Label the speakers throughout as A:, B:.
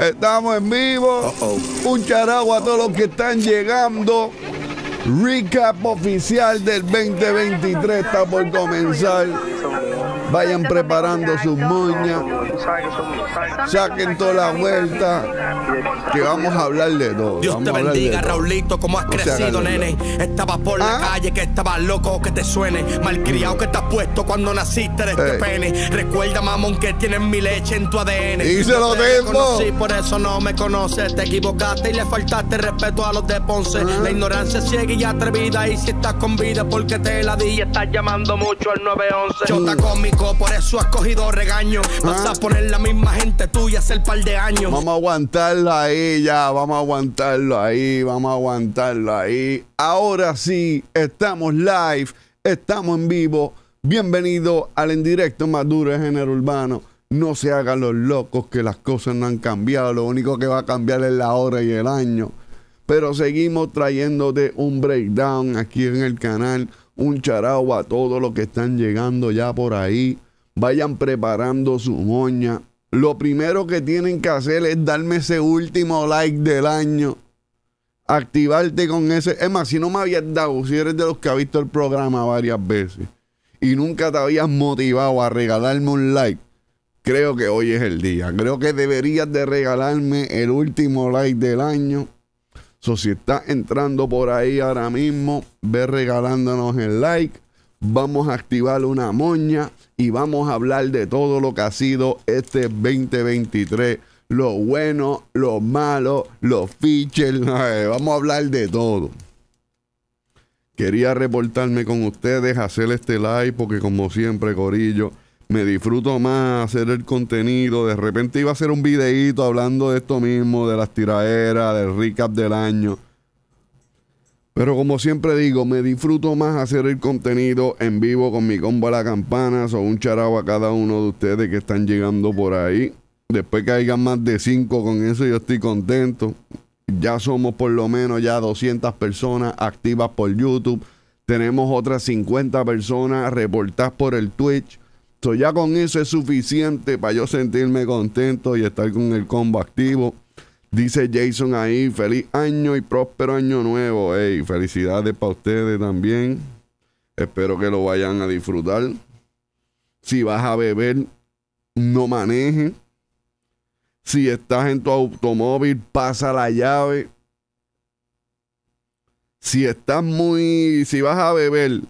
A: Estamos en vivo. Un
B: a todos los que están llegando. Recap oficial del 2023 está por comenzar. Vayan preparando sus moñas. Saquen toda la vuelta. Que vamos a hablar de todo. Dios te bendiga, Raulito, como has crecido, nene. Estabas por la ¿Ah? calle, que estabas loco, que te suene. Malcriado que te has puesto cuando naciste de este eh. pene. Recuerda, mamón, que tienes mi leche en tu ADN. Y se lo tengo. Sí, por eso no me conoces. Te equivocaste y le faltaste respeto a los de Ponce. Ah. La ignorancia ciega y atrevida. Y si estás con vida, porque te la di y estás llamando mucho al 911. Yo te por eso has cogido regaño. Ah. Vas a poner la misma gente tuya hace el par de años. Vamos a aguantarlo ahí ya, vamos a aguantarlo ahí, vamos a aguantarlo ahí. Ahora sí, estamos live, estamos en vivo. Bienvenido al en directo más de género urbano. No se hagan los locos que las cosas no han cambiado. Lo único que va a cambiar es la hora y el año. Pero seguimos trayéndote un breakdown aquí en el canal un charao a todos los que están llegando ya por ahí. Vayan preparando su moña. Lo primero que tienen que hacer es darme ese último like del año. Activarte con ese. Es más, si no me habías dado, si eres de los que ha visto el programa varias veces y nunca te habías motivado a regalarme un like, creo que hoy es el día. Creo que deberías de regalarme el último like del año So, si está entrando por ahí ahora mismo, ve regalándonos el like. Vamos a activar una moña y vamos a hablar de todo lo que ha sido este 2023. Lo bueno, lo malo, los fiches, eh, Vamos a hablar de todo. Quería reportarme con ustedes, hacer este like, porque como siempre, Corillo me disfruto más hacer el contenido. De repente iba a hacer un videíto hablando de esto mismo, de las tiraderas, del recap del año. Pero como siempre digo, me disfruto más hacer el contenido en vivo con mi combo a la campana. O un charao a cada uno de ustedes que están llegando por ahí. Después que hayan más de 5 con eso, yo estoy contento. Ya somos por lo menos ya 200 personas activas por YouTube. Tenemos otras 50 personas reportadas por el Twitch ya con eso es suficiente para yo sentirme contento y estar con el combo activo. Dice Jason ahí, feliz año y próspero año nuevo. felicidades para ustedes también. Espero que lo vayan a disfrutar. Si vas a beber, no maneje. Si estás en tu automóvil, pasa la llave. Si estás muy. Si vas a beber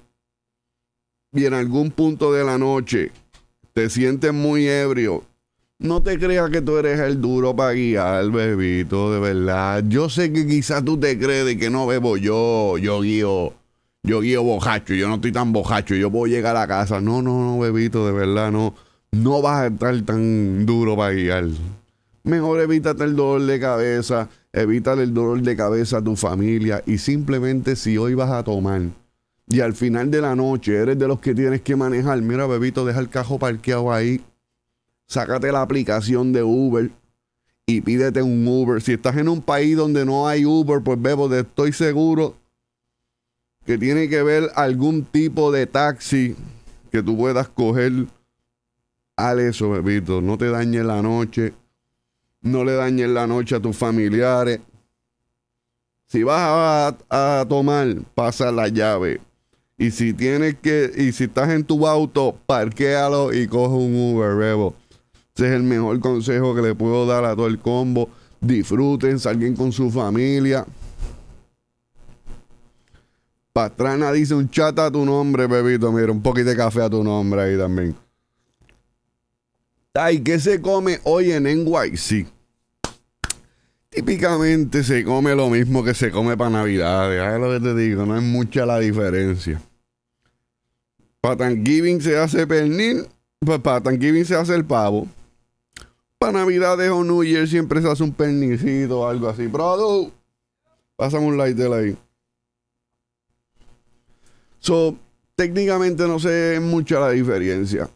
B: en algún punto de la noche te sientes muy ebrio, no te creas que tú eres el duro para guiar, bebito, de verdad. Yo sé que quizás tú te crees que no bebo yo, yo guío, yo guío bojacho, yo no estoy tan bojacho, yo puedo llegar a casa. No, no, no, bebito, de verdad, no. No vas a estar tan duro para guiar. Mejor evítate el dolor de cabeza, evítale el dolor de cabeza a tu familia y simplemente si hoy vas a tomar y al final de la noche eres de los que tienes que manejar, mira bebito, deja el cajo parqueado ahí, sácate la aplicación de Uber y pídete un Uber. Si estás en un país donde no hay Uber, pues bebo, estoy seguro que tiene que ver algún tipo de taxi que tú puedas coger. Al eso, bebito. No te dañes la noche. No le dañes la noche a tus familiares. Si vas a tomar, pasa la llave. Y si tienes que, y si estás en tu auto, parquéalo y coge un Uber, bebo. Ese es el mejor consejo que le puedo dar a todo el combo. Disfruten, salgan con su familia. Pastrana dice un chat a tu nombre, bebito. Mira, un poquito de café a tu nombre ahí también. Ay, ¿qué se come hoy en NYC? Típicamente se come lo mismo que se come para Navidad. Es lo que te digo, no es mucha la diferencia. Para Thanksgiving se hace pernil. Para Thanksgiving se hace el pavo. Para Navidad o New Year siempre se hace un pernicito o algo así. Brodo, pasan un like de ahí. So, técnicamente no sé mucha la diferencia.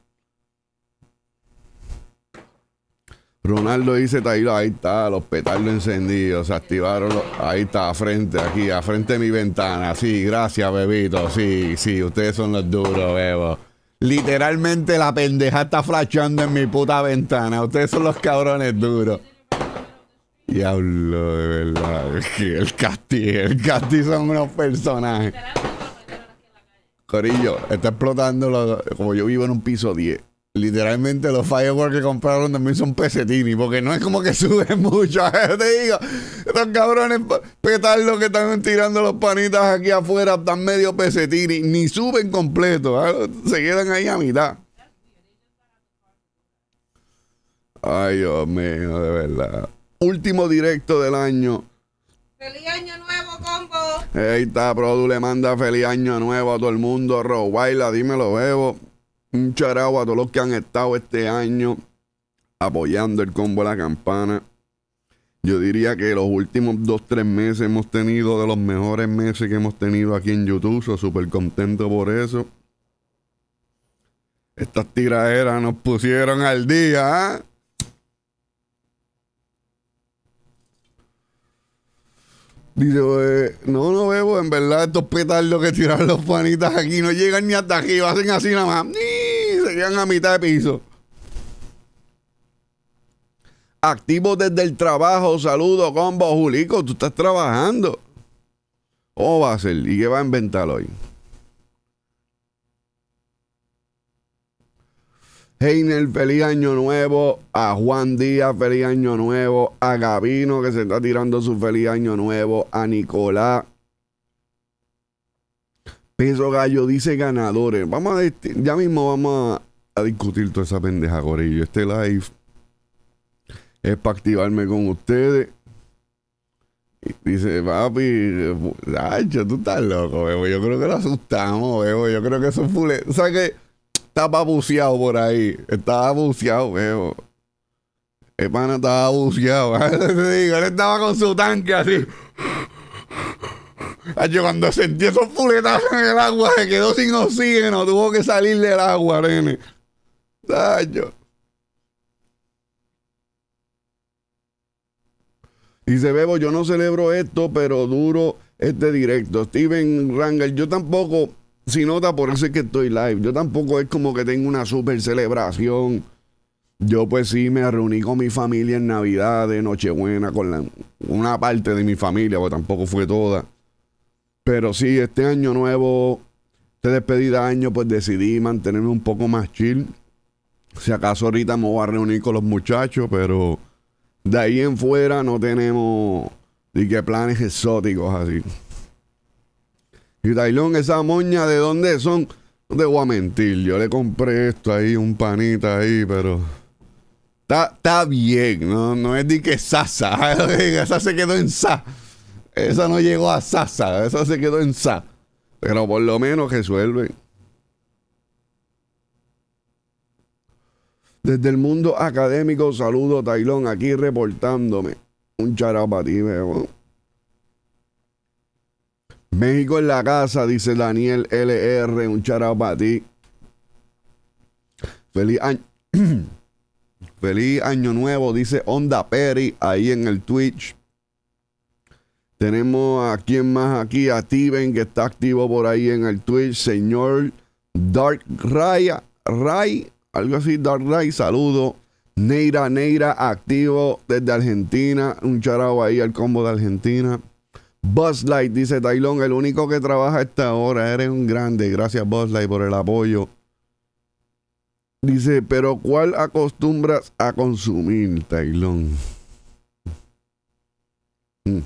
B: Ronaldo dice está, ahí está, los petardos encendidos, se activaron, ahí está, frente, aquí, a frente de mi ventana, sí, gracias, bebito, sí, sí, ustedes son los duros, bebo. Literalmente la pendeja está flashando en mi puta ventana, ustedes son los cabrones duros. Diablo, de verdad, que el Casti, el Casti son unos personajes. Corillo, está explotando, como yo vivo en un piso 10 Literalmente los fireworks que compraron también son pesetini, porque no es como que suben mucho. te digo, estos cabrones petardos que están tirando los panitas aquí afuera están medio pesetini, ni suben completo, ¿ah? se quedan ahí a mitad. Ay, Dios mío, de verdad. Último directo del año. ¡Feliz año nuevo, combo! Ahí está, Produ le manda feliz año nuevo a todo el mundo. dime dímelo, bebo. Un charao a todos los que han estado este año apoyando el combo de la campana. Yo diría que los últimos dos, tres meses hemos tenido de los mejores meses que hemos tenido aquí en YouTube. Soy súper contento por eso. Estas tiraderas nos pusieron al día. ¿ah? Dice, no, no bebo, en verdad estos petardos que tiran los panitas aquí no llegan ni hasta aquí, hacen así nada más se a mitad de piso. activo desde el trabajo, saludo, combo, Julico, tú estás trabajando. ¿Cómo va a ser? ¿Y qué va a inventar hoy? Heiner, feliz año nuevo. A Juan Díaz, feliz año nuevo. A Gabino, que se está tirando su feliz año nuevo. A Nicolás, esos Gallo dice ganadores. Vamos a ya mismo vamos a, discutir toda esa pendeja, gorillo. Este live es para activarme con ustedes. dice, papi, Nacho, tú estás loco, Yo creo que lo asustamos, Yo creo que eso fue. O sea que Estaba buceado por ahí. Estaba buceado Veo El pana estaba buceado. Él estaba con su tanque así. Ah, cuando sentí esos puletazos en el agua, se quedó sin oxígeno, tuvo que salir del agua, nene. Daño. Dice Bebo, yo no celebro esto, pero duro este directo. Steven Rangel, yo tampoco, si nota, por eso es que estoy live. Yo tampoco es como que tengo una super celebración. Yo pues sí me reuní con mi familia en Navidad, de Nochebuena, con una parte de mi familia, pues tampoco fue toda. Pero sí, este año nuevo, este despedida año, pues decidí mantenerme un poco más chill. Si acaso ahorita me voy a reunir con los muchachos, pero de ahí en fuera no tenemos ni que planes exóticos así. Y Tailón, esa moña, ¿de dónde son? No te mentir, yo le compré esto ahí, un panita ahí, pero. Está, bien, no, no es ni que Sasa. Esa se quedó en Sasa. Esa no llegó a Sasa, esa se quedó en Sa. Pero por lo menos resuelve. Desde el mundo académico, saludo Tailón, aquí reportándome. Un charao para ti, México en la casa, dice Daniel LR, un charao para ti. Feliz año. Feliz año nuevo, dice Onda Peri ahí en el Twitch. Tenemos a quien más aquí, a Tiven, que está activo por ahí en el Twitch, señor Dark Raya, Ray, algo así, Dark Ray, saludo. Neira, Neira, activo desde Argentina. Un charao ahí al combo de Argentina. Buzz Light, dice Taylon. el único que trabaja a esta hora. Eres un grande. Gracias, Buzz Light, por el apoyo. Dice, pero ¿cuál acostumbras a consumir, Taylon. Mm.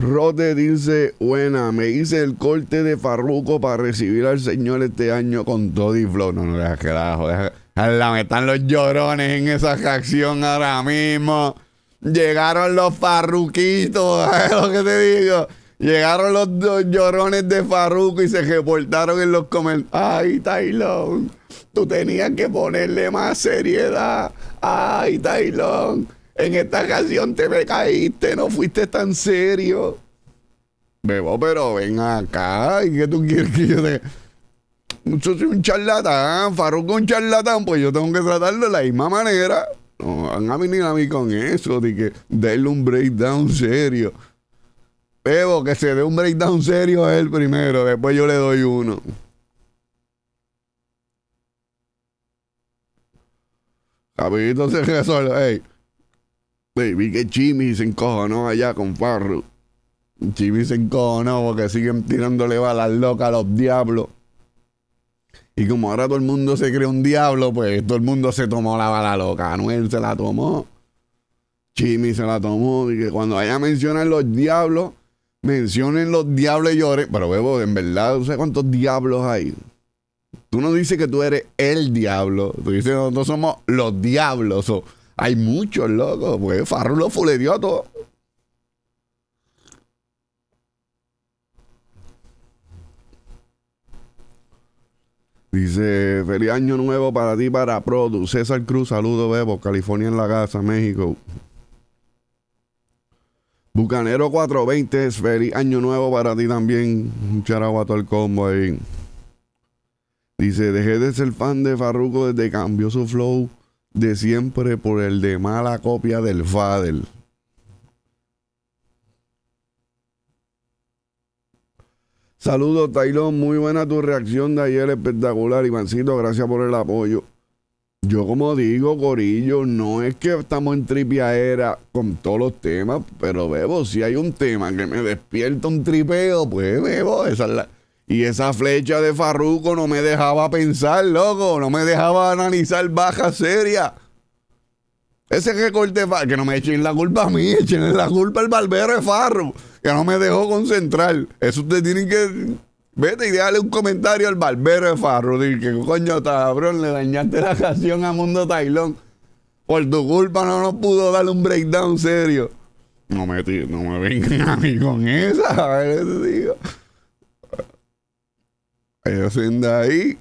B: Rote dice, buena, me hice el corte de Farruco para recibir al Señor este año con todo y flow. No, no, deja que la joder. Me están los llorones en esa canción ahora mismo. Llegaron los farruquitos, ¿sabes lo que te digo? Llegaron los llorones de Farruco y se reportaron en los comentarios. Ay, Taylon, tú tenías que ponerle más seriedad. Ay, Taylon en esta ocasión te me caíste, no fuiste tan serio. Bebo, pero ven acá. ¿Y qué tú quieres que yo te.? Yo soy un charlatán, Farruko un charlatán, pues yo tengo que tratarlo de la misma manera. No van a venir a mí con eso, de que darle un breakdown serio. Bebo, que se dé un breakdown serio a él primero, después yo le doy uno. Capito se resuelve, hey vi que Chimis se encojonó allá con Farru Chimis se encojonó porque siguen tirándole balas locas a los diablos. Y como ahora todo el mundo se cree un diablo, pues todo el mundo se tomó la bala loca. Anuel se la tomó. Jimmy se la tomó. Y que cuando allá mencionan los diablos, mencionen los diablos y lloren. Pero, huevo, en verdad, no sé cuántos diablos hay? Tú no dices que tú eres el diablo. Tú dices, nosotros somos los diablos. O hay muchos, locos, pues Farrulo lo a todo. Dice, feliz año nuevo para ti, para Produce. César Cruz, saludos, Bebo, California en la casa, México. Bucanero 420, feliz año nuevo para ti también. Un todo el combo ahí. Dice, dejé de ser fan de Farruko desde que cambió su flow de siempre por el de mala copia del Fadel. Saludos, Taylor, Muy buena tu reacción de ayer, espectacular. Ivancito, gracias por el apoyo. Yo, como digo, Corillo, no es que estamos en era con todos los temas, pero veo si hay un tema que me despierta un tripeo, pues veo esa es la y esa flecha de Farruco no me dejaba pensar, loco. No me dejaba analizar baja seria. Ese que recorte, que no me echen la culpa a mí, echen la culpa al barbero de Farro, que no me dejó concentrar. Eso ustedes tienen que. Vete y déjale un comentario al barbero de Farro. Dile que coño, cabrón, le dañaste la canción a Mundo Tailón. Por tu culpa no nos pudo dar un breakdown serio. No me, no me vengan a mí con esa, a ver, digo. Ellos ahí.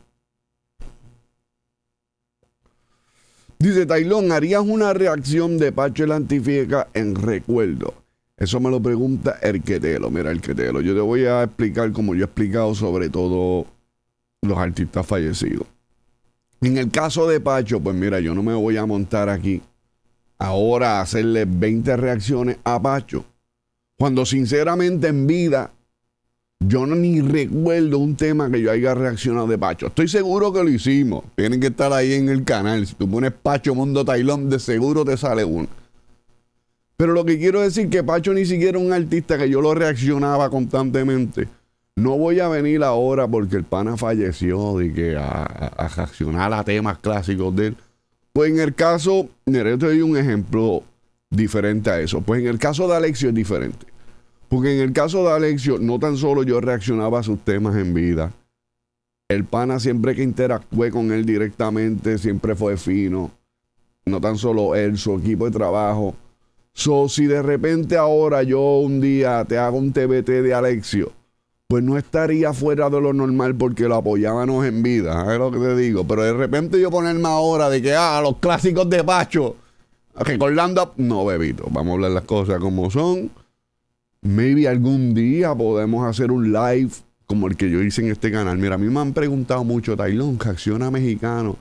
B: Dice Tailón, ¿harías una reacción de Pacho el Antifieca en recuerdo? Eso me lo pregunta El Quetelo. Mira, El Quetelo, yo te voy a explicar como yo he explicado sobre todo los artistas fallecidos. En el caso de Pacho, pues mira, yo no me voy a montar aquí ahora a hacerle 20 reacciones a Pacho. Cuando sinceramente en vida yo no ni recuerdo un tema que yo haya reaccionado de Pacho. Estoy seguro que lo hicimos. Tienen que estar ahí en el canal. Si tú pones Pacho Mundo Tailón, de seguro te sale uno. Pero lo que quiero decir que Pacho ni siquiera un artista que yo lo reaccionaba constantemente. No voy a venir ahora porque el pana falleció y que a, reaccionar a temas clásicos de él. Pues en el caso, mire, te doy un ejemplo diferente a eso. Pues en el caso de Alexio es diferente. Porque en el caso de Alexio, no tan solo yo reaccionaba a sus temas en vida. El pana siempre que interactué con él directamente, siempre fue fino. No tan solo él, su equipo de trabajo. So, si de repente ahora yo un día te hago un TBT de Alexio, pues no estaría fuera de lo normal porque lo apoyábamos en vida, ¿eh? es lo que te digo. Pero de repente yo ponerme ahora de que, ah, los clásicos de Pacho, recordando, no, bebito, vamos a hablar las cosas como son. Maybe algún día podemos hacer un live como el que yo hice en este canal. Mira, a mí me han preguntado mucho, que acciona mexicano.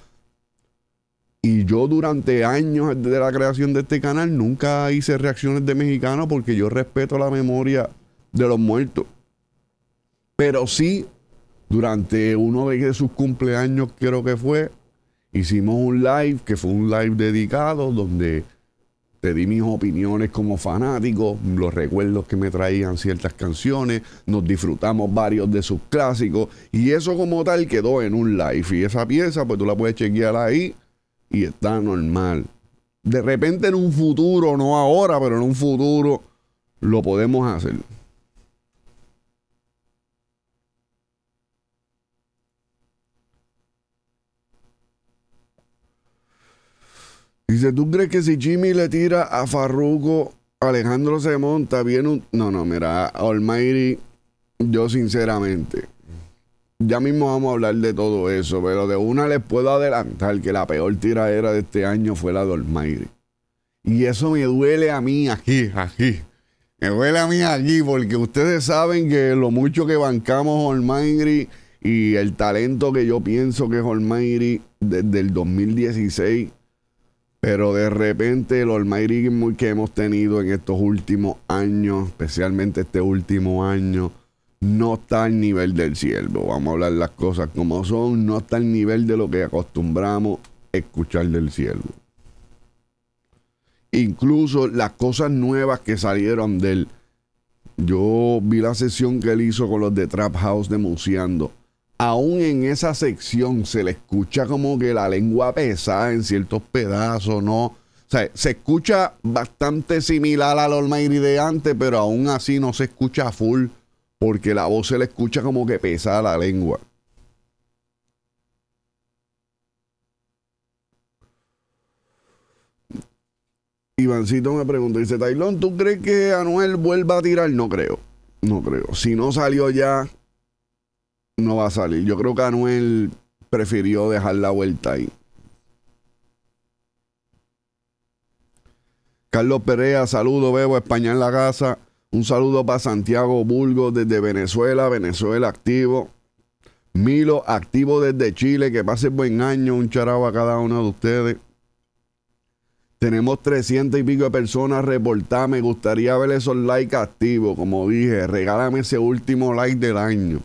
B: Y yo durante años de la creación de este canal nunca hice reacciones de mexicano porque yo respeto la memoria de los muertos. Pero sí, durante uno de sus cumpleaños creo que fue, hicimos un live, que fue un live dedicado, donde te di mis opiniones como fanático, los recuerdos que me traían ciertas canciones, nos disfrutamos varios de sus clásicos y eso como tal quedó en un live y esa pieza pues tú la puedes chequear ahí y está normal. De repente en un futuro, no ahora, pero en un futuro lo podemos hacer. Dice, ¿tú crees que si Jimmy le tira a Farruko, Alejandro se monta? bien. un... No, no, mira, Almighty, yo sinceramente, ya mismo vamos a hablar de todo eso, pero de una les puedo adelantar que la peor tiradera de este año fue la de Almighty. Y eso me duele a mí aquí, aquí. Me duele a mí aquí porque ustedes saben que lo mucho que bancamos Almighty y el talento que yo pienso que es Almighty desde el 2016 pero de repente el Almighty que hemos tenido en estos últimos años, especialmente este último año, no está al nivel del siervo. Vamos a hablar las cosas como son, no está al nivel de lo que acostumbramos escuchar del siervo. Incluso las cosas nuevas que salieron de él, Yo vi la sesión que él hizo con los de Trap House de aún en esa sección se le escucha como que la lengua pesa en ciertos pedazos, ¿no? O sea, se escucha bastante similar al Almighty de antes, pero aún así no se escucha full porque la voz se le escucha como que pesa la lengua. Ivancito me pregunta, dice, Tailón, ¿tú crees que Anuel vuelva a tirar? No creo, no creo. Si no salió ya, no va a salir. Yo creo que Anuel prefirió dejar la vuelta ahí. Carlos Perea, saludo, Bebo, España en la casa. Un saludo para Santiago Bulgo desde Venezuela, Venezuela activo. Milo, activo desde Chile, que pase buen año, un charado a cada uno de ustedes. Tenemos 300 y pico de personas reportadas. Me gustaría ver esos likes activos. Como dije, regálame ese último like del año.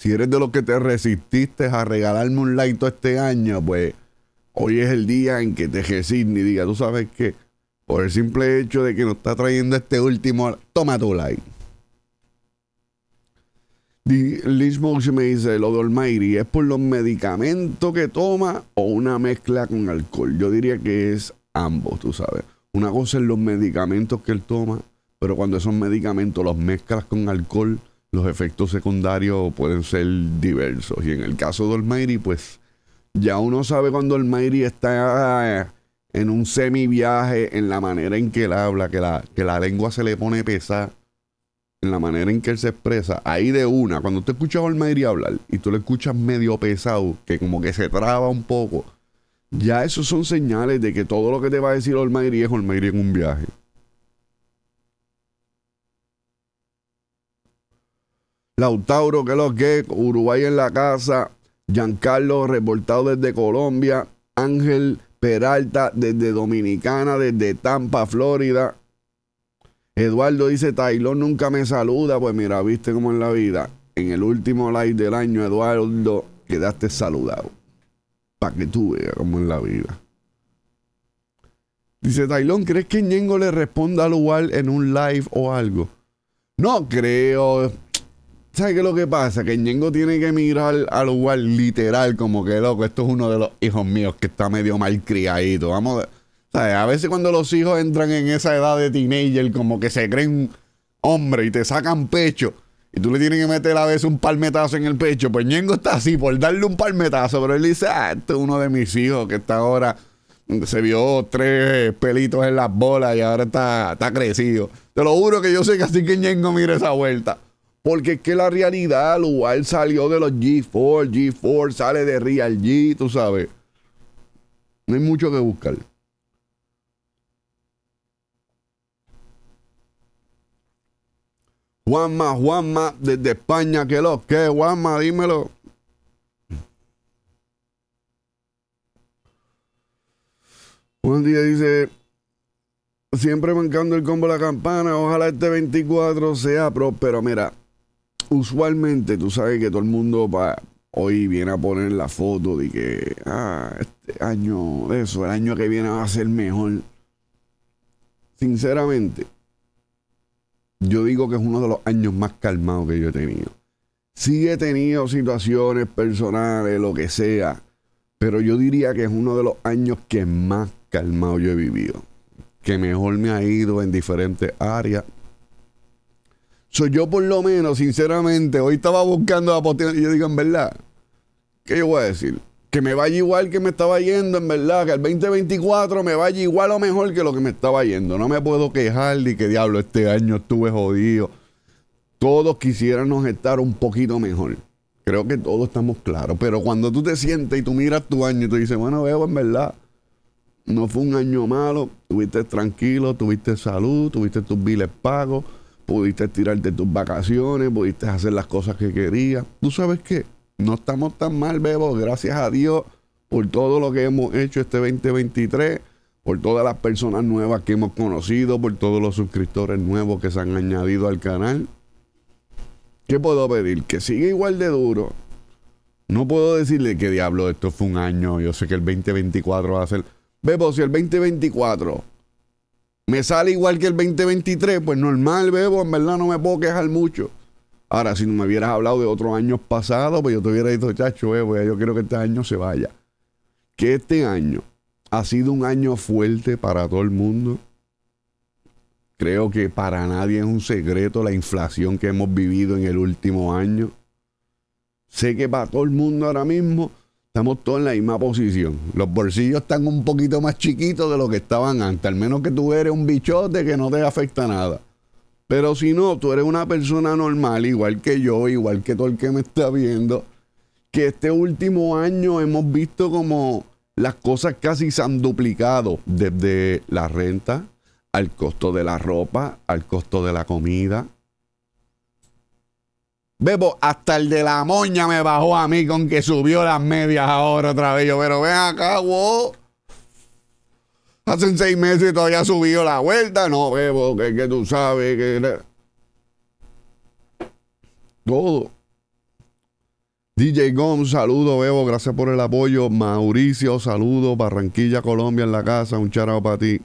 B: Si eres de los que te resististe a regalarme un like todo este año, pues hoy es el día en que te resignes y diga, tú sabes que por el simple hecho de que nos está trayendo este último, toma tu like. Liz me dice, lo de Almighty, ¿es por los medicamentos que toma o una mezcla con alcohol? Yo diría que es ambos, tú sabes. Una cosa es los medicamentos que él toma, pero cuando esos medicamentos los mezclas con alcohol, los efectos secundarios pueden ser diversos. Y en el caso de Olmairi, pues ya uno sabe cuando Olmairi está eh, en un semi-viaje, en la manera en que él habla, que la, la lengua se le pone pesada, en la manera en que él se expresa. Ahí de una, cuando tú escuchas a Olmairi hablar y tú lo escuchas medio pesado, que como que se traba un poco, ya esos son señales de que todo lo que te va a decir Olmairi es Olmairi en un viaje. Lautauro, que lo que Uruguay en la casa, Giancarlo, reportado desde Colombia, Ángel Peralta desde Dominicana, desde Tampa, Florida. Eduardo dice, Taylor nunca me saluda, pues mira, viste cómo es la vida. En el último live del año, Eduardo, quedaste saludado. Para que tú veas cómo es la vida. Dice Tailón, ¿crees que Ñengo le responda al lugar en un live o algo? No creo, ¿Sabes qué es lo que pasa? Que Ñengo tiene que mirar al lugar literal, como que loco, esto es uno de los hijos míos que está medio mal criadito. Vamos, ¿sabes? A veces cuando los hijos entran en esa edad de teenager, como que se creen hombre y te sacan pecho y tú le tienes que meter a veces un palmetazo en el pecho, pues Ñengo está así por darle un palmetazo, pero él dice, ah, esto es uno de mis hijos que está ahora, se vio tres pelitos en las bolas y ahora está, crecido. Te lo juro que yo sé que así que Ñengo mire esa vuelta. Porque es que la realidad, igual salió de los G4, G4 sale de Real G, tú sabes. No hay mucho que buscar. Juanma, Juanma, desde España, que lo que, Juanma, dímelo. Un día, dice. Siempre mancando el combo de la campana. Ojalá este 24 sea Pero Mira, usualmente tú sabes que todo el mundo va hoy viene a poner la foto de que ah, este año, eso, el año que viene va a ser mejor. Sinceramente, yo digo que es uno de los años más calmados que yo he tenido. Sí he tenido situaciones personales, lo que sea, pero yo diría que es uno de los años que más calmado yo he vivido. Que mejor me ha ido en diferentes áreas yo por lo menos, sinceramente, hoy estaba buscando la y yo digo, en verdad, ¿qué yo voy a decir? Que me vaya igual que me estaba yendo, en verdad, que el 2024 me vaya igual o mejor que lo que me estaba yendo. No me puedo quejar de que diablo, este año estuve jodido. Todos quisiéramos estar un poquito mejor. Creo que todos estamos claros. Pero cuando tú te sientes y tú miras tu año y tú dices, bueno, veo, en verdad, no fue un año malo, tuviste tranquilo, tuviste salud, tuviste tus biles pagos pudiste tirarte tus vacaciones, pudiste hacer las cosas que querías. Tú sabes que no estamos tan mal, Bebo, gracias a Dios por todo lo que hemos hecho este 2023, por todas las personas nuevas que hemos conocido, por todos los suscriptores nuevos que se han añadido al canal. ¿Qué puedo pedir? Que siga igual de duro. No puedo decirle que diablo, esto fue un año, yo sé que el 2024 va a ser... Bebo, si el 2024 me sale igual que el 2023, pues normal, bebo, en verdad no me puedo quejar mucho. Ahora, si no me hubieras hablado de otros años pasados, pues yo te hubiera dicho, chacho, bebo, eh, pues yo quiero que este año se vaya. Que este año ha sido un año fuerte para todo el mundo. Creo que para nadie es un secreto la inflación que hemos vivido en el último año. Sé que para todo el mundo ahora mismo Estamos todos en la misma posición. Los bolsillos están un poquito más chiquitos de lo que estaban antes. Al menos que tú eres un bichote que no te afecta nada. Pero si no, tú eres una persona normal, igual que yo, igual que todo el que me está viendo, que este último año hemos visto como las cosas casi se han duplicado, desde la renta, al costo de la ropa, al costo de la comida, Bebo, hasta el de la moña me bajó a mí con que subió las medias ahora otra vez. Yo, pero ven acá, wow. Hace seis meses y todavía subió la vuelta. No, Bebo, que, tú sabes que... Todo. DJ Gom, saludo, Bebo, gracias por el apoyo. Mauricio, saludo. Barranquilla, Colombia en la casa, un charao para ti.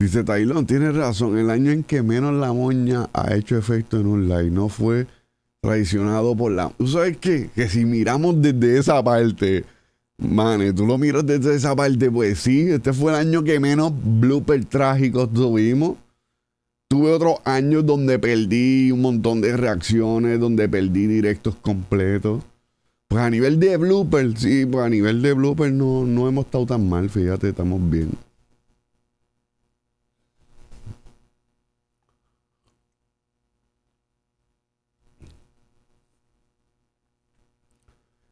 B: Dice Tailón, tienes razón, el año en que menos la moña ha hecho efecto en un live no fue traicionado por la... ¿Tú sabes qué? Que si miramos desde esa parte, man tú lo miras desde esa parte, pues sí, este fue el año que menos bloopers trágicos tuvimos. Tuve otros años donde perdí un montón de reacciones, donde perdí directos completos. Pues a nivel de bloopers, sí, pues a nivel de bloopers no, no hemos estado tan mal, fíjate, estamos bien.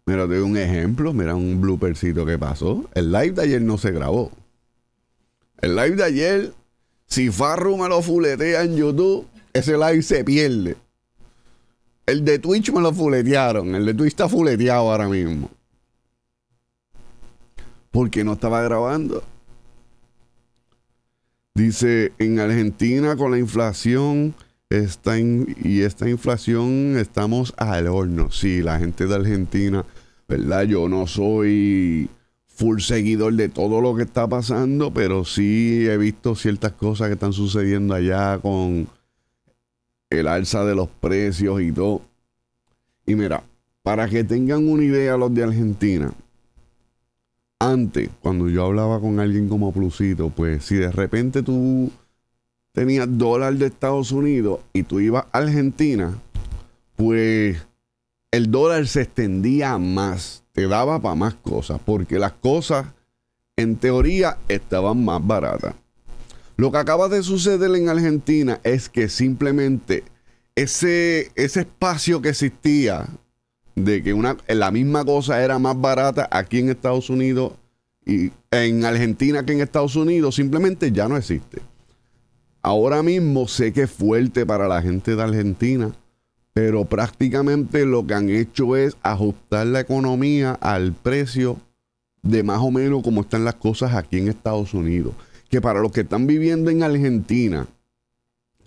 B: Mira, te doy un ejemplo, mira un bloopercito que pasó. El live de ayer no se grabó. El live de ayer, si Farru me lo fuletea en YouTube, ese live se pierde. El de Twitch me lo fuletearon. El de Twitch está fuleteado ahora mismo. Porque no estaba grabando. Dice, en Argentina con la inflación está y esta inflación estamos al horno. Sí, la gente de Argentina ¿verdad? Yo no soy full seguidor de todo lo que está pasando, pero sí he visto ciertas cosas que están sucediendo allá con el alza de los precios y todo. Y mira, para que tengan una idea los de Argentina, antes, cuando yo hablaba con alguien como Plusito, pues si de repente tú tenías dólar de Estados Unidos y tú ibas a Argentina, pues el dólar se extendía más, te daba para más cosas, porque las cosas en teoría estaban más baratas. Lo que acaba de suceder en Argentina es que simplemente ese, ese espacio que existía de que una, la misma cosa era más barata aquí en Estados Unidos y en Argentina que en Estados Unidos, simplemente ya no existe. Ahora mismo sé que es fuerte para la gente de Argentina pero prácticamente lo que han hecho es ajustar la economía al precio de más o menos como están las cosas aquí en Estados Unidos. Que para los que están viviendo en Argentina,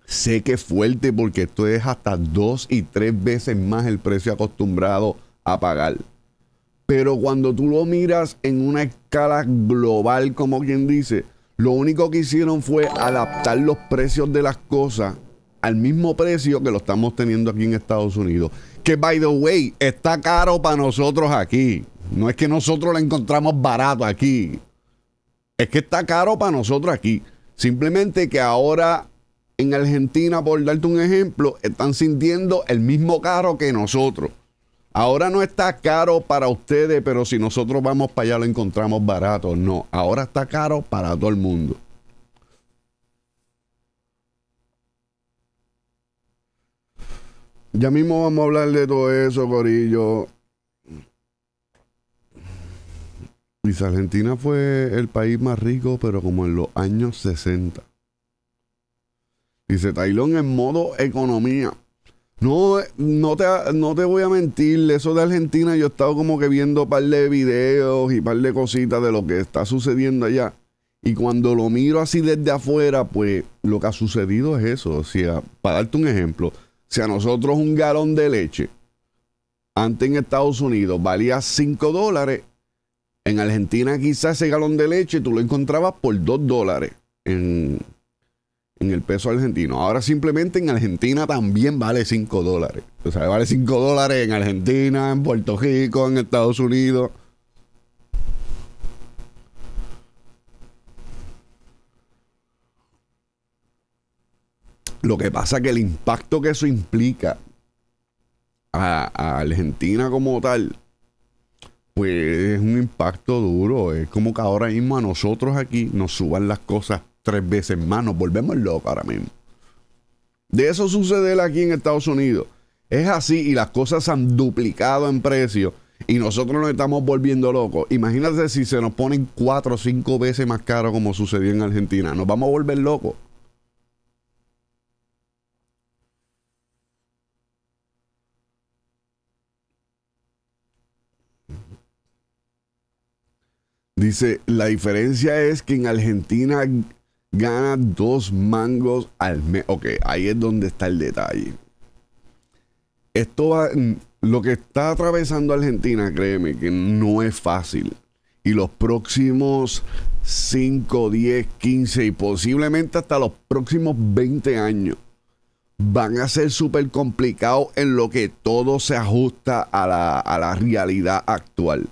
B: sé que es fuerte porque esto es hasta dos y tres veces más el precio acostumbrado a pagar. Pero cuando tú lo miras en una escala global, como quien dice, lo único que hicieron fue adaptar los precios de las cosas al mismo precio que lo estamos teniendo aquí en Estados Unidos. Que, by the way, está caro para nosotros aquí. No es que nosotros lo encontramos barato aquí. Es que está caro para nosotros aquí. Simplemente que ahora en Argentina, por darte un ejemplo, están sintiendo el mismo caro que nosotros. Ahora no está caro para ustedes, pero si nosotros vamos para allá lo encontramos barato. No, ahora está caro para todo el mundo. Ya mismo vamos a hablar de todo eso, Corillo. Dice, Argentina fue el país más rico, pero como en los años 60. Dice Tailón en modo economía. No, no te, no te voy a mentir, eso de Argentina yo he estado como que viendo un par de videos y un par de cositas de lo que está sucediendo allá. Y cuando lo miro así desde afuera, pues lo que ha sucedido es eso. O sea, para darte un ejemplo, si a nosotros un galón de leche, antes en Estados Unidos, valía 5 dólares, en Argentina quizás ese galón de leche tú lo encontrabas por 2 dólares en, en el peso argentino. Ahora simplemente en Argentina también vale 5 dólares. O sea, vale 5 dólares en Argentina, en Puerto Rico, en Estados Unidos. Lo que pasa es que el impacto que eso implica a, Argentina como tal, pues es un impacto duro. Es como que ahora mismo a nosotros aquí nos suban las cosas tres veces más, nos volvemos locos ahora mismo. De eso sucede aquí en Estados Unidos. Es así y las cosas se han duplicado en precio y nosotros nos estamos volviendo locos. Imagínate si se nos ponen cuatro o cinco veces más caro como sucedió en Argentina. Nos vamos a volver locos. Dice, la diferencia es que en Argentina gana dos mangos al mes. Ok, ahí es donde está el detalle. Esto mm, lo que está atravesando Argentina, créeme, que no es fácil. Y los próximos 5, 10, 15 y posiblemente hasta los próximos 20 años van a ser súper complicados en lo que todo se ajusta a la, a la realidad actual.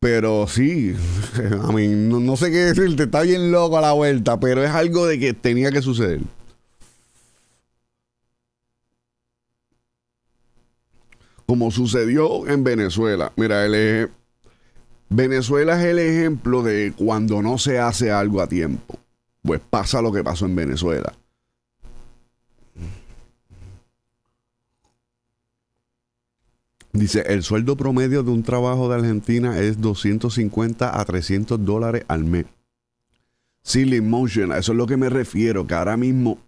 B: Pero sí, a mí no, sé qué decirte, está bien loco a la vuelta, pero es algo de que tenía que suceder. Como sucedió en Venezuela. Mira, el Venezuela es el ejemplo de cuando no se hace algo a tiempo. Pues pasa lo que pasó en Venezuela. Dice, el sueldo promedio de un trabajo de Argentina es 250 a 300 dólares al mes. Silly motion, a eso es lo que me refiero, que ahora mismo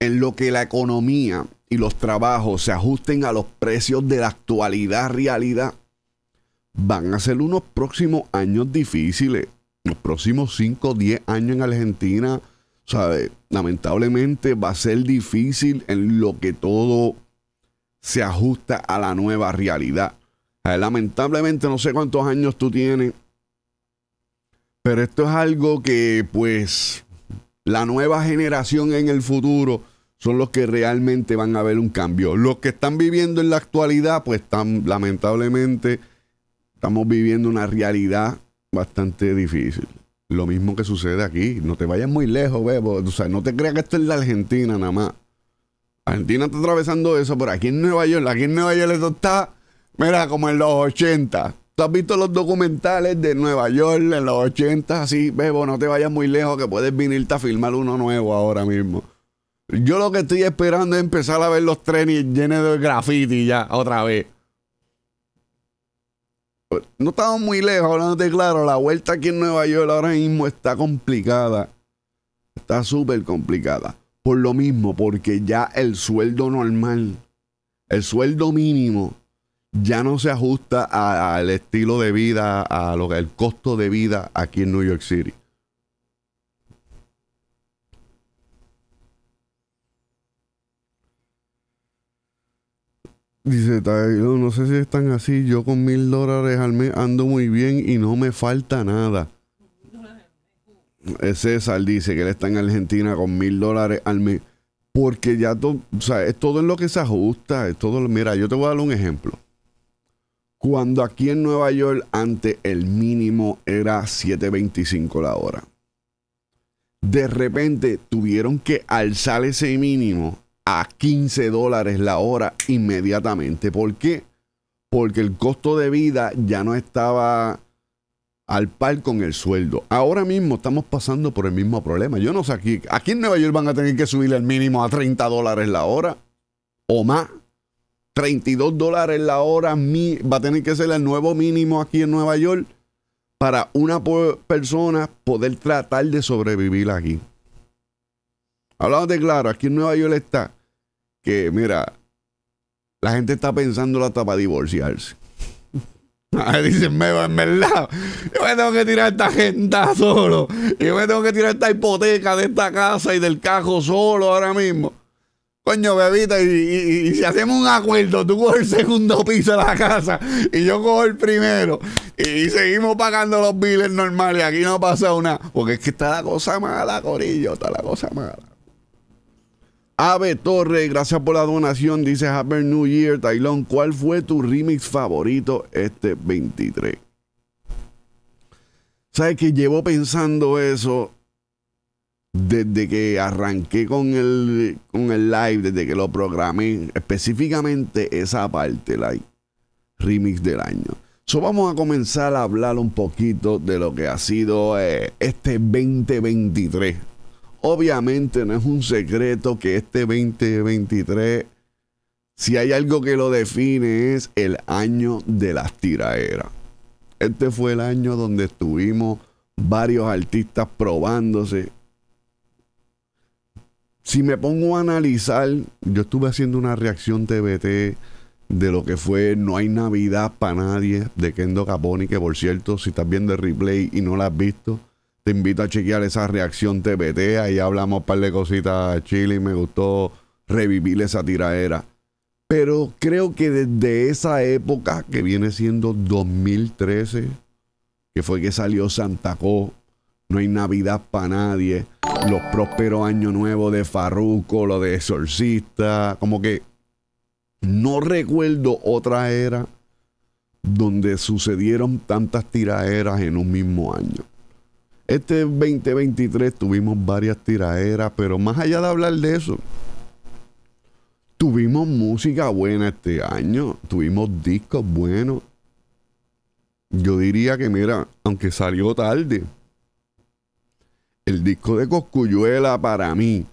B: en lo que la economía y los trabajos se ajusten a los precios de la actualidad, realidad, van a ser unos próximos años difíciles. Los próximos 5 o 10 años en Argentina, ¿sabe? lamentablemente va a ser difícil en lo que todo se ajusta a la nueva realidad. Eh, lamentablemente no sé cuántos años tú tienes, pero esto es algo que pues la nueva generación en el futuro son los que realmente van a ver un cambio. Los que están viviendo en la actualidad pues están lamentablemente estamos viviendo una realidad bastante difícil. Lo mismo que sucede aquí, no te vayas muy lejos, no te creas que esto es la Argentina nada más. Argentina está atravesando eso, pero aquí en Nueva York, aquí en Nueva York esto está, mira, como en los 80. ¿Tú has visto los documentales de Nueva York en los 80? Así, bebo, no te vayas muy lejos que puedes venirte a filmar uno nuevo ahora mismo. Yo lo que estoy esperando es empezar a ver los trenes llenos de graffiti ya, otra vez. No estamos muy lejos, hablándote claro, la vuelta aquí en Nueva York ahora mismo está complicada. Está súper complicada por lo mismo, porque ya el sueldo normal, el sueldo mínimo, ya no se ajusta al estilo de vida, a lo que el costo de vida aquí en New York City. Dice, no sé si están así, yo con mil dólares al mes ando muy bien y no me falta nada. Eh, César dice que él está en Argentina con mil dólares al mes. Porque ya todo, o sea, es todo en lo que se ajusta. todo, mira, yo te voy a dar un ejemplo. Cuando aquí en Nueva York, antes el mínimo era 7.25 la hora. De repente tuvieron que alzar ese mínimo a 15 dólares la hora inmediatamente. ¿Por qué? Porque el costo de vida ya no estaba al par con el sueldo. Ahora mismo estamos pasando por el mismo problema. Yo no sé aquí, aquí en Nueva York van a tener que subir el mínimo a 30 dólares la hora o más. 32 dólares la hora va a tener que ser el nuevo mínimo aquí en Nueva York para una persona poder tratar de sobrevivir aquí. Hablando de claro, aquí en Nueva York está que, mira, la gente está pensando la hasta para divorciarse. Ah, dicen, me va en verdad, yo me tengo que tirar esta gente solo. Yo me tengo que tirar esta hipoteca de esta casa y del cajo solo ahora mismo. Coño, bebita, y, si hacemos un acuerdo, tú coges el segundo piso de la casa y yo cojo el primero. Y, seguimos pagando los biles normales. Aquí no pasa nada. Porque es que está la cosa mala, Corillo, está la cosa mala. Ave Torre, gracias por la donación. Dice Happy New Year, Tailón. ¿Cuál fue tu remix favorito este 23? ¿Sabes que llevo pensando eso desde que arranqué con el, con el live, desde que lo programé? Específicamente esa parte, like, remix del año. So, vamos a comenzar a hablar un poquito de lo que ha sido eh, este 2023 Obviamente no es un secreto que este 2023, si hay algo que lo define, es el año de las tiraeras. Este fue el año donde estuvimos varios artistas probándose. Si me pongo a analizar, yo estuve haciendo una reacción TVT de lo que fue No hay Navidad para nadie de Kendo Caponi, que por cierto, si estás viendo el replay y no la has visto, te invito a chequear esa reacción TVT, Ahí hablamos un par de cositas chile y me gustó revivir esa tiraera. Pero creo que desde esa época, que viene siendo 2013, que fue que salió Santa Co, no hay Navidad para nadie, los prósperos Año Nuevo de Farruco, lo de Exorcista, como que no recuerdo otra era donde sucedieron tantas tiraeras en un mismo año. Este 2023 tuvimos varias tiraderas, pero más allá de hablar de eso, tuvimos música buena este año, tuvimos discos buenos. Yo diría que, mira, aunque salió tarde, el disco de Coscuyuela para mí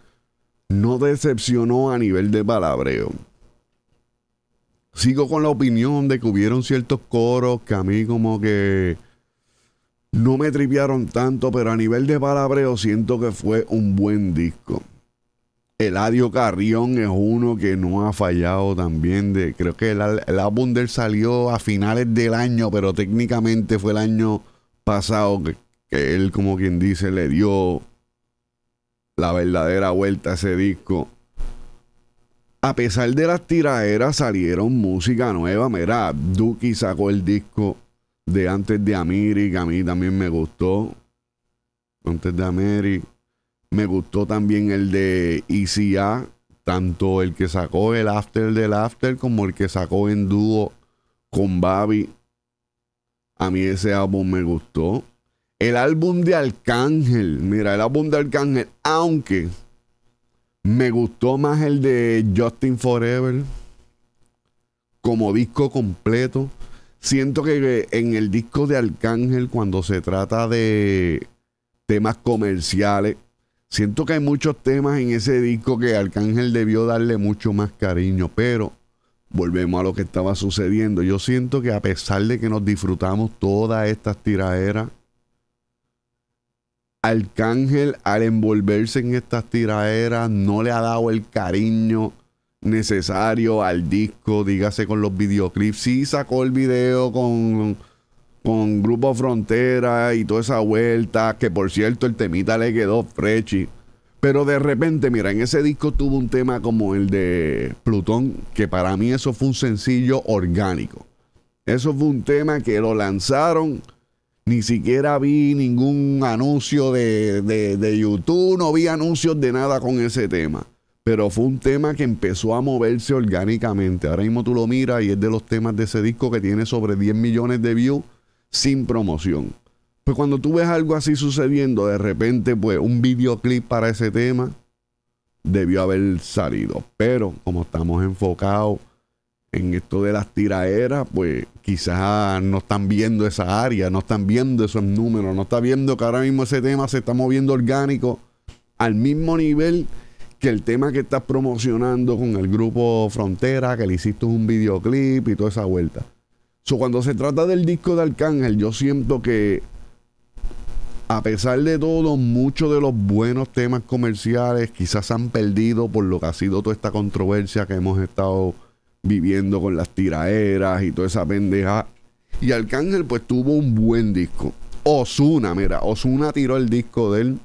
B: no decepcionó a nivel de palabreo. Sigo con la opinión de que hubieron ciertos coros que a mí como que no me tripearon tanto, pero a nivel de palabreo siento que fue un buen disco. El Eladio Carrión es uno que no ha fallado también. creo que el, el álbum salió a finales del año, pero técnicamente fue el año pasado que, él, como quien dice, le dio la verdadera vuelta a ese disco. A pesar de las tiraderas, salieron música nueva. Mira, Duki sacó el disco de antes de Amiri, a mí también me gustó. Antes de Amiri. Me gustó también el de ICA, e tanto el que sacó el After del After como el que sacó en dúo con Babi. A mí ese álbum me gustó. El álbum de Arcángel, mira, el álbum de Arcángel, aunque me gustó más el de Justin Forever como disco completo siento que en el disco de Arcángel, cuando se trata de temas comerciales, siento que hay muchos temas en ese disco que Arcángel debió darle mucho más cariño, pero volvemos a lo que estaba sucediendo. Yo siento que a pesar de que nos disfrutamos todas estas tiraeras, Arcángel al envolverse en estas tiraeras, no le ha dado el cariño necesario al disco, dígase con los videoclips. Sí sacó el video con, con Grupo Frontera y toda esa vuelta, que por cierto el temita le quedó frechi. Pero de repente, mira, en ese disco tuvo un tema como el de Plutón, que para mí eso fue un sencillo orgánico. Eso fue un tema que lo lanzaron, ni siquiera vi ningún anuncio de, de, de YouTube, no vi anuncios de nada con ese tema pero fue un tema que empezó a moverse orgánicamente. Ahora mismo tú lo miras y es de los temas de ese disco que tiene sobre 10 millones de views sin promoción. Pues cuando tú ves algo así sucediendo, de repente, pues un videoclip para ese tema debió haber salido. Pero como estamos enfocados en esto de las tiraeras, pues quizás no están viendo esa área, no están viendo esos números, no están viendo que ahora mismo ese tema se está moviendo orgánico al mismo nivel el tema que estás promocionando con el grupo Frontera, que le hiciste un videoclip y toda esa vuelta. cuando se trata del disco de Arcángel, yo siento que a pesar de todo, muchos de los buenos temas comerciales quizás se han perdido por lo que ha sido toda esta controversia que hemos estado viviendo con las tiraeras y toda esa pendeja. Y Arcángel pues tuvo un buen disco. Osuna, mira, Osuna tiró el disco de él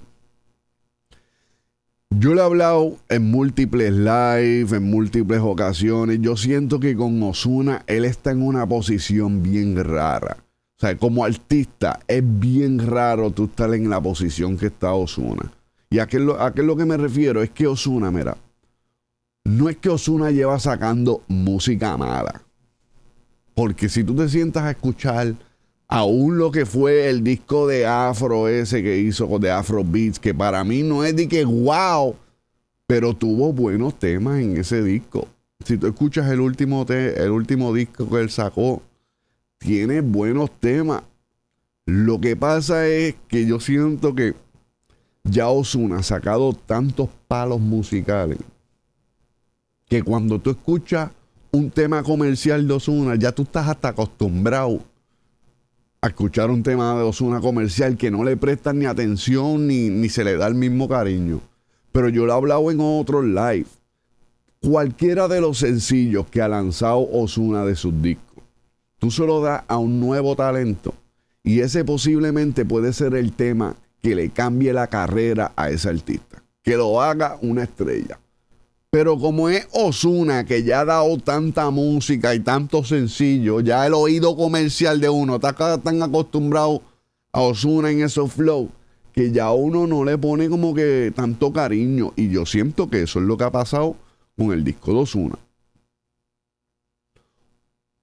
B: yo le he hablado en múltiples live, en múltiples ocasiones. Yo siento que con Osuna él está en una posición bien rara. O sea, como artista es bien raro tú estar en la posición que está Osuna. Y a qué, a qué es lo que me refiero es que Osuna, mira, no es que Osuna lleva sacando música mala. Porque si tú te sientas a escuchar aún lo que fue el disco de Afro ese que hizo con de Afro Beats, que para mí no es de que guau, pero tuvo buenos temas en ese disco. Si tú escuchas el último, el último disco que él sacó, tiene buenos temas. Lo que pasa es que yo siento que ya Osuna ha sacado tantos palos musicales que cuando tú escuchas un tema comercial de Osuna, ya tú estás hasta acostumbrado a escuchar un tema de Osuna comercial que no le prestan ni atención ni, se le da el mismo cariño. Pero yo lo he hablado en otros live. Cualquiera de los sencillos que ha lanzado Osuna de sus discos, tú solo lo das a un nuevo talento. Y ese posiblemente puede ser el tema que le cambie la carrera a ese artista. Que lo haga una estrella. Pero como es Osuna, que ya ha dado tanta música y tanto sencillo, ya el oído comercial de uno está tan acostumbrado a Osuna en esos flow, que ya uno no le pone como que tanto cariño. Y yo siento que eso es lo que ha pasado con el disco de Osuna.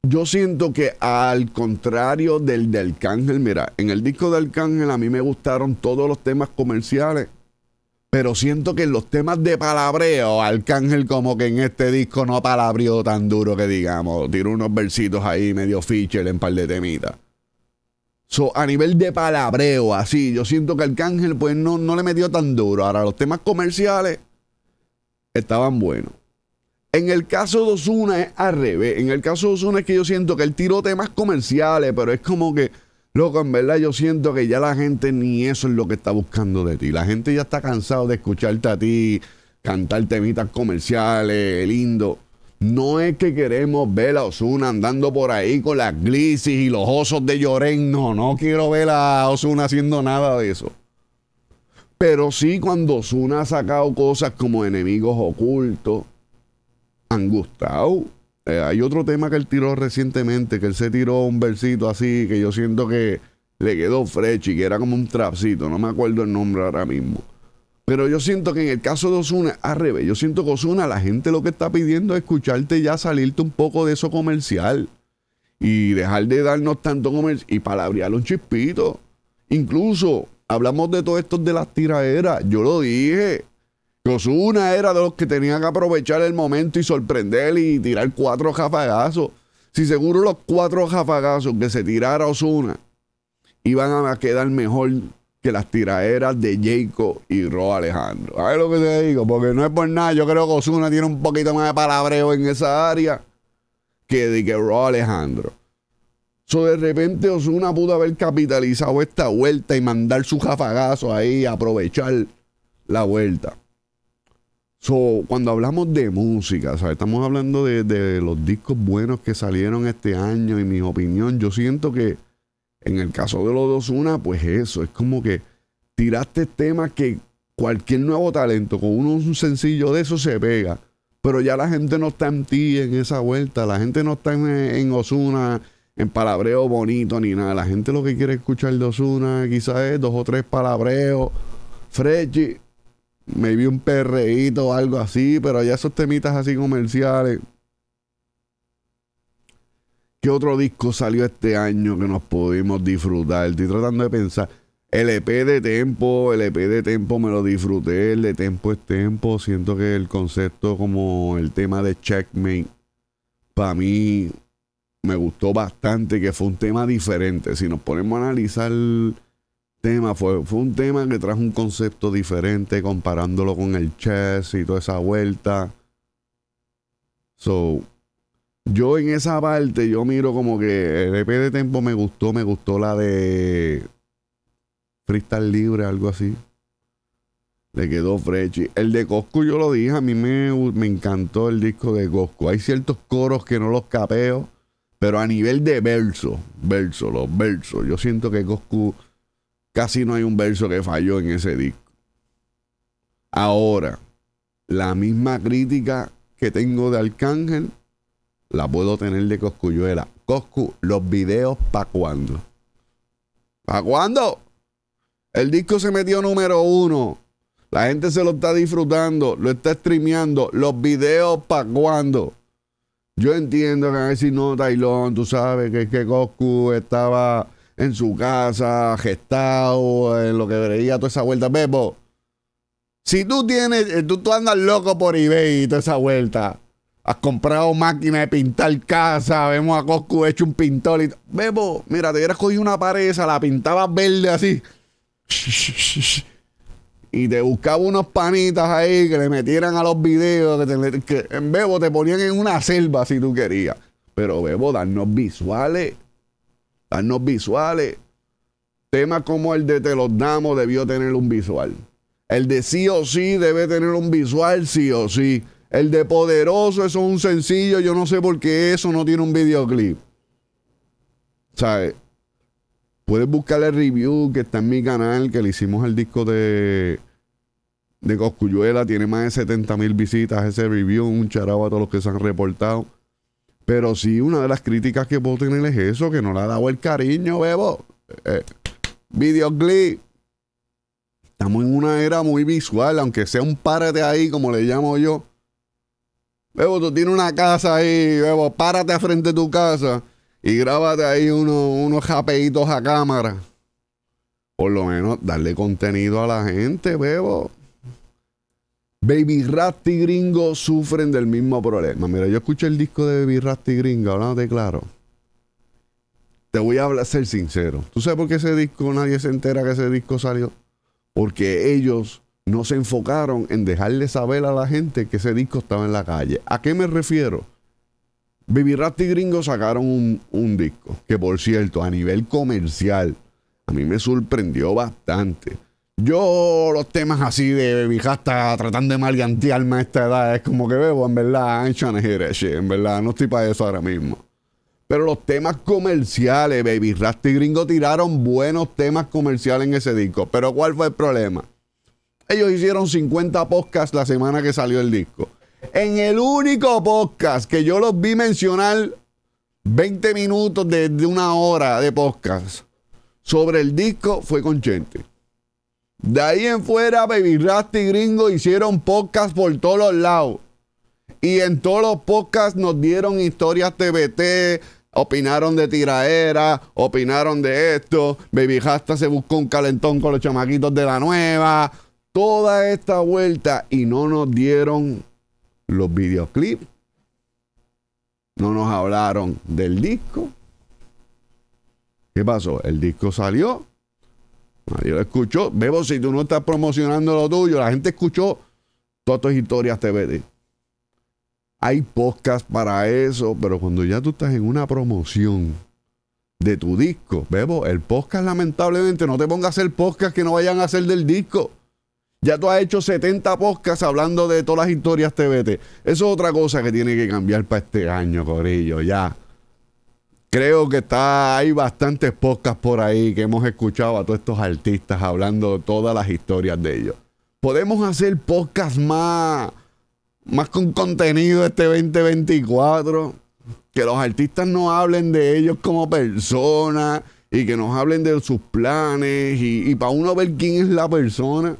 B: Yo siento que al contrario del de Arcángel, mira, en el disco de Arcángel a mí me gustaron todos los temas comerciales pero siento que en los temas de palabreo, Arcángel como que en este disco no palabreo tan duro que digamos. Tiró unos versitos ahí medio feature en par de temitas. a nivel de palabreo, así, yo siento que Arcángel pues no, no le metió tan duro. Ahora, los temas comerciales estaban buenos. En el caso de Osuna es al revés. En el caso de Osuna es que yo siento que él tiró temas comerciales, pero es como que Loco, en verdad yo siento que ya la gente ni eso es lo que está buscando de ti. La gente ya está cansada de escucharte a ti, cantar temitas comerciales, lindo. No es que queremos ver a Osuna andando por ahí con las glisis y los osos de Lloren. No, no quiero ver a Osuna haciendo nada de eso. Pero sí cuando Osuna ha sacado cosas como enemigos ocultos, han gustado. Eh, hay otro tema que él tiró recientemente, que él se tiró un versito así, que yo siento que le quedó y que era como un trapcito, no me acuerdo el nombre ahora mismo. Pero yo siento que en el caso de Osuna, al revés, yo siento que Osuna, la gente lo que está pidiendo es escucharte ya salirte un poco de eso comercial y dejar de darnos tanto comercial y palabrear un chispito. Incluso hablamos de todo esto de las tiraderas, yo lo dije, Osuna era de los que tenían que aprovechar el momento y sorprender y tirar cuatro jafagazos. Si seguro los cuatro jafagazos que se tirara Osuna iban a quedar mejor que las tiraderas de Jacob y Ro Alejandro. A ver lo que te digo, porque no es por nada. Yo creo que Osuna tiene un poquito más de palabreo en esa área que de que Ro Alejandro. de repente Osuna pudo haber capitalizado esta vuelta y mandar su jafagazo ahí, aprovechar la vuelta. So, cuando hablamos de música, estamos hablando de, los discos buenos que salieron este año y mi opinión, yo siento que en el caso de los dos una, pues eso, es como que tiraste temas que cualquier nuevo talento con uno, un sencillo de eso se pega, pero ya la gente no está en ti en esa vuelta, la gente no está en, en Osuna, en palabreo bonito ni nada, la gente lo que quiere escuchar de Osuna quizás es dos o tres palabreos, freddy me vi un perreíto o algo así, pero ya esos temitas así comerciales. ¿Qué otro disco salió este año que nos pudimos disfrutar? Estoy tratando de pensar. El EP de Tempo, el EP de Tempo me lo disfruté, el de Tempo es Tempo. Siento que el concepto como el tema de Checkmate, para mí me gustó bastante, que fue un tema diferente. Si nos ponemos a analizar tema fue, fue un tema que trajo un concepto diferente comparándolo con el chess y toda esa vuelta. So, yo en esa parte, yo miro como que el EP de Tempo me gustó, me gustó la de Freestyle Libre, algo así. Le quedó frechi. El de Coscu, yo lo dije, a mí me, me encantó el disco de Coscu. Hay ciertos coros que no los capeo, pero a nivel de verso, verso, los versos, yo siento que Coscu Casi no hay un verso que falló en ese disco. Ahora, la misma crítica que tengo de Arcángel, la puedo tener de Coscuyuela. Coscu, los videos para cuándo. ¿Para cuándo? El disco se metió número uno. La gente se lo está disfrutando, lo está streameando. Los videos para cuándo. Yo entiendo que a veces no, Tailón, tú sabes que que Coscu estaba en su casa, gestado, en lo que veía toda esa vuelta. Bebo, si tú tienes, eh, tú, tú andas loco por eBay y toda esa vuelta, has comprado máquina de pintar casa, vemos a Coscu hecho un pintor y... Bebo, mira, te hubieras cogido una pared esa, la pintabas verde así. Y te buscaba unos panitas ahí que le metieran a los videos, que, en Bebo te ponían en una selva si tú querías. Pero Bebo, darnos visuales darnos visuales. Temas como el de Te los damos debió tener un visual. El de sí o sí debe tener un visual, sí o sí. El de poderoso, eso es un sencillo. Yo no sé por qué eso no tiene un videoclip. ¿Sabes? Puedes buscar el review que está en mi canal, que le hicimos el disco de, de Coscuyuela. Tiene más de 70 mil visitas ese review. Un charabo a todos los que se han reportado. Pero sí, una de las críticas que puedo tener es eso, que no le ha dado el cariño, bebo. Video eh, eh, videoclip. Estamos en una era muy visual, aunque sea un párate ahí, como le llamo yo. Bebo, tú tienes una casa ahí, Bebo, párate a frente de tu casa y grábate ahí unos japeitos a cámara. Por lo menos darle contenido a la gente, Bebo. Baby Rasty Gringo sufren del mismo problema. Mira, yo escuché el disco de Baby Rasty Gringo, hablándote claro. Te voy a hablar, ser sincero. ¿Tú sabes por qué ese disco, nadie se entera que ese disco salió? Porque ellos no se enfocaron en dejarle saber a la gente que ese disco estaba en la calle. ¿A qué me refiero? Baby Rasty Gringo sacaron un, un disco que, por cierto, a nivel comercial, a mí me sorprendió bastante yo los temas así de baby hasta tratando de malgantearme a esta edad es como que veo, en verdad, en verdad, no estoy para eso ahora mismo. Pero los temas comerciales, Baby Rasta y Gringo tiraron buenos temas comerciales en ese disco. Pero ¿cuál fue el problema? Ellos hicieron 50 podcasts la semana que salió el disco. En el único podcast que yo los vi mencionar 20 minutos de, de una hora de podcast sobre el disco fue con Chente. De ahí en fuera, Baby y Gringo hicieron podcast por todos los lados. Y en todos los podcasts nos dieron historias TBT, opinaron de tiraera, opinaron de esto. Baby Hasta se buscó un calentón con los chamaquitos de la nueva. Toda esta vuelta y no nos dieron los videoclips. No nos hablaron del disco. ¿Qué pasó? El disco salió Nadie lo escuchó. Bebo, si tú no estás promocionando lo tuyo, la gente escuchó todas tus historias TVD. Hay podcast para eso, pero cuando ya tú estás en una promoción de tu disco, Bebo, el podcast lamentablemente no te pongas a hacer podcast que no vayan a hacer del disco. Ya tú has hecho 70 podcasts hablando de todas las historias TVT. Eso es otra cosa que tiene que cambiar para este año, Corillo, ya. Creo que está, hay bastantes podcasts por ahí que hemos escuchado a todos estos artistas hablando todas las historias de ellos. Podemos hacer podcasts más, más con contenido este 2024. Que los artistas no hablen de ellos como personas y que nos hablen de sus planes y, para uno ver quién es la persona.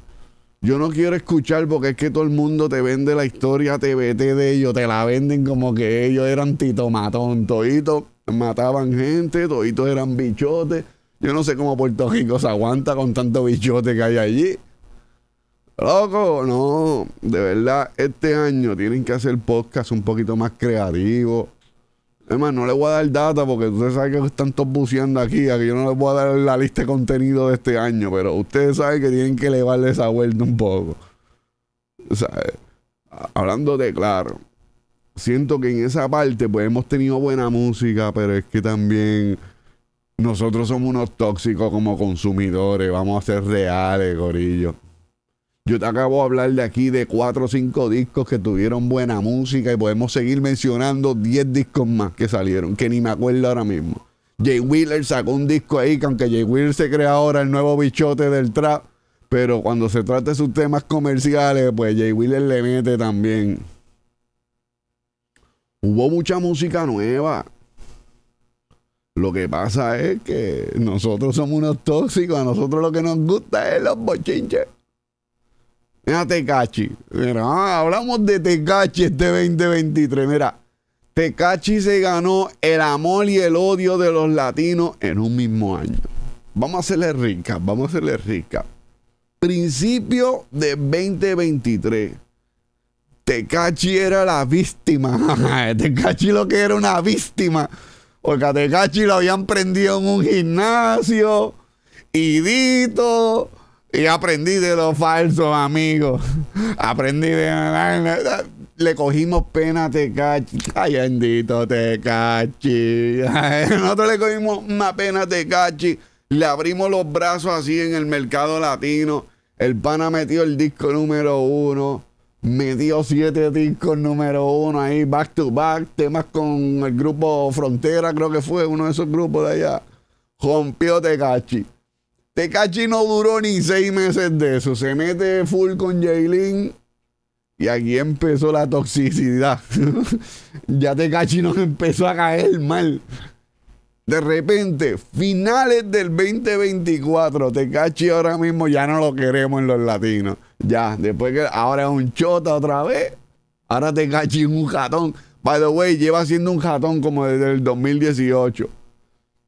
B: Yo no quiero escuchar porque es que todo el mundo te vende la historia vete de ellos, te la venden como que ellos eran titomatón, todito mataban gente, toditos eran bichotes. Yo no sé cómo Puerto Rico se aguanta con tanto bichote que hay allí. Loco, no, de verdad, este año tienen que hacer podcast un poquito más creativo. Además, no les voy a dar data porque ustedes saben que están todos buceando aquí, aquí yo no les voy a dar la lista de contenido de este año, pero ustedes saben que tienen que elevarle esa vuelta un poco. O sea, hablándote claro, siento que en esa parte, pues hemos tenido buena música, pero es que también nosotros somos unos tóxicos como consumidores. Vamos a ser reales, gorillo. Yo te acabo de hablar de aquí de cuatro o cinco discos que tuvieron buena música y podemos seguir mencionando 10 discos más que salieron, que ni me acuerdo ahora mismo. Jay Wheeler sacó un disco ahí, que aunque Jay Wheeler se crea ahora el nuevo bichote del trap, pero cuando se trata de sus temas comerciales, pues Jay Wheeler le mete también hubo mucha música nueva. Lo que pasa es que nosotros somos unos tóxicos, a nosotros lo que nos gusta es los bochinches. Mira, Tecachi. Mira, ah, hablamos de Tecachi este 2023. Mira, Tecachi se ganó el amor y el odio de los latinos en un mismo año. Vamos a hacerle rica, vamos a hacerle rica. Principio de 2023 Tecachi este era la víctima. Tecachi este lo que era una víctima. Porque a Tecachi este lo habían prendido en un gimnasio. Y Y aprendí de los falsos amigos. aprendí de. Le cogimos pena a Tecachi. Ay, bendito Tecachi. Nosotros le cogimos más pena a Tecachi. Le abrimos los brazos así en el mercado latino. El pana metió el disco número uno metió siete discos número uno ahí, back to back, temas con el grupo Frontera, creo que fue uno de esos grupos de allá. Rompió Tecachi. Tecachi no duró ni seis meses de eso. Se mete full con Jaylin y aquí empezó la toxicidad. ya Tecachi no empezó a caer mal. De repente, finales del 2024, te Tecachi ahora mismo ya no lo queremos en los latinos. Ya, después que ahora es un chota otra vez. Ahora te es un jatón. By the way, lleva siendo un jatón como desde el 2018.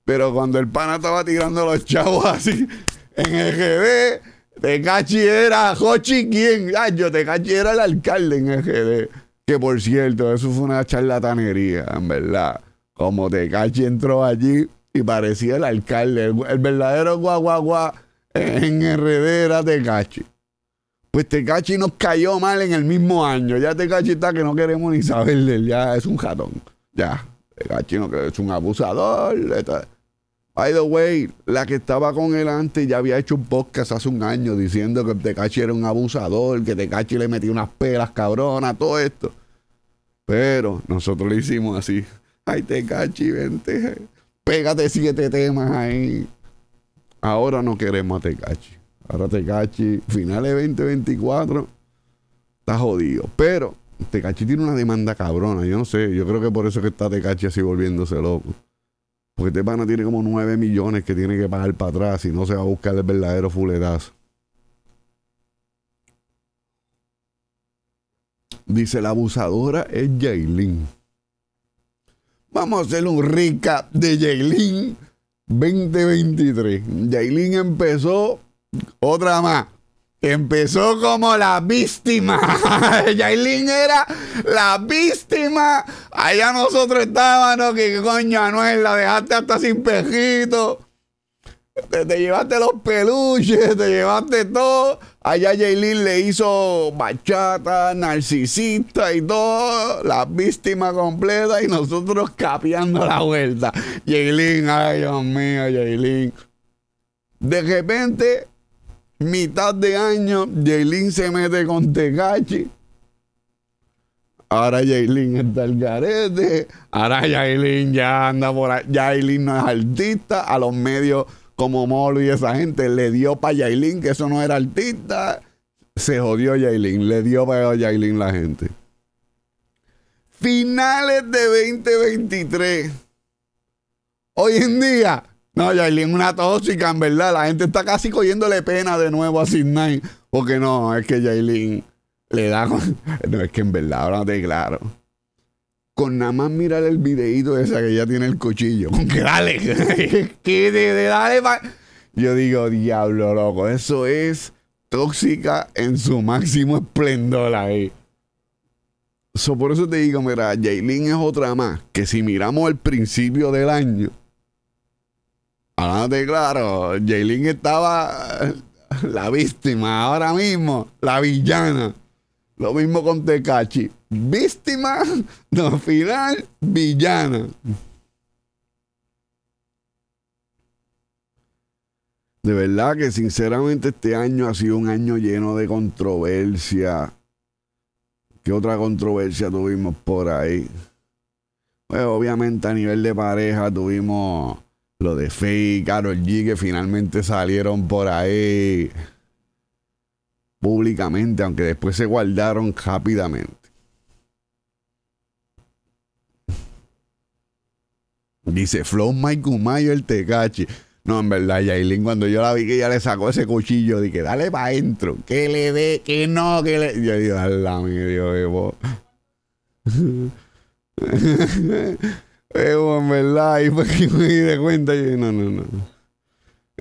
B: Pero cuando el pana estaba tirando los chavos así en el GD, Tecachi era Jochi quien. Ay, yo Tecachi era el alcalde en el GD. Que por cierto, eso fue una charlatanería, en verdad como Tecachi entró allí y parecía el alcalde, el, verdadero guaguaguá en heredera de Tecachi. Pues Tecachi nos cayó mal en el mismo año. Ya Tecachi está que no queremos ni saberle... ya es un jatón. Ya, Tecachi no es un abusador. Ay, By the way, la que estaba con él antes ya había hecho un podcast hace un año diciendo que Tecachi era un abusador, que Tecachi le metía unas pelas cabronas, todo esto. Pero nosotros le hicimos así. Ay, te cachi, vente. Pégate siete temas ahí. Ahora no queremos a Tecachi. Ahora Tecachi, finales 2024, está jodido. Pero Tecachi tiene una demanda cabrona. Yo no sé. Yo creo que por eso que está Tecachi así volviéndose loco. Porque este pana tiene como 9 millones que tiene que pagar para atrás. y no, se va a buscar el verdadero fuletazo. Dice, la abusadora es Jailin. Vamos a hacer un rica de Yailin 2023. Yailin empezó otra más. Empezó como la víctima. Yailin era la víctima. Allá nosotros estábamos, que coño, Anuel, la dejaste hasta sin pejito te, llevaste los peluches, te llevaste todo. Allá Jaylin le hizo bachata, narcisista y todo, la víctima completa y nosotros capeando la vuelta. Jaylin, ay Dios mío, Jaylin. De repente, mitad de año, Jaylin se mete con Tecachi. Ahora Jaylin está el garete. Ahora Jaylin ya anda por ahí. Jaylin no es artista. A los medios como Molo y esa gente, le dio para Yailin, que eso no era artista, se jodió Yailin, le dio para Yailin la gente. Finales de 2023. Hoy en día, no, Yailin una tóxica, en verdad. La gente está casi cogiéndole pena de nuevo a Sidney. Porque no, es que Yailin le da. No, es que en verdad, ahora te claro con nada más mirar el videíto esa que ya tiene el cuchillo. Con que dale, que de, dale. Yo digo, diablo, loco, eso es tóxica en su máximo esplendor ahí. por eso te digo, mira, Jaylin es otra más, que si miramos el principio del año, de claro, Jaylin estaba la víctima ahora mismo, la villana. Lo mismo con Tecachi. Víctima, no final, villana. De verdad que sinceramente este año ha sido un año lleno de controversia. ¿Qué otra controversia tuvimos por ahí? Pues obviamente a nivel de pareja tuvimos lo de Faye y Carol G que finalmente salieron por ahí públicamente, aunque después se guardaron rápidamente. Dice Flow Mike Gumayo el Tecachi. No, en verdad, Yailin, cuando yo la vi que ya le sacó ese cuchillo, dije, dale para adentro, que le dé, que no, que le. Yo digo, dale, mi Dios, bebo. en verdad, y fue que me di de cuenta, yo no, no, no.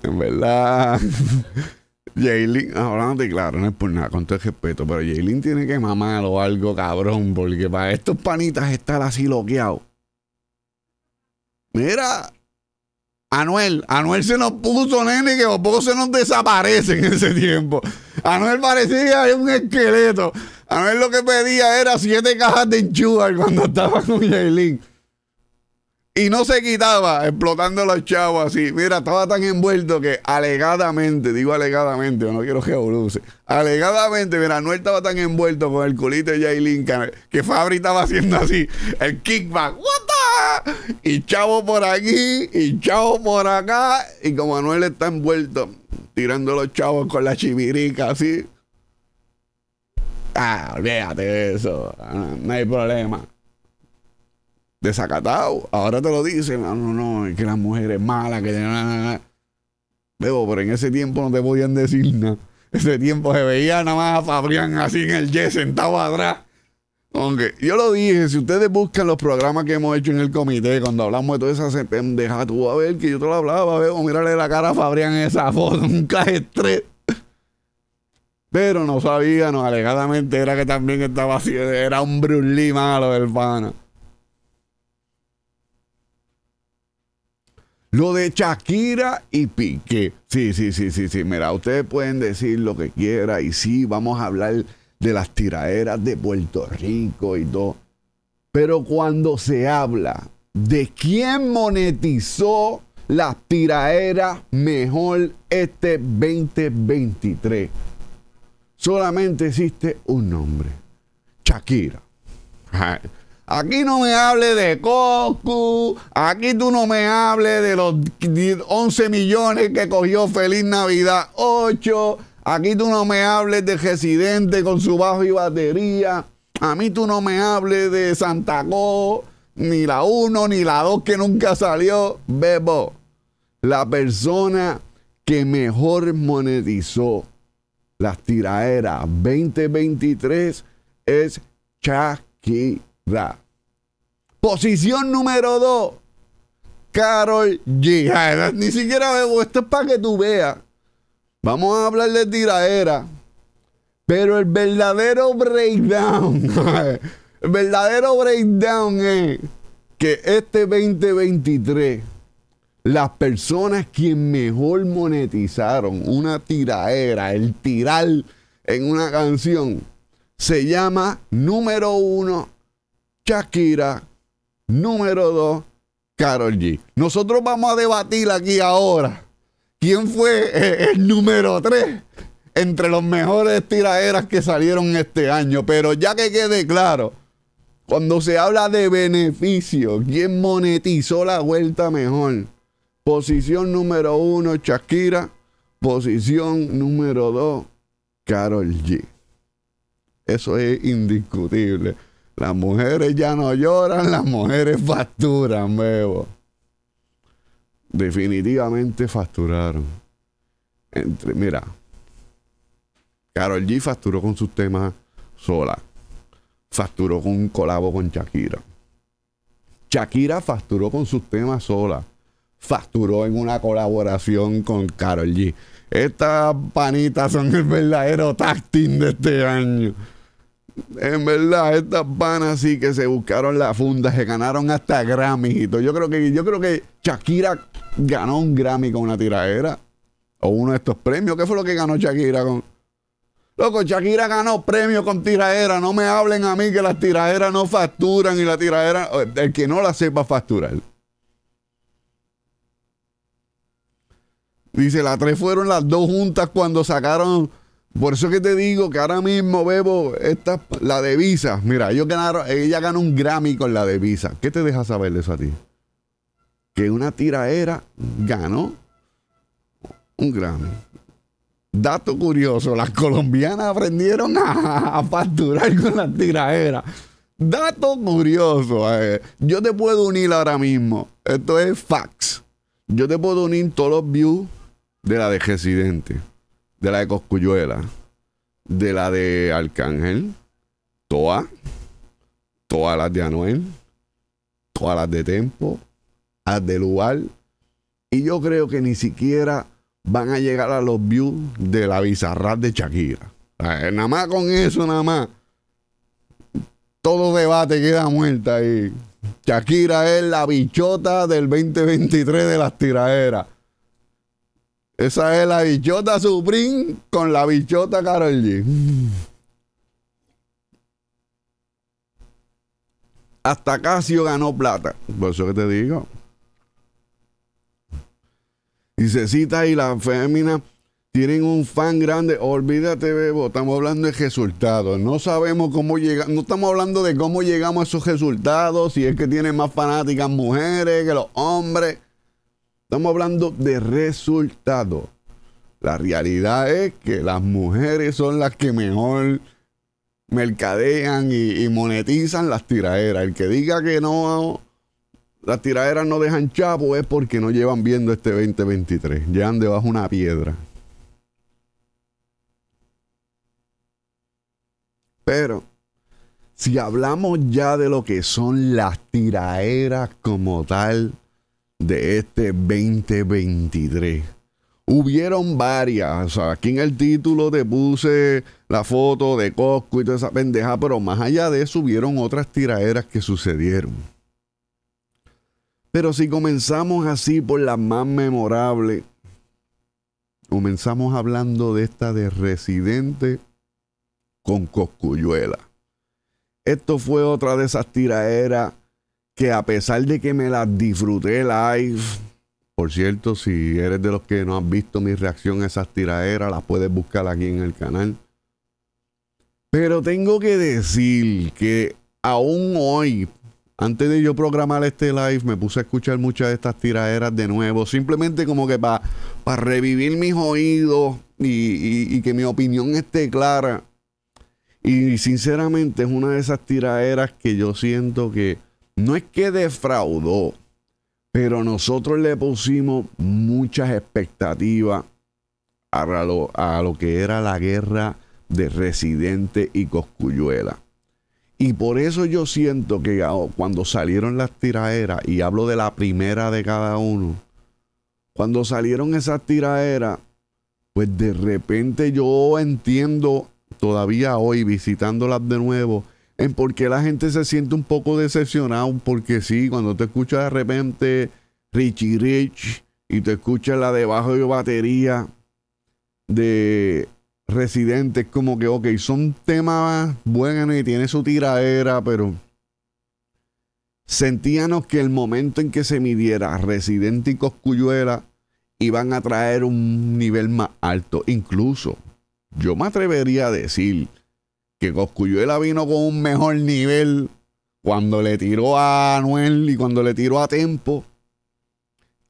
B: En verdad. Jaylin, ahora no te claro, no es por nada, con todo el respeto, pero Jaylin tiene que mamar o algo, cabrón, porque para estos panitas estar así loqueado. Mira, Anuel, Anuel se nos puso, nene, que por poco se nos desaparece en ese tiempo. Anuel parecía un esqueleto. Anuel lo que pedía era siete cajas de enchugar cuando estaba con Jaylin. Y no se quitaba, explotando los chavos así. Mira, estaba tan envuelto que alegadamente, digo alegadamente, yo no quiero que abruce, Alegadamente, mira, Anuel estaba tan envuelto con el culito de Link que Fabri estaba haciendo así, el kickback. What Y chavo por aquí, y chavo por acá. Y como Anuel está envuelto, tirando los chavos con la chivirica así. Ah, olvídate de eso. Ah, no hay problema desacatado. Ahora te lo dicen, no, ah, no, no, es que las mujeres malas, que... veo, pero en ese tiempo no te podían decir nada. Ese tiempo se veía nada más a Fabrián así en el Y sentado atrás. Aunque yo lo dije, si ustedes buscan los programas que hemos hecho en el comité, cuando hablamos de todas esas deja tú a ver que yo te lo hablaba, veo, mírale la cara a Fabrián en esa foto, un estrés. Pero no sabía, alegadamente era que también estaba así, era un brulí malo del pana. Lo de Shakira y Piqué. Sí, sí, sí, sí, sí. Mira, ustedes pueden decir lo que quieran y sí, vamos a hablar de las tiraderas de Puerto Rico y todo. Pero cuando se habla de quién monetizó las tiraderas mejor este 2023, solamente existe un nombre. Shakira. Aquí no me hable de Coscu, aquí tú no me hables de los 11 millones que cogió Feliz Navidad 8, aquí tú no me hables de Residente con su bajo y batería, a mí tú no me hables de Santa Cruz ni la 1 ni la 2 que nunca salió, Bebo. La persona que mejor monetizó las tiraeras 2023 es Chaki Posición número 2. Carol G. ni siquiera veo. Esto es para que tú veas. Vamos a hablar de tiraera Pero el verdadero breakdown. el verdadero breakdown es que este 2023, las personas quien mejor monetizaron una tiraera, el tirar en una canción, se llama número uno Shakira. Número 2, Carol G. Nosotros vamos a debatir aquí ahora quién fue el, número 3 entre los mejores tiraderas que salieron este año. Pero ya que quede claro, cuando se habla de beneficio, ¿quién monetizó la vuelta mejor? Posición número 1, Shakira. Posición número 2, Carol G. Eso es indiscutible. Las mujeres ya no lloran, las mujeres facturan, bebo. Definitivamente facturaron. mira, Carol G facturó con sus temas sola. Facturó con un colabo con Shakira. Shakira facturó con sus temas sola. Facturó en una colaboración con Carol G. Estas panitas son el verdadero táctil de este año. En verdad, estas panas sí que se buscaron la funda, se ganaron hasta Grammy Yo creo que, yo creo que Shakira ganó un Grammy con una tiradera. O uno de estos premios. ¿Qué fue lo que ganó Shakira con? Loco, Shakira ganó premio con tiradera. No me hablen a mí que las tiraderas no facturan y la tiradera. El que no la sepa facturar. Dice, las tres fueron las dos juntas cuando sacaron por eso que te digo que ahora mismo, Bebo, esta, la de mira, ellos ganaron, ella ganó un Grammy con la de Visa. ¿Qué te deja saber eso a ti? Que una tiraera ganó un Grammy. Dato curioso, las colombianas aprendieron a, facturar con la tiraera. Dato curioso, eh, yo te puedo unir ahora mismo. Esto es fax. Yo te puedo unir todos los views de la de residente de la de Coscuyuela, de la de Arcángel, Toa, todas las de Anuel, todas las de Tempo, las de Lugar. Y yo creo que ni siquiera van a llegar a los views de la bizarrat de Shakira. Eh, nada más con eso, nada más. Todo debate queda muerto ahí. Shakira es la bichota del 2023 de las tiraderas. Esa es la bichota suprín con la bichota Carol G. Hasta Casio ganó plata. Por eso que te digo. Y cita y la fémina tienen un fan grande. Olvídate, Bebo. Estamos hablando de resultados. No sabemos cómo llega, No estamos hablando de cómo llegamos a esos resultados. Si es que tienen más fanáticas mujeres que los hombres. Estamos hablando de resultados. La realidad es que las mujeres son las que mejor mercadean y, y monetizan las tiraderas. El que diga que no, las tiraderas no dejan chapo es porque no llevan viendo este 2023. Llevan debajo una piedra. Pero si hablamos ya de lo que son las tiraderas como tal, de este 2023. Hubieron varias. aquí en el título te puse la foto de Costco y toda esa pendeja, pero más allá de eso hubieron otras tiraderas que sucedieron. Pero si comenzamos así por la más memorable, comenzamos hablando de esta de Residente con Coscuyuela. Esto fue otra de esas tiraeras que a pesar de que me las disfruté live, por cierto, si eres de los que no has visto mi reacción a esas tiraderas, las puedes buscar aquí en el canal. Pero tengo que decir que aún hoy, antes de yo programar este live, me puse a escuchar muchas de estas tiraderas de nuevo, simplemente como que para revivir mis oídos y, y que mi opinión esté clara. Y sinceramente es una de esas tiraderas que yo siento que no es que defraudó, pero nosotros le pusimos muchas expectativas a lo, a lo que era la guerra de Residente y Coscuyuela. Y por eso yo siento que cuando salieron las tiraderas, y hablo de la primera de cada uno, cuando salieron esas tiraeras, pues de repente yo entiendo todavía hoy visitándolas de nuevo en por qué la gente se siente un poco decepcionado, porque sí, cuando te escuchas de repente Richie Rich y te escuchas la debajo de batería de Residentes, como que, ok, son temas buenos y tiene su tiradera, pero sentíanos que el momento en que se midiera Residente y Coscuyuela iban a traer un nivel más alto. Incluso, yo me atrevería a decir que Coscuyuela vino con un mejor nivel cuando le tiró a Anuel y cuando le tiró a Tempo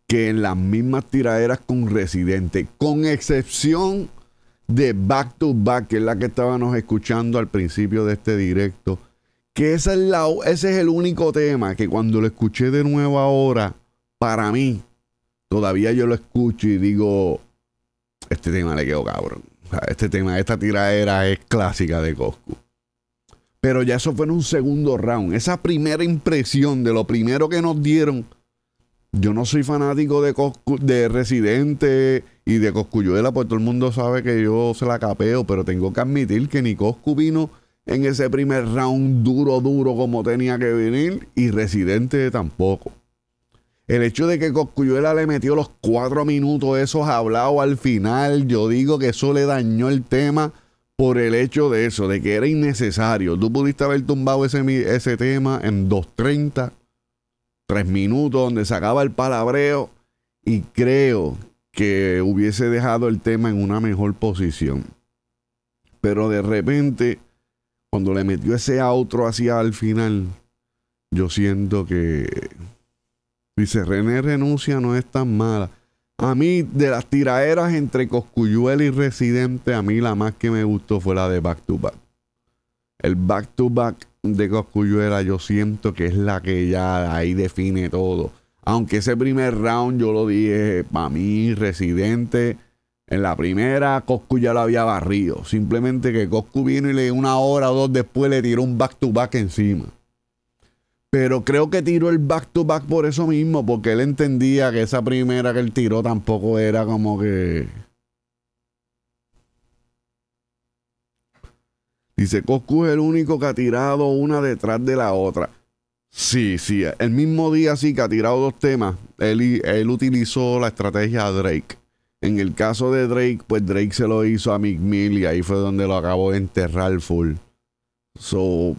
B: que en las mismas tiraderas con Residente, con excepción de Back to Back, que es la que estábamos escuchando al principio de este directo, que ese es el único tema que cuando lo escuché de nuevo ahora, para mí, todavía yo lo escucho y digo, este tema le quedó cabrón. Este tema, esta tiradera es clásica de Coscu. Pero ya eso fue en un segundo round. Esa primera impresión de lo primero que nos dieron. Yo no soy fanático de, Coscu, de Residente y de Coscuyuela, pues todo el mundo sabe que yo se la capeo, pero tengo que admitir que ni Coscu vino en ese primer round duro, duro como tenía que venir y Residente tampoco. El hecho de que Cocuyuela le metió los cuatro minutos esos hablados al final, yo digo que eso le dañó el tema por el hecho de eso, de que era innecesario. Tú pudiste haber tumbado ese, ese tema en 2.30, tres minutos, donde sacaba el palabreo, y creo que hubiese dejado el tema en una mejor posición. Pero de repente, cuando le metió ese outro hacia al final, yo siento que Dice, René renuncia, no es tan mala. A mí, de las tiraderas entre Coscuyuela y Residente, a mí la más que me gustó fue la de Back to Back. El Back to Back de Coscuyuela yo siento que es la que ya ahí define todo. Aunque ese primer round yo lo dije, para mí, Residente, en la primera Coscu ya lo había barrido. Simplemente que Coscu vino y le una hora o dos después le tiró un back to back encima. Pero creo que tiró el back to back por eso mismo, porque él entendía que esa primera que él tiró tampoco era como que. Dice, Coscu es el único que ha tirado una detrás de la otra. Sí, sí, el mismo día sí que ha tirado dos temas, él, él utilizó la estrategia Drake. En el caso de Drake, pues Drake se lo hizo a Mick Mill y ahí fue donde lo acabó de enterrar full. So,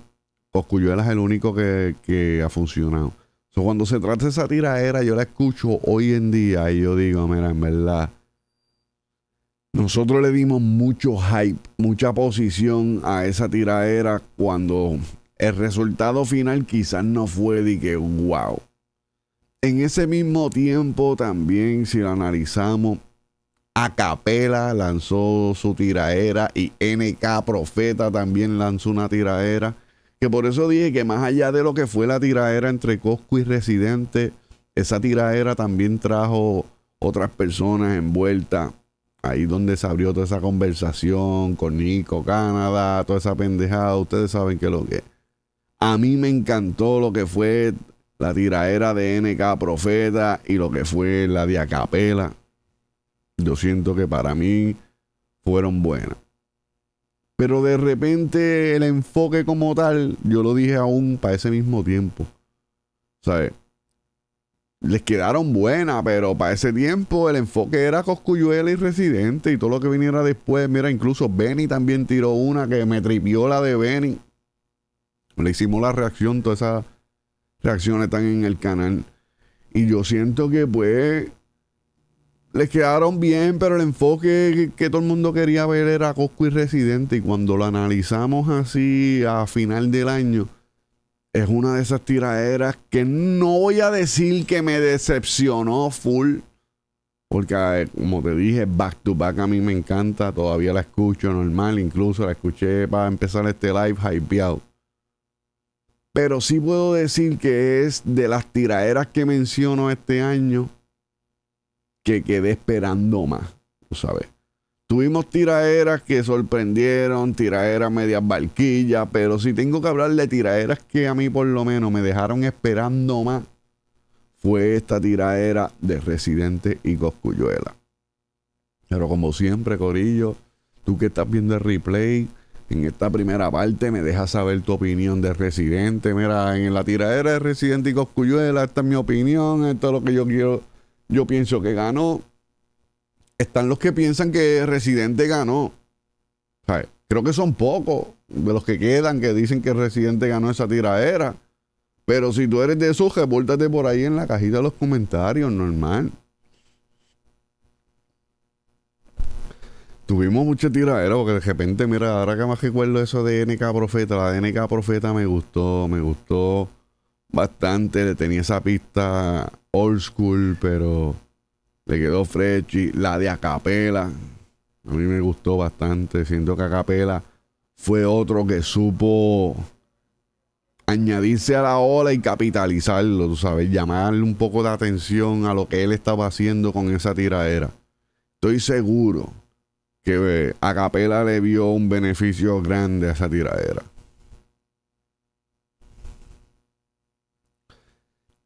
B: Cosculluela es el único que, ha funcionado. cuando se trata de esa tiraera, yo la escucho hoy en día y yo digo, mira, en verdad, nosotros le dimos mucho hype, mucha posición a esa tiraera cuando el resultado final quizás no fue de que wow. En ese mismo tiempo también, si lo analizamos, Acapela lanzó su tiraera y NK Profeta también lanzó una tiraera. Que por eso dije que más allá de lo que fue la tiraera entre Cosco y Residente, esa tiraera también trajo otras personas envueltas. Ahí donde se abrió toda esa conversación con Nico, Canadá, toda esa pendejada. Ustedes saben que lo que A mí me encantó lo que fue la tiraera de NK Profeta y lo que fue la de Acapela. Yo siento que para mí fueron buenas. Pero de repente el enfoque como tal, yo lo dije aún para ese mismo tiempo. ¿Sabes? Les quedaron buenas, pero para ese tiempo el enfoque era Coscuyuela y Residente y todo lo que viniera después. Mira, incluso Benny también tiró una que me tripió la de Benny. Le hicimos la reacción, todas esas reacciones están en el canal. Y yo siento que pues les quedaron bien, pero el enfoque que, todo el mundo quería ver era Cosco y Residente. Y cuando lo analizamos así a final del año, es una de esas tiraderas que no voy a decir que me decepcionó full. Porque, como te dije, back to back a mí me encanta. Todavía la escucho normal. Incluso la escuché para empezar este live hypeado. Pero sí puedo decir que es de las tiraderas que menciono este año que quedé esperando más, tú sabes. Tuvimos tiraderas que sorprendieron, tiraderas medias barquillas, pero si tengo que hablar de tiraderas que a mí por lo menos me dejaron esperando más, fue esta tiradera de Residente y Coscuyuela. Pero como siempre, Corillo, tú que estás viendo el replay, en esta primera parte me dejas saber tu opinión de Residente. Mira, en la tiradera de Residente y Coscuyuela, esta es mi opinión, esto es lo que yo quiero yo pienso que ganó. Están los que piensan que Residente ganó. Creo que son pocos de los que quedan que dicen que Residente ganó esa tiradera. Pero si tú eres de esos, revuéltate por ahí en la cajita de los comentarios, normal. Tuvimos mucha tiradera porque de repente, mira, ahora que más recuerdo eso de NK Profeta, la NK Profeta me gustó, me gustó bastante, le tenía esa pista old school, pero le quedó fresh. La de acapela, a mí me gustó bastante. Siento que acapela fue otro que supo añadirse a la ola y capitalizarlo, tú sabes, llamarle un poco de atención a lo que él estaba haciendo con esa tiradera. Estoy seguro que eh, Acapela le vio un beneficio grande a esa tiradera.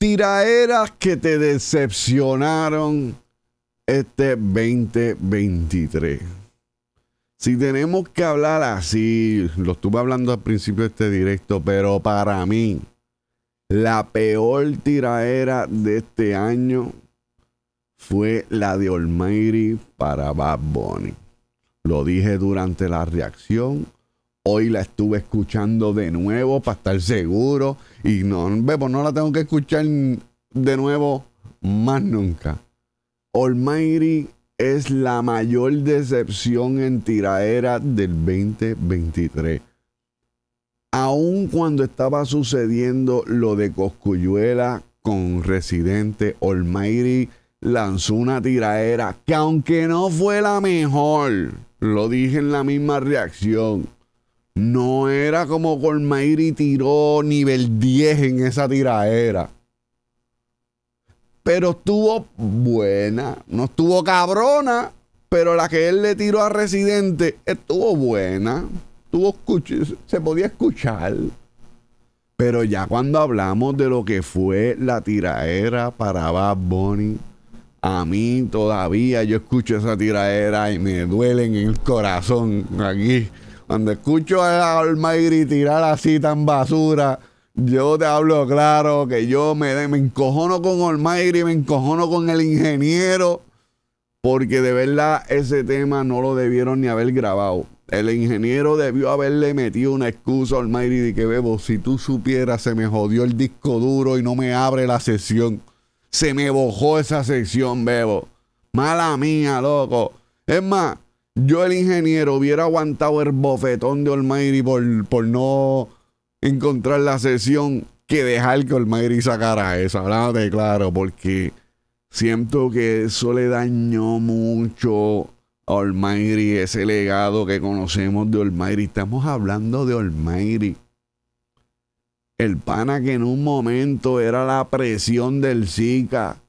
B: tiraeras que te decepcionaron este 2023. Si tenemos que hablar así, lo estuve hablando al principio de este directo, pero para mí, la peor tiraera de este año fue la de Almighty para Bad Bunny. Lo dije durante la reacción Hoy la estuve escuchando de nuevo para estar seguro. Y no, no la tengo que escuchar de nuevo más nunca. Almighty es la mayor decepción en tiraera del 2023. Aun cuando estaba sucediendo lo de Coscuyuela con Residente, Almighty lanzó una tiraera que aunque no fue la mejor, lo dije en la misma reacción no era como Colmairi tiró nivel 10 en esa tiraera. Pero estuvo buena. No estuvo cabrona. Pero la que él le tiró a Residente estuvo buena. Estuvo se podía escuchar. Pero ya cuando hablamos de lo que fue la tiraera para Bad Bunny, a mí todavía yo escucho esa tiraera y me duele en el corazón aquí. Cuando escucho a Almighty tirar así tan basura, yo te hablo claro que yo me, encojono con Almighty, me encojono con el ingeniero, porque de verdad ese tema no lo debieron ni haber grabado. El ingeniero debió haberle metido una excusa a Olmairi de que bebo, si tú supieras, se me jodió el disco duro y no me abre la sesión. Se me bojó esa sección, bebo. Mala mía, loco. Es más, yo el ingeniero hubiera aguantado el bofetón de Olmairi por, no encontrar la sesión que dejar que Olmairi sacara eso, de claro, porque siento que eso le dañó mucho a Olmairi, ese legado que conocemos de Olmairi. Estamos hablando de Olmairi. El pana que en un momento era la presión del Zika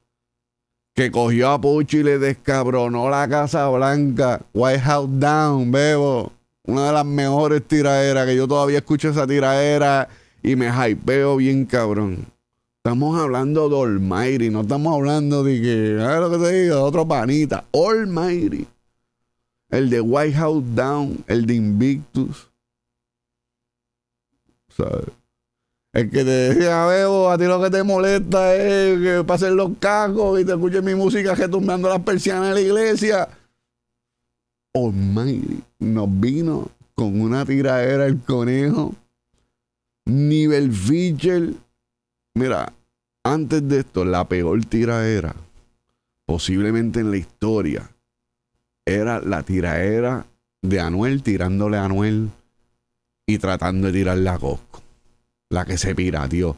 B: que cogió a Puchi y le descabronó la Casa Blanca. White House Down, bebo. Una de las mejores tiraderas, que yo todavía escucho esa tiradera y me hypeo bien cabrón. Estamos hablando de Almighty, no estamos hablando de que, ¿sabes lo que te digo? De otro panita. Almighty. El de White House Down, el de Invictus. ¿Sabes? El que te decía, Bebo, a ti lo que te molesta es que pasen los cacos y te escuchen mi música retumbando las persianas de la iglesia. my nos vino con una tiradera el conejo. Nivel Fischer. Mira, antes de esto, la peor tiraera posiblemente en la historia, era la tiraera de Anuel tirándole a Anuel y tratando de tirar la cosa la que se pirateó.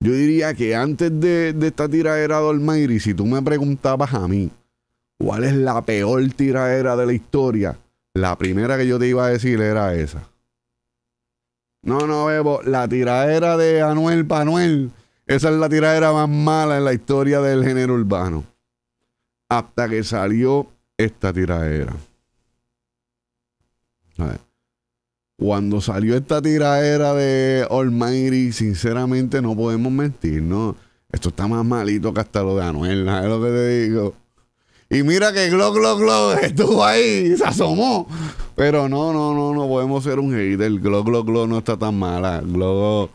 B: Yo diría que antes de, esta tiradera de si tú me preguntabas a mí cuál es la peor tiradera de la historia, la primera que yo te iba a decir era esa. No, no, Bebo, la tiradera de Anuel Panuel, esa es la tiradera más mala en la historia del género urbano. Hasta que salió esta tiradera. A ver cuando salió esta tiraera de All Mighty, sinceramente no podemos mentir, ¿no? Esto está más malito que hasta lo de Anuel, ¿sabes lo que te digo? Y mira que Glock, Glock, Glock estuvo ahí, se asomó. Pero no, no, no, no podemos ser un hater. Glock, Glock, Glock no está tan mala. Glock,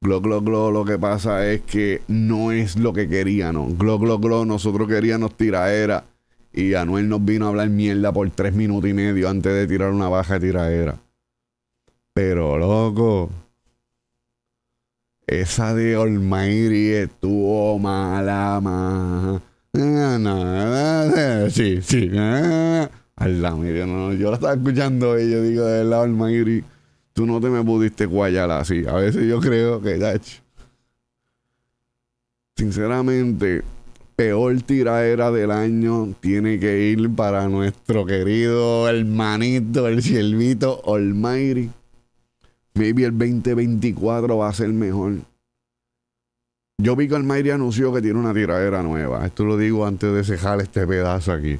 B: Glock, Glock, lo que pasa es que no es lo que queríamos. Glock, Glock, Glock, nosotros queríamos tiraera. Y Anuel nos vino a hablar mierda por tres minutos y medio antes de tirar una baja de tiraera. Pero loco, esa de Almighty estuvo mala, ma. Ah, sí, sí. Ah. La, mire, no, yo la estaba escuchando y yo digo, de la Almighty, tú no te me pudiste guayar así. A veces yo creo que, Sinceramente, peor tiradera del año tiene que ir para nuestro querido hermanito, el siervito Almighty Maybe el 2024 va a ser mejor. Yo vi que Almayri anunció que tiene una tiradera nueva. Esto lo digo antes de cejar este pedazo aquí.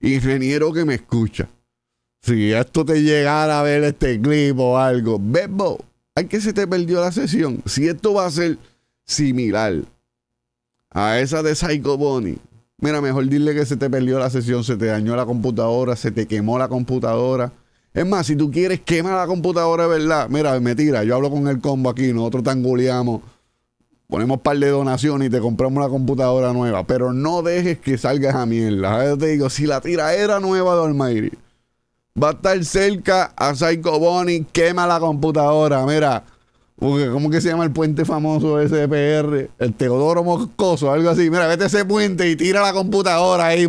B: Ingeniero que me escucha. Si esto te llegara a ver este clip o algo, Bebo, hay que se te perdió la sesión. Si esto va a ser similar a esa de Psycho Bonnie, mira, mejor dile que se te perdió la sesión, se te dañó la computadora, se te quemó la computadora es más, si tú quieres quema la computadora verdad, mira, me tira, yo hablo con el combo aquí, nosotros tanguleamos, ponemos par de donaciones y te compramos una computadora nueva, pero no dejes que salgas a mierda. Yo te digo, si la tira era nueva de Almighty, va a estar cerca a Psycho Bonnie, quema la computadora, mira. ¿cómo que se llama el puente famoso de SPR? El Teodoro Moscoso, algo así. Mira, vete a ese puente y tira la computadora ahí.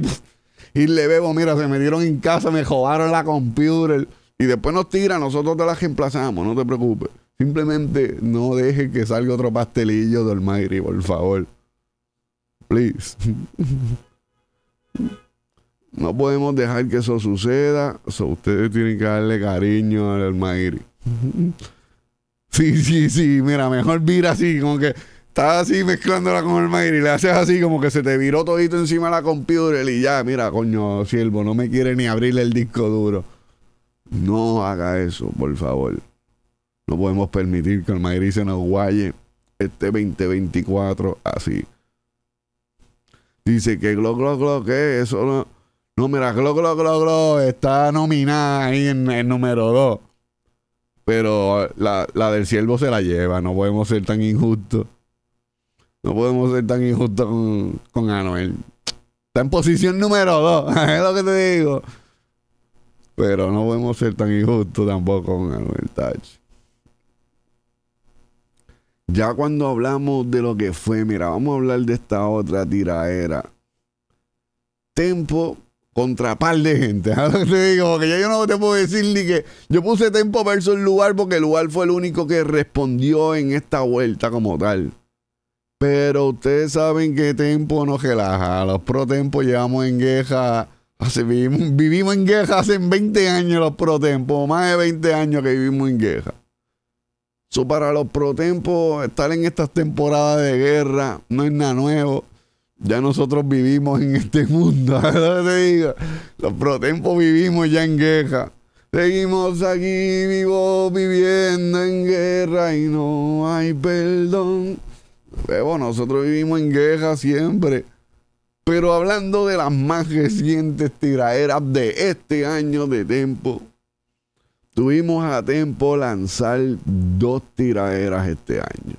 B: Y le veo, mira, se me dieron en casa, me jodaron la computer. Y después nos tiran, nosotros te las reemplazamos, no te preocupes. Simplemente no dejes que salga otro pastelillo del Mayri, por favor. Please. No podemos dejar que eso suceda. ustedes tienen que darle cariño al Mayri. Sí, sí, sí. Mira, mejor Mira así, como que Estás así mezclándola con el Magri. le haces así como que se te viró todito encima de la computer y ya, mira, coño, siervo, no me quiere ni abrirle el disco duro. No haga eso, por favor. No podemos permitir que el Magri se nos guaye este 2024 así. Dice que Glo Glo Glo, que eso no. No, mira, Glo Glo Glo Glo está nominada ahí en el número 2. Pero la, la del siervo se la lleva, no podemos ser tan injustos. No podemos ser tan injustos con, Anuel. Está en posición número 2, es lo que te digo. Pero no podemos ser tan injustos tampoco con Anuel Touch. Ya cuando hablamos de lo que fue, mira, vamos a hablar de esta otra tiraera. Tempo contra par de gente. lo que te digo, porque ya yo no te puedo decir ni que yo puse Tempo versus Lugar porque el Lugar fue el único que respondió en esta vuelta como tal. Pero ustedes saben que tiempo nos relaja. Los pro llevamos en guerra. vivimos, en guerra hace 20 años los pro Más de 20 años que vivimos en guerra. para los pro estar en estas temporadas de guerra no es nada nuevo. Ya nosotros vivimos en este mundo. te digo? Los pro vivimos ya en guerra. Seguimos aquí vivos viviendo en guerra y no hay perdón nosotros vivimos en guerra siempre. Pero hablando de las más recientes tiraeras de este año de Tempo, tuvimos a Tempo lanzar dos tiraderas este año.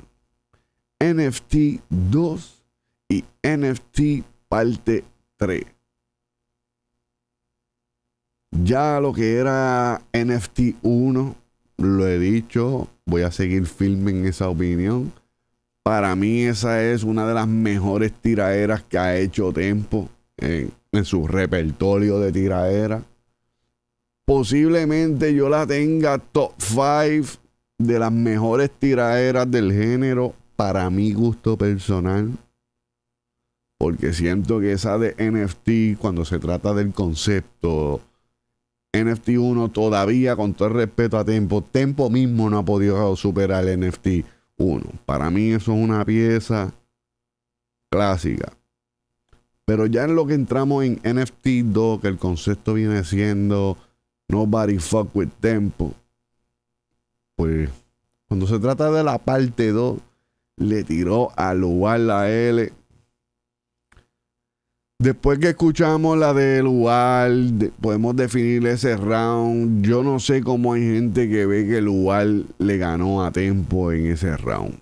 B: NFT 2 y NFT parte 3. Ya lo que era NFT 1, lo he dicho, voy a seguir firme en esa opinión. Para mí esa es una de las mejores tiraeras que ha hecho Tempo en, su repertorio de tiraderas. Posiblemente yo la tenga top 5 de las mejores tiraderas del género para mi gusto personal. Porque siento que esa de NFT, cuando se trata del concepto, NFT 1 todavía, con todo el respeto a Tempo, Tempo mismo no ha podido superar el NFT para mí eso es una pieza clásica. Pero ya en lo que entramos en NFT 2, que el concepto viene siendo Nobody Fuck with Tempo, pues cuando se trata de la parte 2, le tiró a lugar la L Después que escuchamos la del lugar, podemos definir ese round. Yo no sé cómo hay gente que ve que lugar le ganó a Tempo en ese round.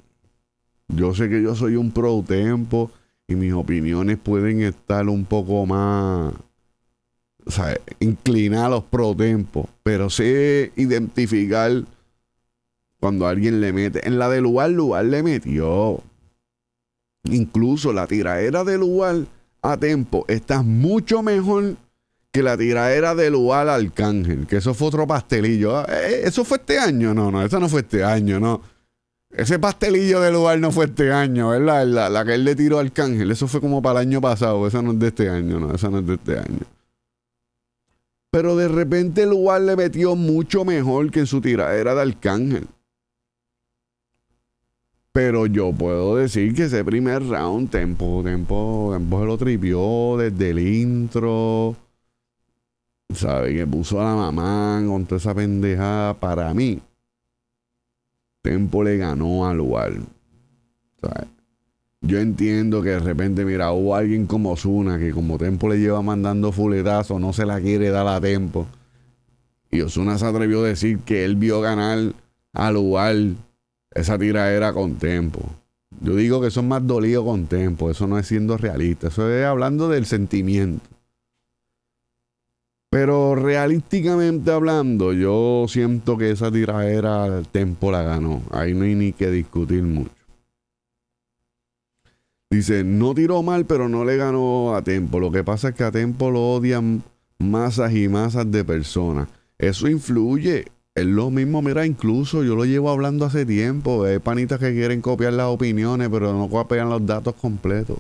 B: Yo sé que yo soy un pro Tempo y mis opiniones pueden estar un poco más, o sea, inclinados pro Tempo, pero sé identificar cuando alguien le mete. En la de lugar, lugar le metió. Incluso la era del lugar a tiempo, estás mucho mejor que la tiradera de al Arcángel, que eso fue otro pastelillo. Ah, eh, eh, ¿Eso fue este año? No, no, eso no fue este año, no. Ese pastelillo de Lual no fue este año, ¿verdad? La, que él le tiró al Arcángel, eso fue como para el año pasado, esa no es de este año, no, esa no es de este año. Pero de repente Lual le metió mucho mejor que en su tiradera de Arcángel. Pero yo puedo decir que ese primer round, Tempo, Tempo, Tempo se lo tripió desde el intro. Sabe Que puso a la mamá con toda esa pendejada. Para mí, Tempo le ganó al lugar. Yo entiendo que de repente, mira, hubo alguien como Osuna que como Tempo le lleva mandando fuletazo, no se la quiere dar a Tempo. Y Osuna se atrevió a decir que él vio ganar al lugar esa tira era con tempo. Yo digo que son más dolido con tempo. Eso no es siendo realista. Eso es hablando del sentimiento. Pero realísticamente hablando, yo siento que esa tiradera al tempo la ganó. Ahí no hay ni que discutir mucho. Dice, no tiró mal, pero no le ganó a Tempo. Lo que pasa es que a Tempo lo odian masas y masas de personas. Eso influye es lo mismo, mira, incluso yo lo llevo hablando hace tiempo. Hay panitas que quieren copiar las opiniones, pero no copian los datos completos.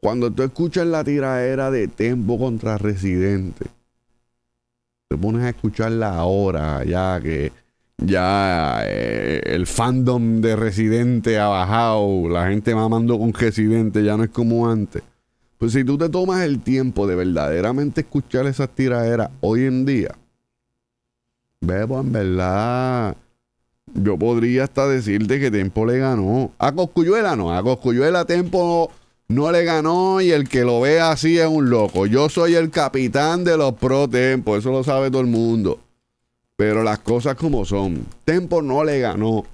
B: Cuando tú escuchas la tiradera de Tempo contra Residente, te pones a escucharla ahora, ya que ya eh, el fandom de Residente ha bajado, la gente mamando con Residente, ya no es como antes. Pues si tú te tomas el tiempo de verdaderamente escuchar esas tiraderas hoy en día, Bebo, en verdad, yo podría hasta decirte que Tempo le ganó. A Coscuyuela no, a Coscuyuela Tempo no, le ganó y el que lo vea así es un loco. Yo soy el capitán de los pro Tempo, eso lo sabe todo el mundo. Pero las cosas como son, Tempo no le ganó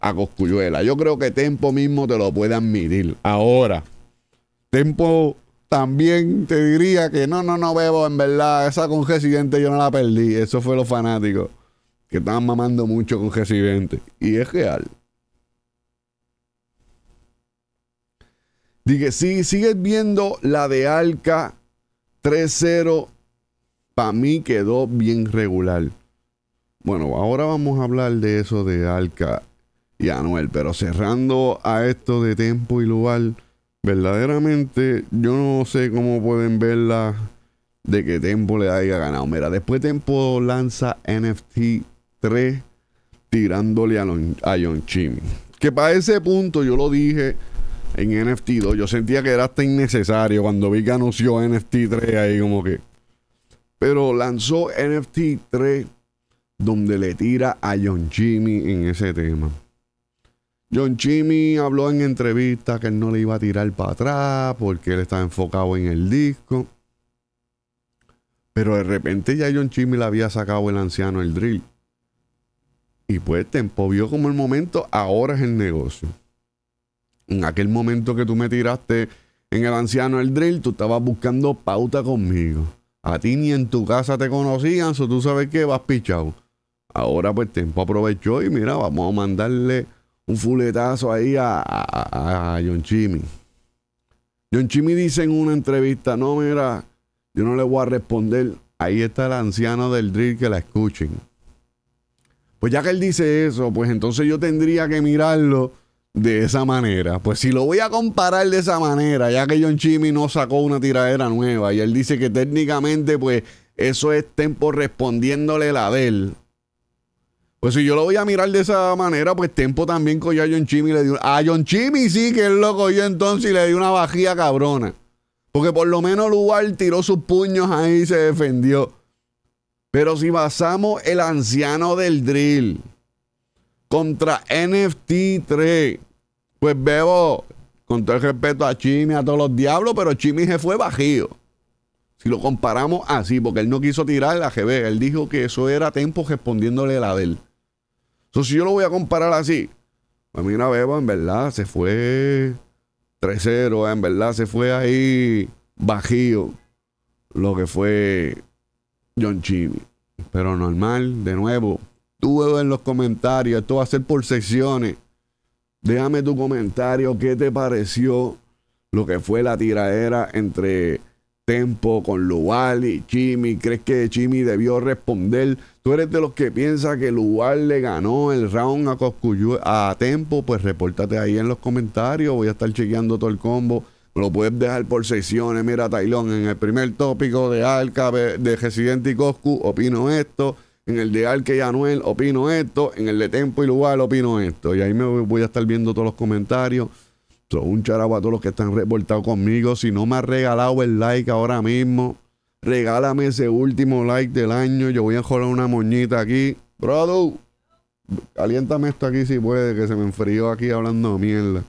B: a Coscuyuela. Yo creo que Tempo mismo te lo puede admitir. Ahora, Tempo también te diría que no, no, no, bebo, en verdad, esa con Residente yo no la perdí. Eso fue los fanáticos que estaban mamando mucho con Residente. Y es real. Dije, sí, sigues viendo la de Alca 3-0. Para mí quedó bien regular. Bueno, ahora vamos a hablar de eso de Alca y Anuel. Pero cerrando a esto de tiempo y lugar verdaderamente yo no sé cómo pueden verla de que Tempo le haya ganado. Mira, después Tempo lanza NFT 3 tirándole a, Lon, Que para ese punto yo lo dije en NFT 2. Yo sentía que era hasta innecesario cuando vi que anunció NFT 3 ahí como que. Pero lanzó NFT 3 donde le tira a John Jimmy en ese tema. John Chimmy habló en entrevista que él no le iba a tirar para atrás porque él estaba enfocado en el disco. Pero de repente ya John Chimmy le había sacado el anciano el drill. Y pues Tempo vio como el momento, ahora es el negocio. En aquel momento que tú me tiraste en el anciano el drill, tú estabas buscando pauta conmigo. A ti ni en tu casa te conocían, o tú sabes que vas pichado. Ahora pues Tempo aprovechó y mira, vamos a mandarle un fuletazo ahí a, John Chimmy. John Chimmy dice en una entrevista, no, mira, yo no le voy a responder. Ahí está el anciano del drill que la escuchen. Pues ya que él dice eso, pues entonces yo tendría que mirarlo de esa manera. Pues si lo voy a comparar de esa manera, ya que John Chimmy no sacó una tiradera nueva y él dice que técnicamente pues eso es Tempo respondiéndole la de él. Pues si yo lo voy a mirar de esa manera, pues Tempo también cogió a John Chimmy y le dio. A John Chimmy sí que él lo cogió entonces y le dio una bajía cabrona. Porque por lo menos Lugar tiró sus puños ahí y se defendió. Pero si basamos el anciano del drill contra NFT 3, pues Bebo, con todo el respeto a Chimmy, a todos los diablos, pero Chimmy se fue bajío. Si lo comparamos así, porque él no quiso tirar la GB, él dijo que eso era Tempo respondiéndole la de él. Entonces, si yo lo voy a comparar así, Pues mira, una beba en verdad se fue 3-0, en verdad se fue ahí bajío lo que fue John Chimmy. Pero normal, de nuevo, tú en los comentarios, esto va a ser por secciones. Déjame tu comentario, ¿qué te pareció lo que fue la tiradera entre Tempo con y Chimi? ¿Crees que Chimi debió responder? tú eres de los que piensa que Lugar le ganó el round a a Tempo, pues repórtate ahí en los comentarios. Voy a estar chequeando todo el combo. Lo puedes dejar por sesiones. Mira, Tailón, en el primer tópico de Alca, de Residente y Coscu, opino esto. En el de Alca y Anuel, opino esto. En el de Tempo y Lugar, opino esto. Y ahí me voy a estar viendo todos los comentarios. Son un charabo a todos los que están reportados conmigo. Si no me ha regalado el like ahora mismo, regálame ese último like del año. Yo voy a enjolar una moñita aquí. Brother, caliéntame esto aquí si puede, que se me enfrió aquí hablando mierda.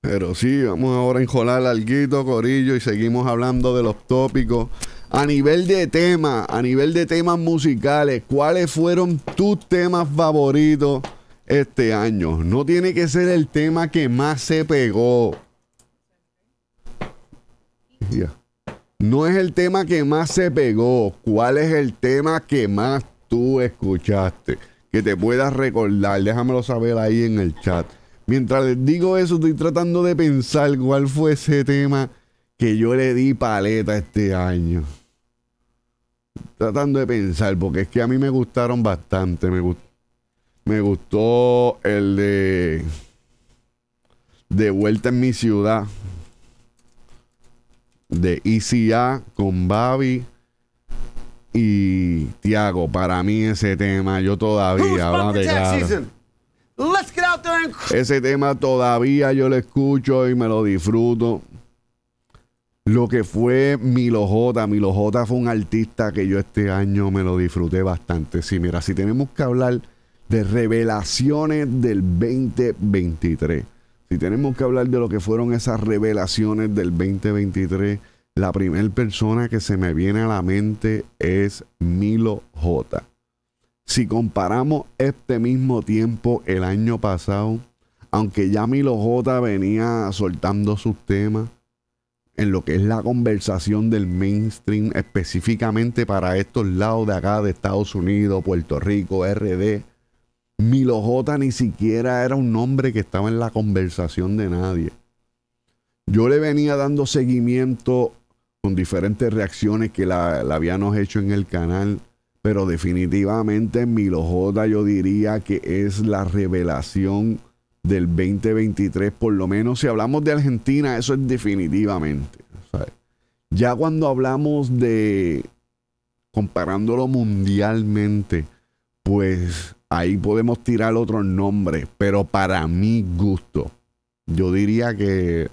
B: Pero sí, vamos ahora a enjolar larguito, corillo, y seguimos hablando de los tópicos. A nivel de tema, a nivel de temas musicales, ¿cuáles fueron tus temas favoritos este año? No tiene que ser el tema que más se pegó no es el tema que más se pegó. ¿Cuál es el tema que más tú escuchaste? Que te puedas recordar. Déjamelo saber ahí en el chat. Mientras les digo eso, estoy tratando de pensar cuál fue ese tema que yo le di paleta este año. Tratando de pensar, porque es que a mí me gustaron bastante. Me, gustó, me gustó el de De vuelta en mi ciudad de ICA e con Babi y Tiago. Para mí ese tema, yo todavía... Ese tema todavía yo lo escucho y me lo disfruto. Lo que fue Milo J. Milo J fue un artista que yo este año me lo disfruté bastante. Sí, mira, si tenemos que hablar de revelaciones del 2023. Si tenemos que hablar de lo que fueron esas revelaciones del 2023, la primera persona que se me viene a la mente es Milo J. Si comparamos este mismo tiempo el año pasado, aunque ya Milo J venía soltando sus temas en lo que es la conversación del mainstream, específicamente para estos lados de acá de Estados Unidos, Puerto Rico, RD, Milojota ni siquiera era un nombre que estaba en la conversación de nadie. Yo le venía dando seguimiento con diferentes reacciones que la, habíamos hecho en el canal, pero definitivamente Milojota yo diría que es la revelación del 2023, por lo menos si hablamos de Argentina, eso es definitivamente. Ya cuando hablamos de comparándolo mundialmente, pues Ahí podemos tirar otros nombres, pero para mi gusto, yo diría que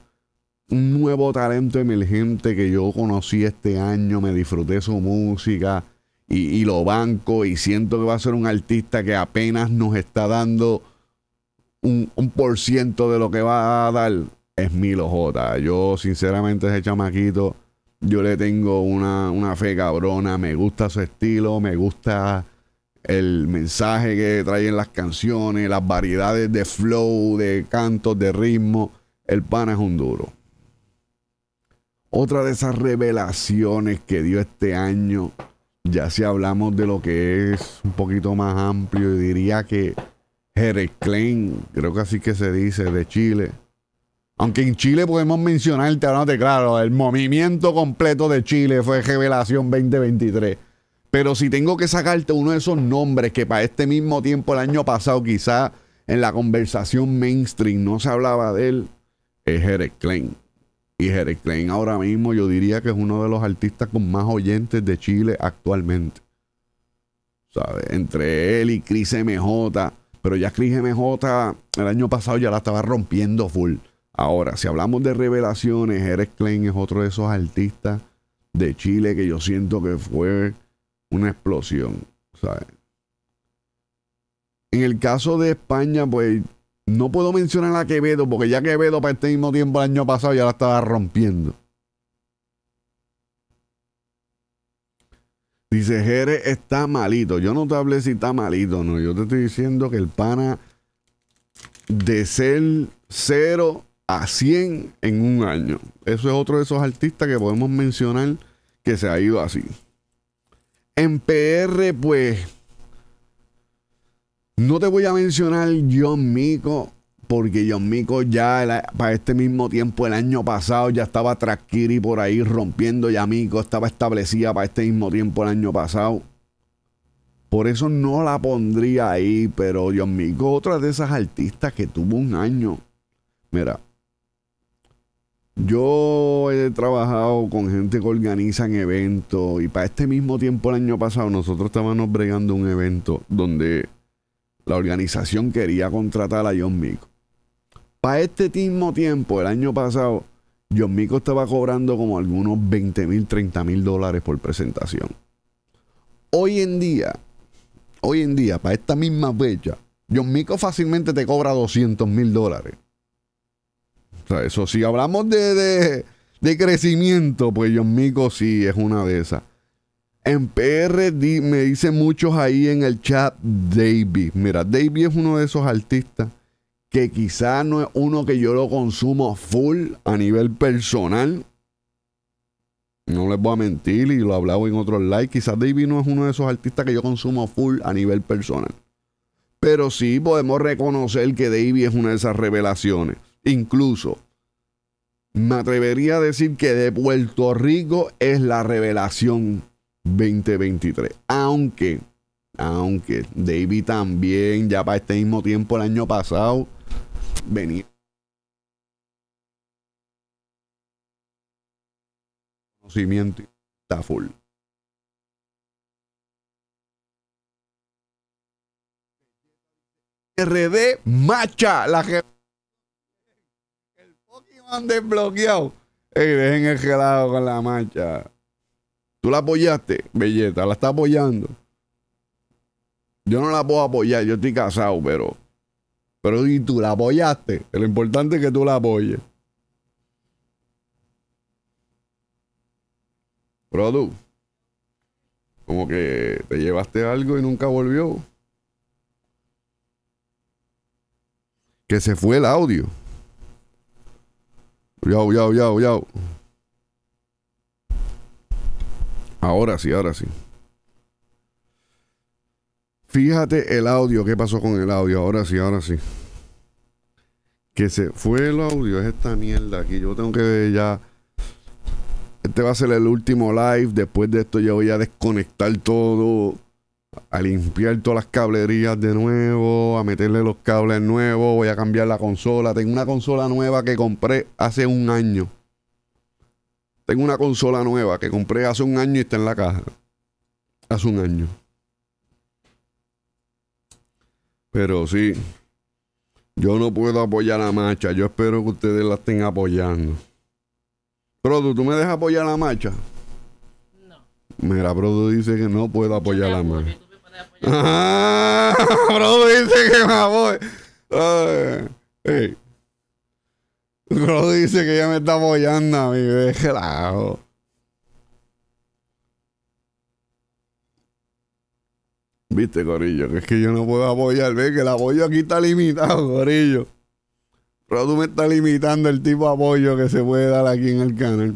B: un nuevo talento emergente que yo conocí este año, me disfruté su música y, lo banco y siento que va a ser un artista que apenas nos está dando un, por ciento de lo que va a dar, es Milo J. Yo sinceramente ese chamaquito, yo le tengo una, una fe cabrona, me gusta su estilo, me gusta el mensaje que traen las canciones, las variedades de flow, de cantos, de ritmo. El pana es un duro. Otra de esas revelaciones que dio este año, ya si hablamos de lo que es un poquito más amplio, diría que Jerez Klein, creo que así que se dice, de Chile. Aunque en Chile podemos mencionar, el de claro, el movimiento completo de Chile fue Revelación 2023 pero si tengo que sacarte uno de esos nombres que para este mismo tiempo el año pasado quizá en la conversación mainstream no se hablaba de él, es Eric Klein. Y Eric Klein ahora mismo yo diría que es uno de los artistas con más oyentes de Chile actualmente. ¿Sabes? Entre él y Cris MJ. Pero ya Cris MJ el año pasado ya la estaba rompiendo full. Ahora, si hablamos de revelaciones, Eric Klein es otro de esos artistas de Chile que yo siento que fue una explosión, ¿sabes? En el caso de España, pues no puedo mencionar a Quevedo, porque ya Quevedo para este mismo tiempo el año pasado ya la estaba rompiendo. Dice, Jerez está malito. Yo no te hablé si está malito, no. Yo te estoy diciendo que el pana de ser 0 a 100 en un año. Eso es otro de esos artistas que podemos mencionar que se ha ido así. En PR, pues, no te voy a mencionar John Mico, porque John Mico ya para este mismo tiempo, el año pasado, ya estaba y por ahí rompiendo, y Mico estaba establecida para este mismo tiempo el año pasado. Por eso no la pondría ahí, pero John Mico, otra de esas artistas que tuvo un año. Mira, yo he trabajado con gente que organizan eventos y para este mismo tiempo el año pasado nosotros estábamos bregando un evento donde la organización quería contratar a John Mico. Para este mismo tiempo, el año pasado, John Mico estaba cobrando como algunos 20 mil, 30 mil dólares por presentación. Hoy en día, hoy en día, para esta misma fecha, John Mico fácilmente te cobra 200 mil dólares eso si hablamos de, crecimiento, pues yo Mico sí es una de esas. En PR me dicen muchos ahí en el chat Davey. Mira, Davey es uno de esos artistas que quizá no es uno que yo lo consumo full a nivel personal. No les voy a mentir y lo he hablado en otros live. Quizás Davey no es uno de esos artistas que yo consumo full a nivel personal. Pero sí podemos reconocer que Davey es una de esas revelaciones. Incluso me atrevería a decir que de Puerto Rico es la revelación 2023. Aunque, aunque David también, ya para este mismo tiempo el año pasado, venía.
A: Conocimiento está full.
B: RD Macha, la gente han desbloqueado. Ey, dejen el relajo con la marcha. Tú la apoyaste, Belleta, la está apoyando. Yo no la puedo apoyar, yo estoy casado, pero. Pero y tú la apoyaste. Lo importante es que tú la apoyes. Pero tú, como que te llevaste algo y nunca volvió. Que se fue el audio. Yo, yo, yo, yo. Ahora sí, ahora sí. Fíjate el audio, ¿qué pasó con el audio? Ahora sí, ahora sí. Que se fue el audio, es esta mierda aquí. Yo tengo que ver ya. Este va a ser el último live. Después de esto, yo voy a desconectar todo a limpiar todas las cablerías de nuevo, a meterle los cables nuevos, voy a cambiar la consola. Tengo una consola nueva que compré hace un año. Tengo una consola nueva que compré hace un año y está en la caja. Hace un año. Pero sí, yo no puedo apoyar la marcha. Yo espero que ustedes la estén apoyando. Pero tú, tú me dejas apoyar la marcha. Mira, Brodo dice que no puedo apoyar la mano Ah, Brodo dice que me apoya. Ay, Brodo dice que ya me está apoyando a mí, déjala. Viste, Corillo, que es que yo no puedo apoyar. Ve que el apoyo aquí está limitado, gorillo. Brodo me está limitando el tipo de apoyo que se puede dar aquí en el canal.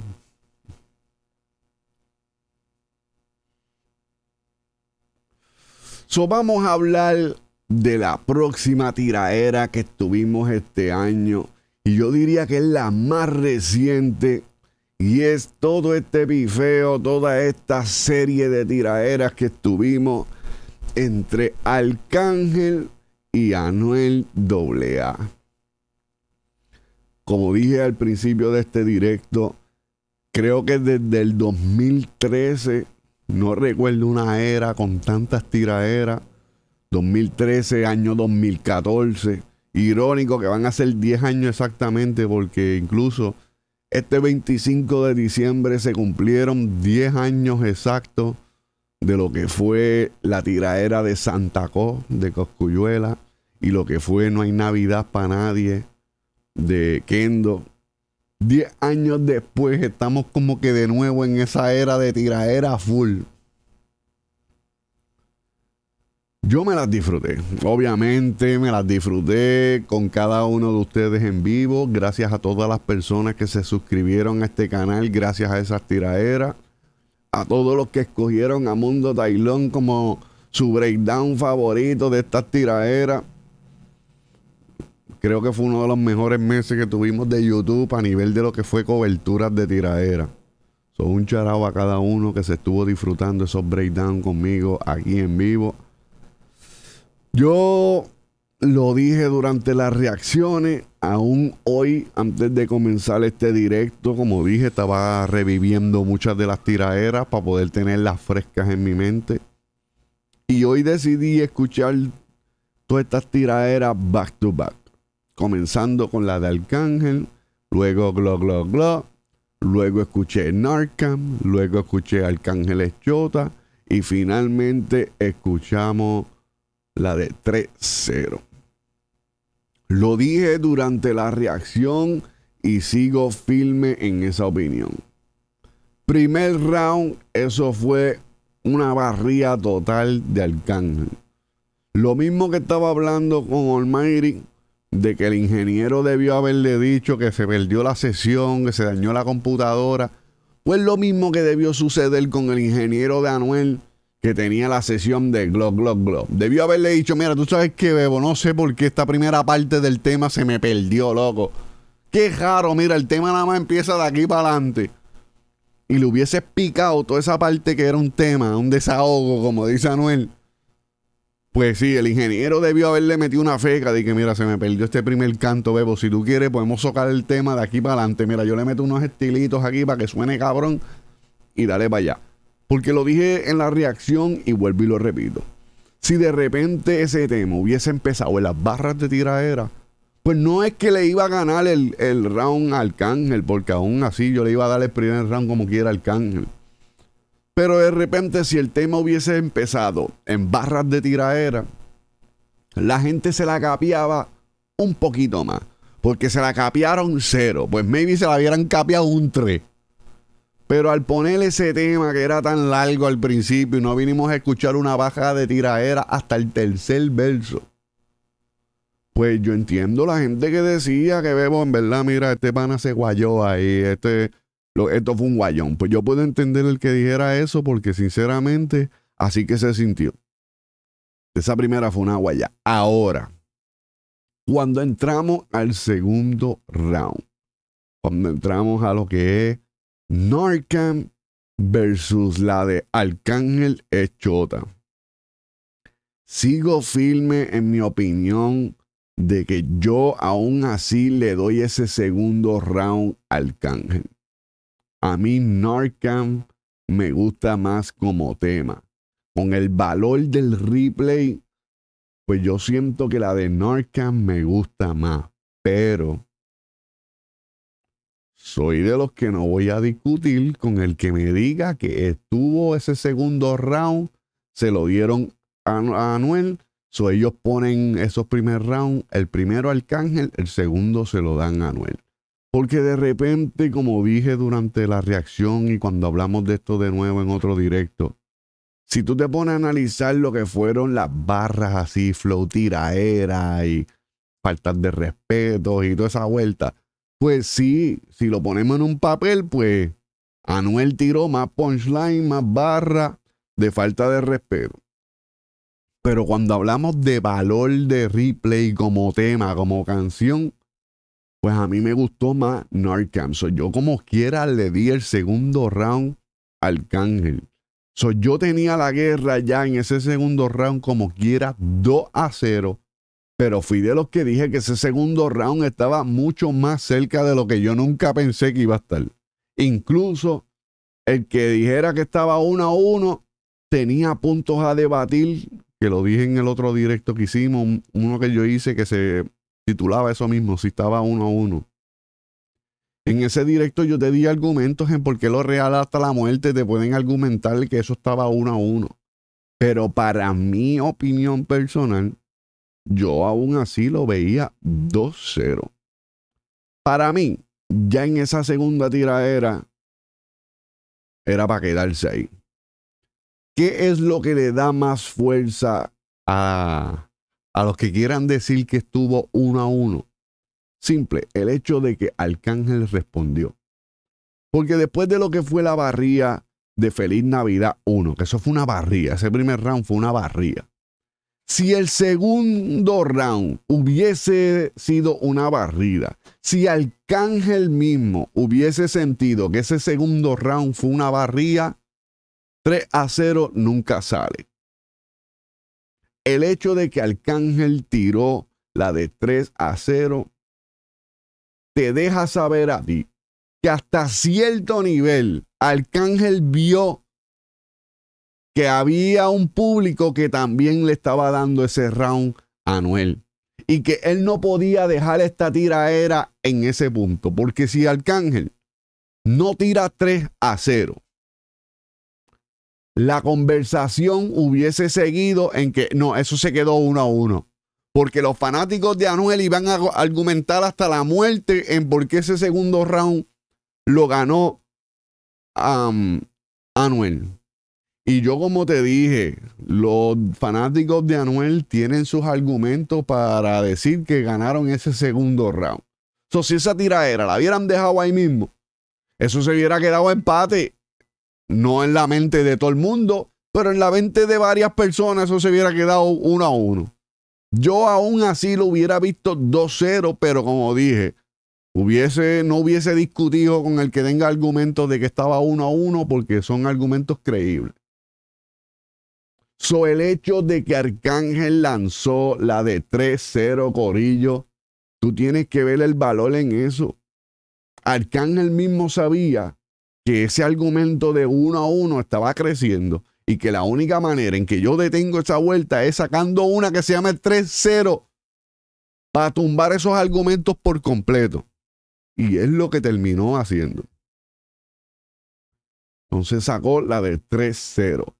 B: vamos a hablar de la próxima tiraera que tuvimos este año. Y yo diría que es la más reciente. Y es todo este bifeo, toda esta serie de tiraeras que estuvimos entre Arcángel y Anuel AA. Como dije al principio de este directo, creo que desde el 2013 no recuerdo una era con tantas tiraeras, 2013, año 2014. Irónico que van a ser 10 años exactamente porque incluso este 25 de diciembre se cumplieron 10 años exactos de lo que fue la tiraera de Santa Cos, de Coscuyuela, y lo que fue No hay Navidad para nadie, de Kendo, 10 años después estamos como que de nuevo en esa era de tiraera full. Yo me las disfruté, obviamente me las disfruté con cada uno de ustedes en vivo, gracias a todas las personas que se suscribieron a este canal, gracias a esas tiraeras a todos los que escogieron a Mundo Tailón como su breakdown favorito de estas tiraeras Creo que fue uno de los mejores meses que tuvimos de YouTube a nivel de lo que fue coberturas de tiradera. Son un charao a cada uno que se estuvo disfrutando esos breakdowns conmigo aquí en vivo. Yo lo dije durante las reacciones, aún hoy, antes de comenzar este directo, como dije, estaba reviviendo muchas de las tiraderas para poder tenerlas frescas en mi mente. Y hoy decidí escuchar todas estas tiraderas back to back comenzando con la de Arcángel, luego Glo Glo Glo, luego escuché Narcan, luego escuché Arcángel Chota y finalmente escuchamos la de 3-0. Lo dije durante la reacción y sigo firme en esa opinión. Primer round, eso fue una barría total de Arcángel. Lo mismo que estaba hablando con Almighty de que el ingeniero debió haberle dicho que se perdió la sesión, que se dañó la computadora. Pues lo mismo que debió suceder con el ingeniero de Anuel que tenía la sesión de Glock, Glock, Glock. Debió haberle dicho, mira, tú sabes que Bebo, no sé por qué esta primera parte del tema se me perdió, loco. Qué raro, mira, el tema nada más empieza de aquí para adelante. Y le hubiese picado toda esa parte que era un tema, un desahogo, como dice Anuel. Pues sí, el ingeniero debió haberle metido una feca de que, mira, se me perdió este primer canto, Bebo. Si tú quieres, podemos socar el tema de aquí para adelante. Mira, yo le meto unos estilitos aquí para que suene cabrón y dale para allá. Porque lo dije en la reacción y vuelvo y lo repito. Si de repente ese tema hubiese empezado en las barras de tiraera, pues no es que le iba a ganar el, el round al Cángel, porque aún así yo le iba a dar el primer round como quiera al Cángel. Pero de repente, si el tema hubiese empezado en barras de tiraera, la gente se la capiaba un poquito más. Porque se la capiaron cero. Pues maybe se la hubieran capiado un tres. Pero al poner ese tema que era tan largo al principio y no vinimos a escuchar una baja de tiraera hasta el tercer verso. Pues yo entiendo la gente que decía que Bebo en verdad, mira, este pana se guayó ahí, este esto fue un guayón. Pues yo puedo entender el que dijera eso porque sinceramente así que se sintió. Esa primera fue una guaya. Ahora, cuando entramos al segundo round, cuando entramos a lo que es Narcan versus la de Arcángel Echota. Sigo firme en mi opinión de que yo aún así le doy ese segundo round al Arcángel. A mí Narcan me gusta más como tema. Con el valor del replay, pues yo siento que la de Narcan me gusta más. Pero soy de los que no voy a discutir con el que me diga que estuvo ese segundo round, se lo dieron a, Anuel. So ellos ponen esos primer round, el primero Arcángel, el segundo se lo dan a Anuel. Porque de repente, como dije durante la reacción y cuando hablamos de esto de nuevo en otro directo, si tú te pones a analizar lo que fueron las barras así, flow era y faltas de respeto y toda esa vuelta, pues sí, si lo ponemos en un papel, pues Anuel tiró más punchline, más barra de falta de respeto. Pero cuando hablamos de valor de replay como tema, como canción, pues a mí me gustó más Narcan. yo como quiera le di el segundo round al Cángel. yo tenía la guerra ya en ese segundo round como quiera 2 a 0. Pero fui de los que dije que ese segundo round estaba mucho más cerca de lo que yo nunca pensé que iba a estar. Incluso el que dijera que estaba 1 a 1 tenía puntos a debatir, que lo dije en el otro directo que hicimos, uno que yo hice que se titulaba eso mismo, si estaba uno a uno. En ese directo yo te di argumentos en por qué lo real hasta la muerte te pueden argumentar que eso estaba uno a uno. Pero para mi opinión personal, yo aún así lo veía 2-0. Para mí, ya en esa segunda tira era era para quedarse ahí. ¿Qué es lo que le da más fuerza a, a los que quieran decir que estuvo uno a uno. Simple, el hecho de que Arcángel respondió. Porque después de lo que fue la barría de Feliz Navidad 1, que eso fue una barría, ese primer round fue una barría. Si el segundo round hubiese sido una barrida, si Arcángel mismo hubiese sentido que ese segundo round fue una barría, 3 a 0 nunca sale el hecho de que Arcángel tiró la de 3 a 0 te deja saber a ti que hasta cierto nivel Arcángel vio que había un público que también le estaba dando ese round a Noel y que él no podía dejar esta tiraera en ese punto, porque si Arcángel no tira 3 a 0 la conversación hubiese seguido en que no, eso se quedó uno a uno. Porque los fanáticos de Anuel iban a argumentar hasta la muerte en por qué ese segundo round lo ganó Anuel. Y yo como te dije, los fanáticos de Anuel tienen sus argumentos para decir que ganaron ese segundo round. So, si esa era, la hubieran dejado ahí mismo, eso se hubiera quedado empate. No en la mente de todo el mundo, pero en la mente de varias personas eso se hubiera quedado uno a uno. Yo aún así lo hubiera visto 2-0, pero como dije, hubiese, no hubiese discutido con el que tenga argumentos de que estaba uno a uno porque son argumentos creíbles. So, el hecho de que Arcángel lanzó la de 3-0 Corillo, tú tienes que ver el valor en eso. Arcángel mismo sabía que ese argumento de uno a uno estaba creciendo y que la única manera en que yo detengo esa vuelta es sacando una que se llama el 3-0 para tumbar esos argumentos por completo. Y es lo que terminó haciendo. Entonces sacó la de 3-0.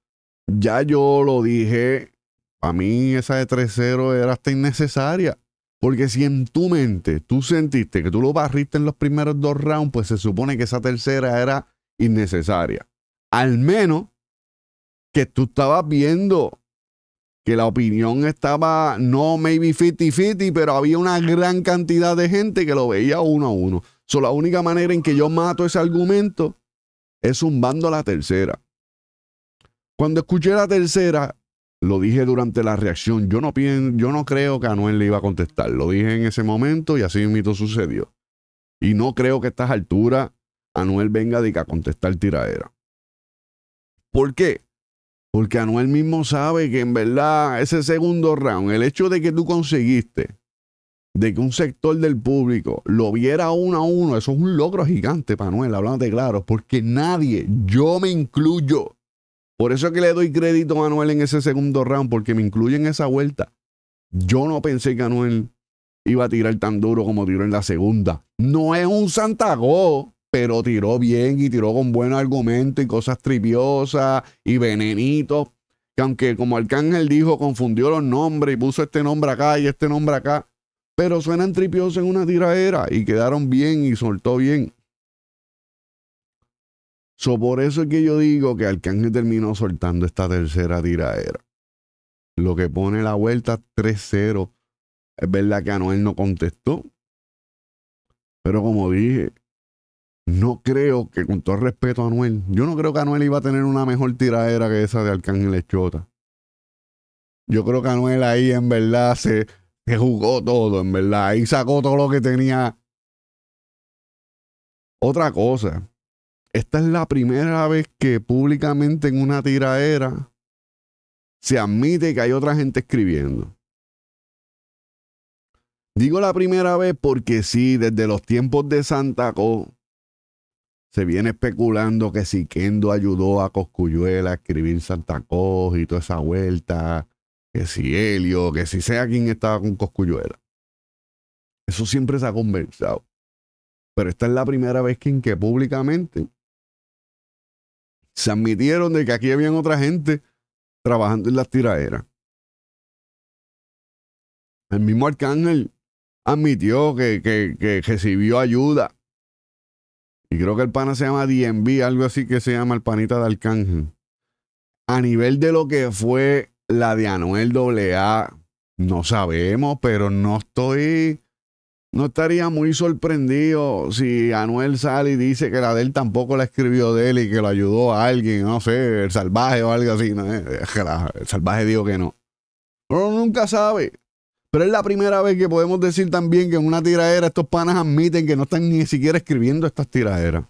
B: Ya yo lo dije, para mí esa de 3-0 era hasta innecesaria. Porque si en tu mente tú sentiste que tú lo barriste en los primeros dos rounds, pues se supone que esa tercera era innecesaria. Al menos que tú estabas viendo que la opinión estaba no maybe 50-50, pero había una gran cantidad de gente que lo veía uno a uno. la única manera en que yo mato ese argumento es zumbando la tercera. Cuando escuché la tercera, lo dije durante la reacción. Yo no, pienso, yo no creo que Anuel le iba a contestar. Lo dije en ese momento y así mismo sucedió. Y no creo que a estas alturas Anuel venga de a contestar tiradera. ¿Por qué? Porque Anuel mismo sabe que en verdad ese segundo round, el hecho de que tú conseguiste de que un sector del público lo viera uno a uno, eso es un logro gigante para Anuel, hablándote claro, porque nadie, yo me incluyo. Por eso es que le doy crédito a Anuel en ese segundo round, porque me incluye en esa vuelta. Yo no pensé que Anuel iba a tirar tan duro como tiró en la segunda. No es un Santagó pero tiró bien y tiró con buen argumento y cosas triviosas y venenitos. Que aunque como Arcángel dijo, confundió los nombres y puso este nombre acá y este nombre acá. Pero suenan tripiosos en una tiraera y quedaron bien y soltó bien. So, por eso es que yo digo que Arcángel terminó soltando esta tercera tiraera. Lo que pone la vuelta 3-0. Es verdad que Anuel no contestó. Pero como dije, no creo que, con todo respeto a Anuel, yo no creo que Anuel iba a tener una mejor tiradera que esa de Arcángel Echota. Yo creo que Anuel ahí en verdad se, jugó todo, en verdad. Ahí sacó todo lo que tenía. Otra cosa, esta es la primera vez que públicamente en una tiradera se admite que hay otra gente escribiendo. Digo la primera vez porque sí, desde los tiempos de Santa Cruz. Se viene especulando que si Kendo ayudó a Coscuyuela a escribir Santa Cos y toda esa vuelta, que si Helio, que si sea quien estaba con Coscuyuela. Eso siempre se ha conversado. Pero esta es la primera vez que, en que públicamente se admitieron de que aquí había otra gente trabajando en las tiraeras. El mismo Arcángel admitió que, que, que, recibió ayuda y creo que el pana se llama DMV, algo así que se llama el panita de Arcángel. A nivel de lo que fue la de Anuel AA, no sabemos, pero no estoy. No estaría muy sorprendido si Anuel sale y dice que la de él tampoco la escribió de él y que lo ayudó a alguien, no sé, el salvaje o algo así. No, el salvaje dijo que no. pero nunca sabe. Pero es la primera vez que podemos decir también que en una tiradera estos panas admiten que no están ni siquiera escribiendo estas tiraderas.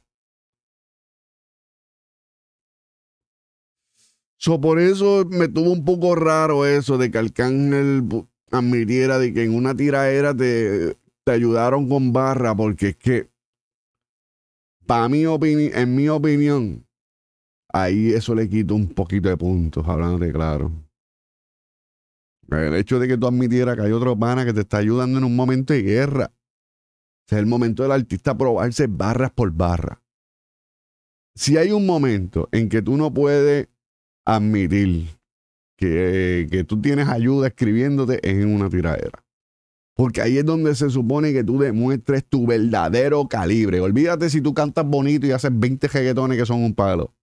B: So, por eso me tuvo un poco raro eso de que Arcángel admitiera de que en una tiradera te, te ayudaron con barra, porque es que, para mi en mi opinión, ahí eso le quito un poquito de puntos, hablando de claro. Pues, el hecho de que tú admitieras que hay otro pana que te está ayudando en un momento de guerra. es el momento del artista probarse barras por barra. Si hay un momento en que tú no puedes admitir que, que tú tienes ayuda escribiéndote, es en una tiradera. Porque ahí es donde se supone que tú demuestres tu verdadero calibre. Olvídate si tú cantas bonito y haces 20 jeguetones que son un palo.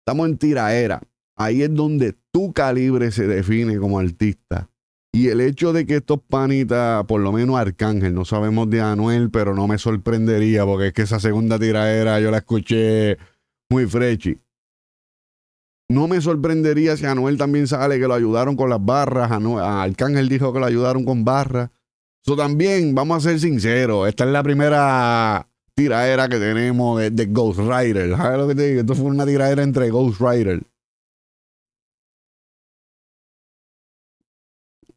B: Estamos en tiraera. Ahí es donde tu calibre se define como artista. Y el hecho de que estos panitas, por lo menos Arcángel, no sabemos de Anuel, pero no me sorprendería porque es que esa segunda era, yo la escuché muy frechi. No me sorprendería si Anuel también sale que lo ayudaron con las barras. Ah, Arcángel dijo que lo ayudaron con barras. Eso también, vamos a ser sinceros, esta es la primera tiradera que tenemos de, Ghost Rider. ¿Sabes lo que te digo? Esto fue una tiradera
A: entre Ghost Rider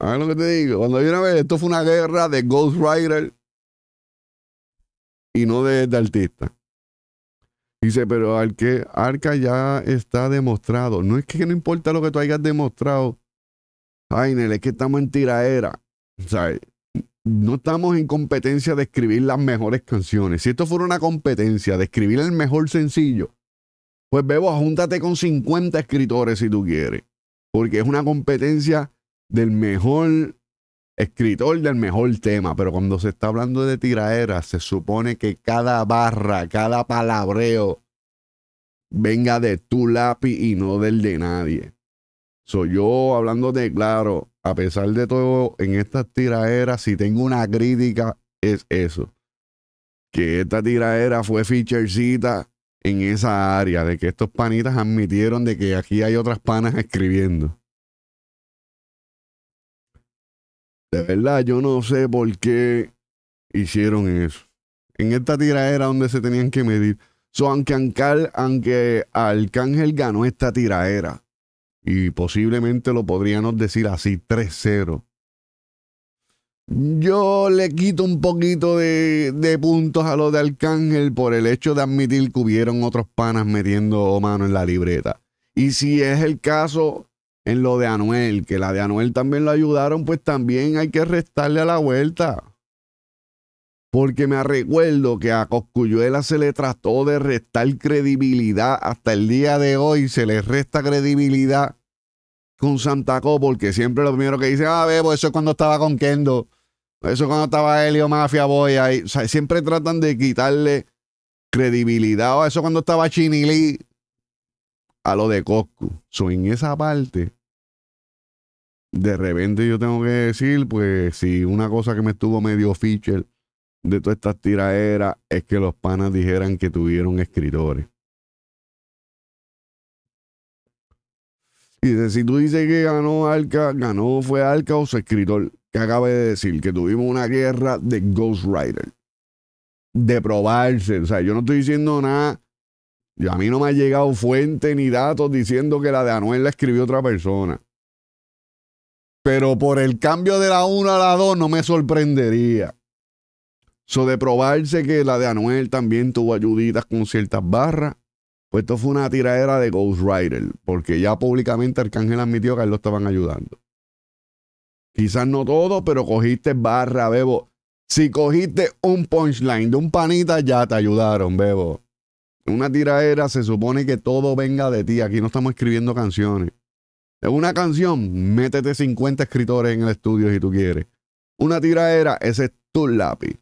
A: A ver lo que te digo? Cuando yo una vez, esto fue una guerra de Ghost
B: y no de, artista. Dice, pero al que Arca ya está demostrado. No es que no importa lo que tú hayas demostrado, Aynel, es que estamos en tiraera. sea, No estamos en competencia de escribir las mejores canciones. Si esto fuera una competencia de escribir el mejor sencillo, pues Bebo, ajúntate con 50 escritores si tú quieres. Porque es una competencia del mejor escritor del mejor tema, pero cuando se está hablando de tiraera, se supone que cada barra, cada palabreo venga de tu lápiz y no del de nadie. Soy yo hablando de claro, a pesar de todo, en estas tiraeras, si tengo una crítica, es eso. Que esta tiraera fue featurecita en esa área, de que estos panitas admitieron de que aquí hay otras panas escribiendo. De verdad, yo no sé por qué hicieron eso. En esta tira era donde se tenían que medir. So, aunque, Arcángel ganó esta tiraera, y posiblemente lo podríamos decir así, 3-0. Yo le quito un poquito de, de, puntos a los de Arcángel por el hecho de admitir que hubieron otros panas metiendo mano en la libreta. Y si es el caso, en lo de Anuel, que la de Anuel también lo ayudaron, pues también hay que restarle a la vuelta. Porque me recuerdo que a Coscuyuela se le trató de restar credibilidad hasta el día de hoy, se le resta credibilidad con Santa Santacó, porque siempre lo primero que dice, ah, Bebo, eso es cuando estaba con Kendo, eso es cuando estaba Helio Mafia Boy, siempre tratan de quitarle credibilidad a eso cuando estaba Chinili a lo de Coscu. en esa parte, de repente yo tengo que decir, pues, si una cosa que me estuvo medio feature de todas estas tiraderas es que los panas dijeran que tuvieron escritores. Y dice, si tú dices que ganó Arca, ganó, fue Arca o su escritor, que acabe de decir que tuvimos una guerra de Ghost De probarse. O sea, yo no estoy diciendo nada. Yo, a mí no me ha llegado fuente ni datos diciendo que la de Anuel la escribió otra persona. Pero por el cambio de la 1 a la 2 no me sorprendería. Eso de probarse que la de Anuel también tuvo ayuditas con ciertas barras, pues esto fue una tiradera de Ghost Rider, porque ya públicamente Arcángel admitió que a él lo estaban ayudando. Quizás no todo, pero cogiste barra, Bebo. Si cogiste un punchline de un panita, ya te ayudaron, Bebo. Una tiradera se supone que todo venga de ti. Aquí no estamos escribiendo canciones. Una canción, métete 50 escritores
A: en el estudio si tú quieres. Una tiradera, ese es tu lápiz.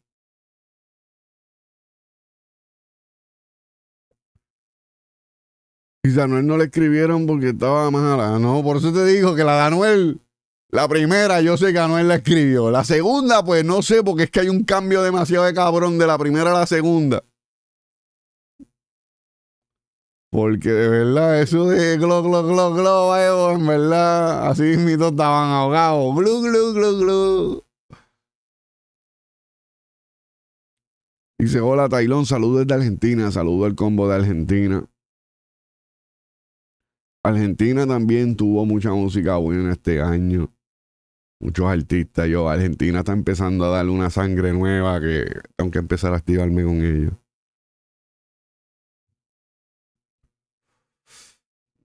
A: Y no le escribieron porque estaba mala. Ah, no, por eso te digo que la de la primera
B: yo sé que Anuel la escribió. La segunda, pues no sé, porque es que hay un cambio demasiado de cabrón de la primera a la segunda. Porque de verdad, eso de glo, glo, glo, glo, veo, en verdad, así dos estaban ahogados. Glu, glu, glu, glu.
A: Dice, hola Tailón, saludos desde Argentina, saludo al combo de Argentina.
B: Argentina también tuvo mucha música buena este año. Muchos artistas, yo, Argentina está empezando a darle una sangre nueva que tengo que empezar a
A: activarme con ellos.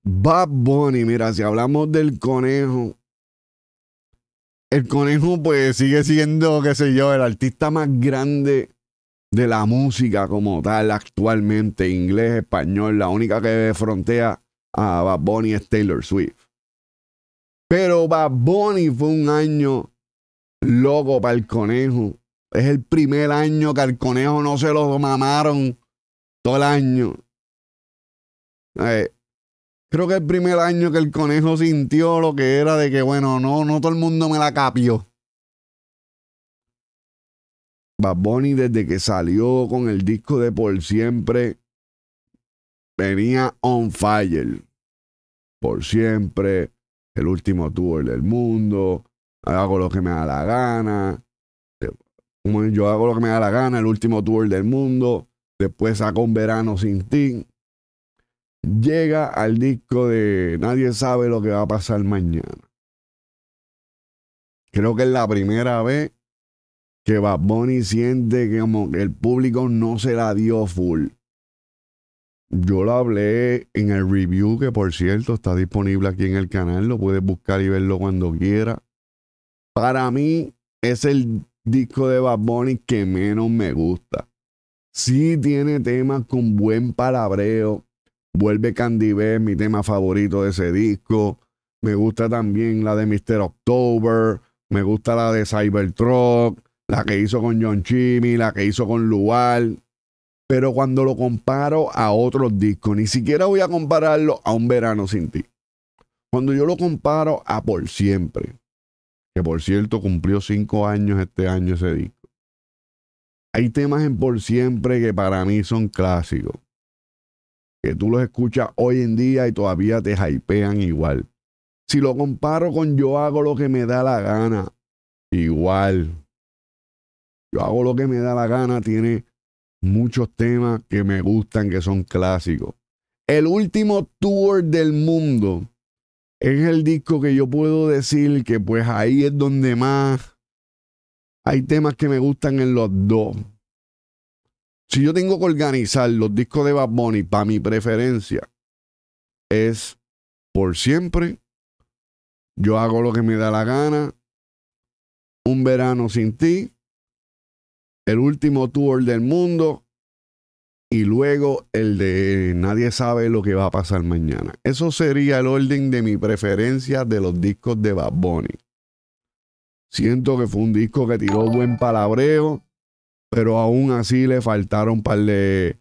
A: Bad Bunny, mira, si hablamos del conejo,
B: el conejo pues sigue siendo, qué sé yo, el artista más grande de la música como tal actualmente, inglés, español, la única que frontea a Bad Bunny es Taylor Swift. Pero Bad Bunny fue un año loco para el conejo. Es el primer año que al conejo no se lo mamaron todo el año. Eh, creo que el primer año que el conejo sintió lo que era de que, bueno, no, no todo el mundo me la capió. Bad Bunny desde que salió con el disco de Por Siempre venía on fire. Por Siempre, el último tour del mundo, hago lo que me da la gana. Yo hago lo que me da la gana, el último tour del mundo. Después sacó un verano sin ti llega al disco de Nadie sabe lo que va a pasar mañana. Creo que es la primera vez que Bad Bunny siente que el público no se la dio full. Yo lo hablé en el review, que por cierto está disponible aquí en el canal, lo puedes buscar y verlo cuando quiera. Para mí es el disco de Bad Bunny que menos me gusta. Sí tiene temas con buen palabreo, Vuelve Candy mi tema favorito de ese disco. Me gusta también la de Mr. October. Me gusta la de Cybertruck. La que hizo con John Chimmy. La que hizo con Lual. Pero cuando lo comparo a otros discos, ni siquiera voy a compararlo a Un Verano Sin Ti. Cuando yo lo comparo a Por Siempre, que por cierto cumplió cinco años este año ese disco. Hay temas en Por Siempre que para mí son clásicos que tú los escuchas hoy en día y todavía te hypean igual. Si lo comparo con yo hago lo que me da la gana, igual. Yo hago lo que me da la gana, tiene muchos temas que me gustan, que son clásicos. El último tour del mundo es el disco que yo puedo decir que pues ahí es donde más hay temas que me gustan en los dos si yo tengo que organizar los discos de Bad Bunny para mi preferencia, es por siempre. Yo hago lo que me da la gana. Un verano sin ti. El último tour del mundo. Y luego el de nadie sabe lo que va a pasar mañana. Eso sería el orden de mi preferencia de los discos de Bad Bunny. Siento que fue un disco que tiró buen palabreo pero aún así le faltaron un par de,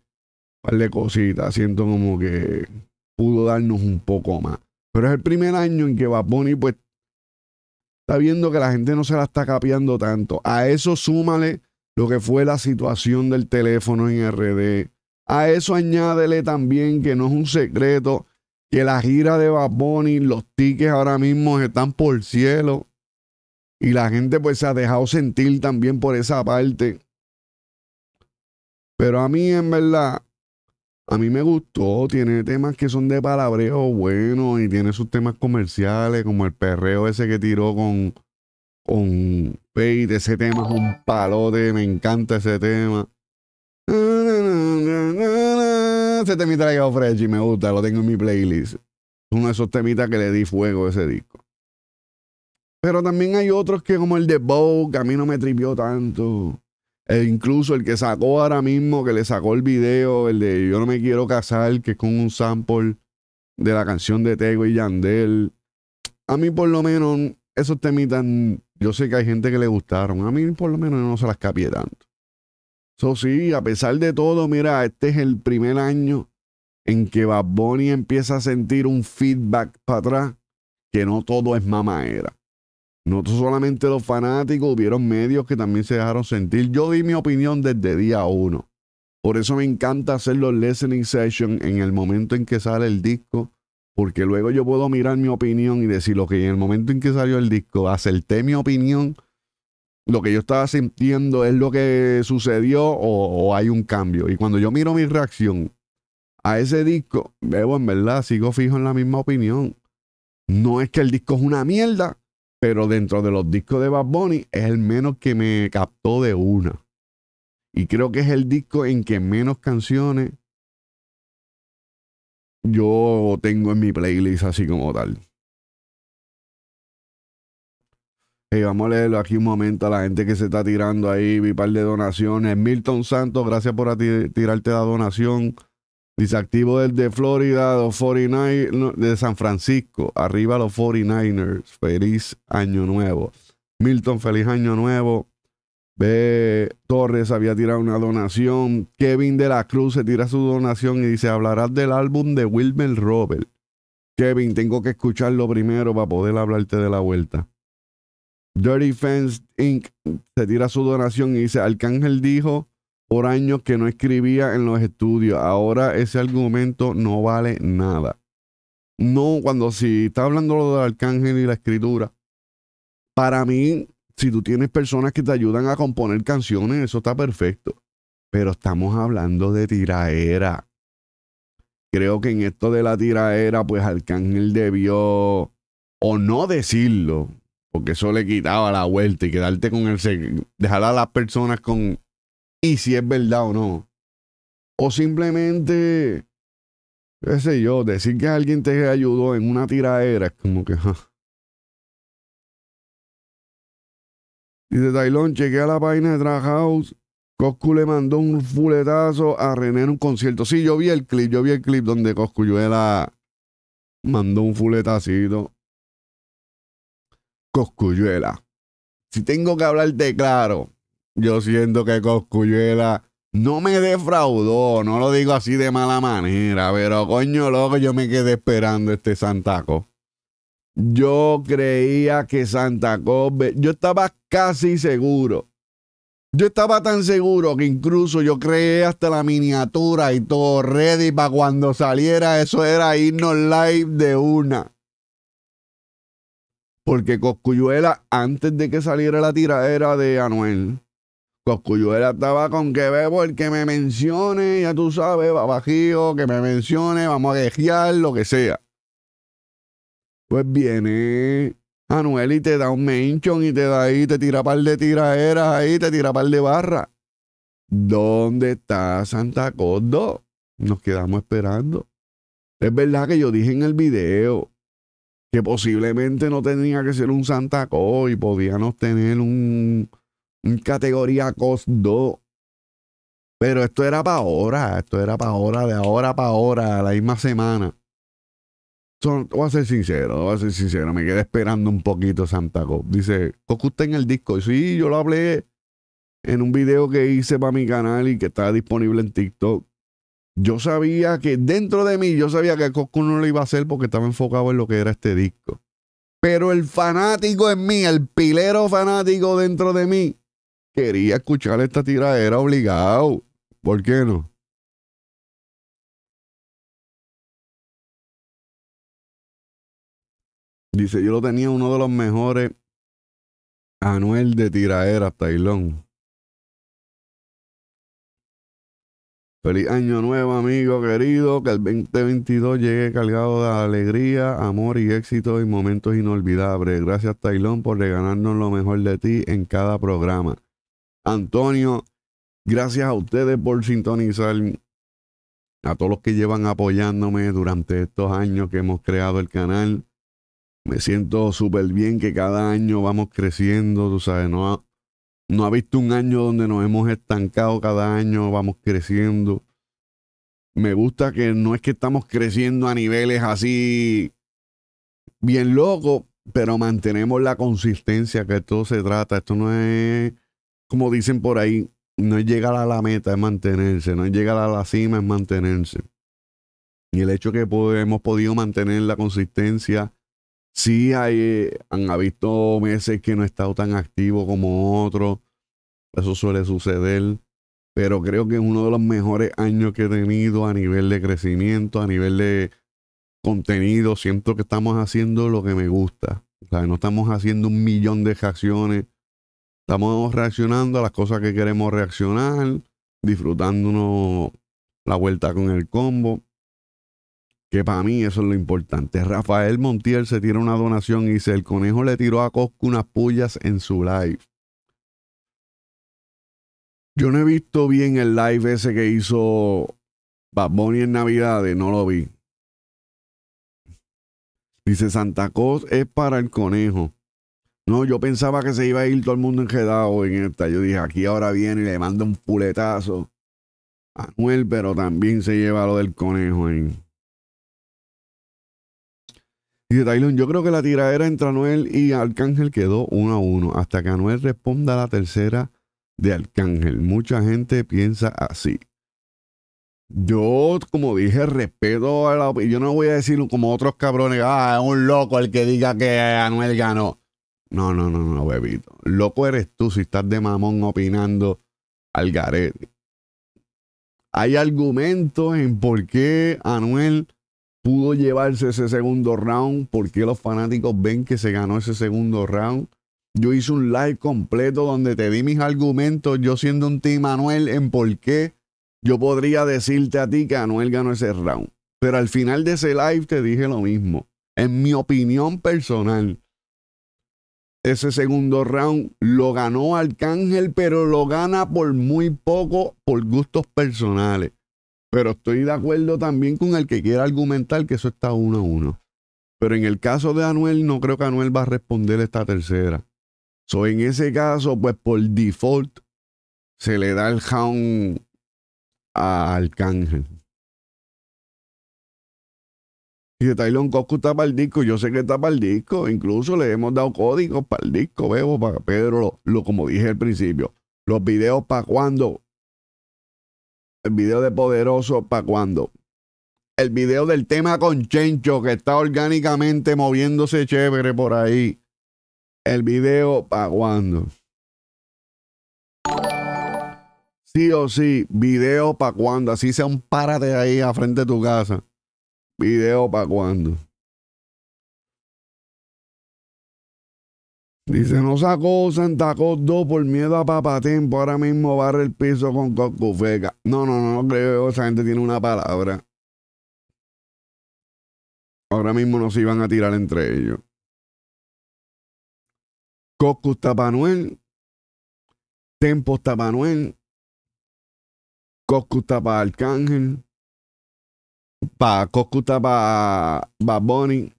B: de cositas. Siento como que pudo darnos un poco más. Pero es el primer año en que Bad pues, está viendo que la gente no se la está capeando tanto. A eso súmale lo que fue la situación del teléfono en RD. A eso añádele también que no es un secreto que la gira de Bad los tickets ahora mismo están por cielo. Y la gente pues se ha dejado sentir también por esa parte. Pero a mí, en verdad, a mí me gustó. Tiene temas que son de palabreo bueno y tiene sus temas comerciales, como el perreo ese que tiró con, con Pate. Ese tema es un palote, me encanta ese tema. Ese temita le quedó y me gusta, lo tengo en mi playlist. Es uno de esos temitas que le di fuego a ese disco. Pero también hay otros que, como el de Vogue, a mí no me tripió tanto. E incluso el que sacó ahora mismo, que le sacó el video, el de Yo no me quiero casar, que es con un sample de la canción de Tego y Yandel. A mí por lo menos esos temitas, yo sé que hay gente que le gustaron. A mí por lo menos no se las capié tanto. Eso sí, a pesar de todo, mira, este es el primer año en que Bad Bunny empieza a sentir un feedback para atrás que no todo es era. No solamente los fanáticos, hubieron medios que también se dejaron sentir. Yo di mi opinión desde día uno. Por eso me encanta hacer los listening sessions en el momento en que sale el disco, porque luego yo puedo mirar mi opinión y decir, lo que en el momento en que salió el disco, acerté mi opinión, lo que yo estaba sintiendo es lo que sucedió o, o hay un cambio. Y cuando yo miro mi reacción a ese disco, veo en verdad, sigo fijo en la misma opinión. No es que el disco es una mierda, pero dentro de los discos de Bad Bunny es el menos que me captó de una. Y creo que es el
A: disco en que menos canciones yo tengo en mi playlist así como tal.
B: vamos a leerlo aquí un momento a la gente que se está tirando ahí, mi par de donaciones. Milton Santos, gracias por tirarte la donación. Disactivo activo desde Florida, los 49 de San Francisco. Arriba los 49ers. Feliz año nuevo. Milton, feliz año nuevo. B. Torres había tirado una donación. Kevin de la Cruz se tira su donación y dice: Hablarás del álbum de Wilmer Robert. Kevin, tengo que escucharlo primero para poder hablarte de la vuelta. Dirty Fence Inc. se tira su donación y dice: Arcángel dijo por años que no escribía en los estudios. Ahora ese argumento no vale nada. No, cuando si está hablando lo del arcángel y la escritura, para mí, si tú tienes personas que te ayudan a componer canciones, eso está perfecto. Pero estamos hablando de tiraera. Creo que en esto de la tiraera, pues Arcángel debió o no decirlo, porque eso le quitaba la vuelta y quedarte con el dejar a las personas con y si es verdad o
A: no. O simplemente, qué sé yo, decir que alguien te ayudó en una tiradera es como que... Ja.
B: Dice Tailón, a la página de House. Coscu le mandó un fuletazo a René en un concierto. Sí, yo vi el clip, yo vi el clip donde Coscuyuela mandó un fuletacito. Coscuyuela. Si tengo que hablarte claro, yo siento que Coscuyuela no me defraudó, no lo digo así de mala manera, pero coño loco, yo me quedé esperando este Santaco. Yo creía que Santa yo estaba casi seguro. Yo estaba tan seguro que incluso yo creé hasta la miniatura y todo ready para cuando saliera. Eso era irnos live de una. Porque Coscuyuela, antes de que saliera la tiradera de Anuel, Coscuyuela estaba con que bebo el que me mencione, ya tú sabes, bajío que me mencione, vamos a gejear, lo que sea. Pues viene Anuel y te da un menchón y te da ahí, te tira par de tiraeras ahí, te tira par de barra ¿Dónde está Santa Codo? Nos quedamos esperando. Es verdad que yo dije en el video que posiblemente no tenía que ser un Santa Codo y podíamos tener un categoría COS 2. Pero esto era para ahora, esto era para ahora, de ahora para ahora, la misma semana. voy a ser sincero, voy a ser sincero, me quedé esperando un poquito Santa Cop. Dice, Coco está en el disco. Y sí, yo lo hablé en un video que hice para mi canal y que está disponible en TikTok. Yo sabía que dentro de mí, yo sabía que Coco no lo iba a hacer porque estaba enfocado en lo que era este disco. Pero el fanático en mí, el pilero
A: fanático dentro de mí, quería escuchar esta tiradera obligado. ¿Por qué no? Dice, yo lo tenía uno de los mejores Anuel de tiraera, Tailón.
B: Feliz año nuevo, amigo querido. Que el 2022 llegue cargado de alegría, amor y éxito y momentos inolvidables. Gracias, Tailón, por regalarnos lo mejor de ti en cada programa. Antonio, gracias a ustedes por sintonizar, a todos los que llevan apoyándome durante estos años que hemos creado el canal. Me siento súper bien que cada año vamos creciendo, tú sabes, no ha, visto un año donde nos hemos estancado, cada año vamos creciendo. Me gusta que no es que estamos creciendo a niveles así bien locos, pero mantenemos la consistencia que esto se trata. Esto no es como dicen por ahí, no es llegar a la meta, es mantenerse, no es llegar a la cima, es mantenerse. Y el hecho que hemos podido mantener la consistencia, sí hay, han habido meses que no he estado tan activo como otros, eso suele suceder, pero creo que es uno de los mejores años que he tenido a nivel de crecimiento, a nivel de contenido, siento que estamos haciendo lo que me gusta. no estamos haciendo un millón de acciones. Estamos reaccionando a las cosas que queremos reaccionar, disfrutándonos la vuelta con el combo. Que para mí eso es lo importante. Rafael Montiel se tira una donación y dice: El conejo le tiró a Cosco unas pullas en su live. Yo no he visto bien el live ese que hizo Bad Bunny en Navidades, no lo vi. Dice Santa Cos es para el conejo. No, yo pensaba que se iba a ir todo el mundo enredado en esta. Yo dije, aquí ahora viene y le manda un puletazo a Anuel, pero también se lleva lo del conejo ahí. Dice Tylon, yo creo que la tiradera entre Anuel y Arcángel quedó uno a uno. Hasta que Anuel responda a la tercera de Arcángel. Mucha gente piensa así. Yo, como dije, respeto a la opinión. Yo no voy a decir como otros cabrones, ah, es un loco el que diga que Anuel ganó. No, no, no, no, bebito. Loco eres tú si estás de mamón opinando al garete. Hay argumentos en por qué Anuel pudo llevarse ese segundo round, por qué los fanáticos ven que se ganó ese segundo round. Yo hice un live completo donde te di mis argumentos, yo siendo un team Anuel, en por qué yo podría decirte a ti que Anuel ganó ese round. Pero al final de ese live te dije lo mismo. En mi opinión personal, ese segundo round lo ganó Arcángel, pero lo gana por muy poco por gustos personales. Pero estoy de acuerdo también con el que quiera argumentar que eso está uno a uno. Pero en el caso de Anuel, no creo que Anuel va a responder esta tercera.
A: So, en ese caso, pues por default, se le da el round a Arcángel. Y de
B: Tylon Coscu está para el disco, yo sé que está para el disco, incluso le hemos dado códigos para el disco, veo, para Pedro, lo, como dije al principio, los videos para cuando, el video de Poderoso para cuando, el video del tema con Chencho que está orgánicamente moviéndose chévere por ahí, el video para cuando. Sí o sí, video
A: para cuando, así sea un párate ahí a frente de tu casa. Video para cuando. Dice, no sacó Santa Cruz por miedo a Tempo. Ahora mismo barre el piso con Cocufeca. No, no, no, no creo. Esa gente tiene una palabra. Ahora mismo nos iban a tirar entre ellos. Coscu está para Noel. Tempo está para Noel. Coscu está para Arcángel. Para Coscu está para
B: Bad Bunny.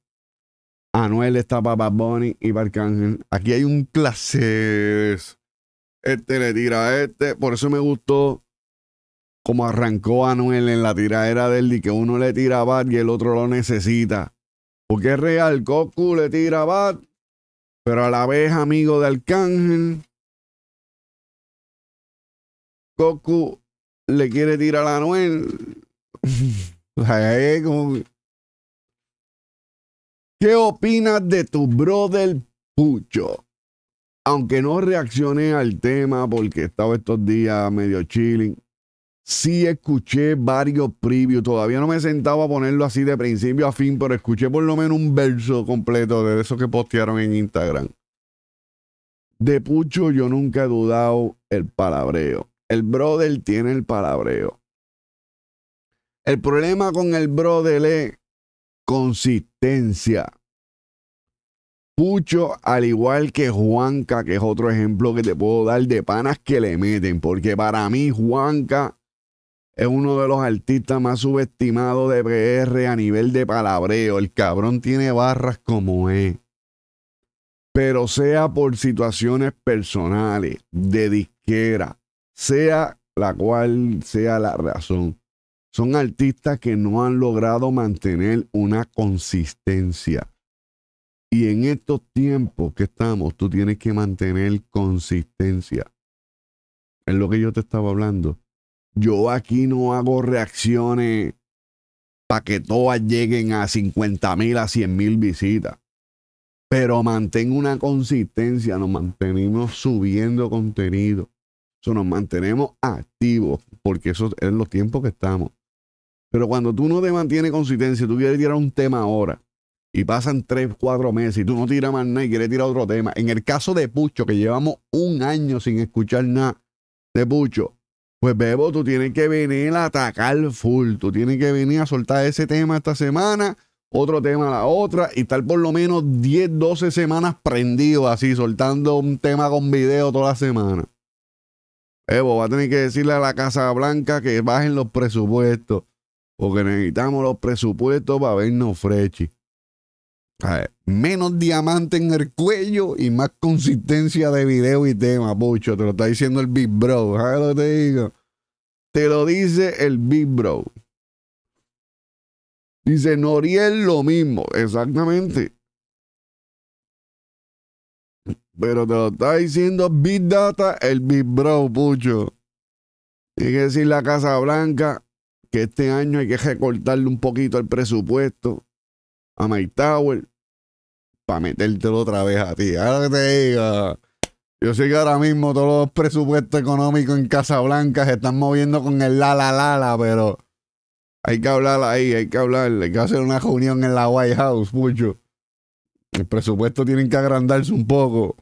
B: Anuel está para Bad Bunny y para Arcángel. Aquí hay un clase. Este le tira a este. Por eso me gustó como arrancó Anuel en la tiradera de él, que uno le tira a Bad y el otro lo necesita.
A: Porque es real, Coscu le tira a Bad, pero a la vez amigo de Arcángel. Coscu le quiere tirar a Anuel.
B: ¿Qué opinas de tu brother Pucho? Aunque no reaccioné al tema porque estaba estos días medio chilling, sí escuché varios previews. Todavía no me sentaba a ponerlo así de principio a fin, pero escuché por lo menos un verso completo de eso que postearon en Instagram. De Pucho yo nunca he dudado el palabreo. El brother tiene el palabreo. El problema con el brother es consistencia. Pucho, al igual que Juanca, que es otro ejemplo que te puedo dar de panas que le meten, porque para mí Juanca es uno de los artistas más subestimados de BR a nivel de palabreo. El cabrón tiene barras como es. Pero sea por situaciones personales, de disquera, sea la cual sea la razón son artistas que no han logrado mantener una consistencia. Y en estos tiempos que estamos, tú tienes que mantener consistencia. Es lo que yo te estaba hablando. Yo aquí no hago reacciones para que todas lleguen a 50.000 a 100.000 mil visitas. Pero mantengo una consistencia, nos mantenemos subiendo contenido. nos mantenemos activos, porque eso es los tiempos que estamos. Pero cuando tú no te mantienes consistencia, tú quieres tirar un tema ahora y pasan tres, cuatro meses y tú no tiras más nada y quieres tirar otro tema. En el caso de Pucho, que llevamos un año sin escuchar nada de Pucho, pues Bebo, tú tienes que venir a atacar full. Tú tienes que venir a soltar ese tema esta semana, otro tema la otra y estar por lo menos 10, 12 semanas prendido así, soltando un tema con video toda la semana. Bebo va a tener que decirle a la Casa Blanca que bajen los presupuestos porque necesitamos los presupuestos para vernos frechi. Menos diamante en el cuello y más consistencia de video y tema, Pucho. Te lo está diciendo el Big Bro. ¿Sabes lo que te digo? Te lo
A: dice el Big Bro. Dice Noriel lo mismo, exactamente. Pero te lo está
B: diciendo Big Data, el Big Bro, Pucho. Tiene que decir la Casa Blanca, que este año hay que recortarle un poquito el presupuesto a My Tower para metértelo otra vez a ti. Ahora que te diga, yo sé que ahora mismo todos los presupuestos económicos en Casablanca se están moviendo con el la la la la, pero hay que hablar ahí, hay que hablar, hay que hacer una reunión en la White
A: House, mucho. El presupuesto tiene que agrandarse un poco.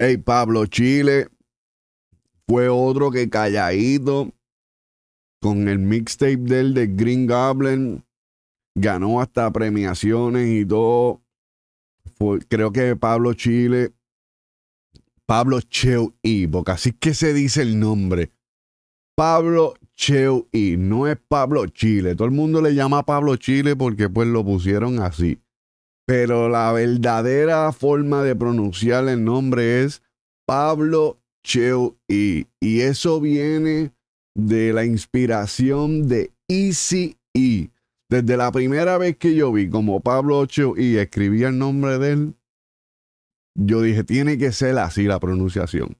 A: Hey, Pablo Chile fue otro que calladito
B: con el mixtape del de Green Goblin ganó hasta premiaciones y todo. creo que Pablo Chile, Pablo Cheu y porque así que se dice el nombre. Pablo Cheu y no es Pablo Chile. Todo el mundo le llama Pablo Chile porque pues lo pusieron así. Pero la verdadera forma de pronunciar el nombre es Pablo y eso viene de la inspiración de Easy E. Desde la primera vez que yo vi como Pablo Chill y escribía el nombre de él, yo dije, tiene que ser así la pronunciación.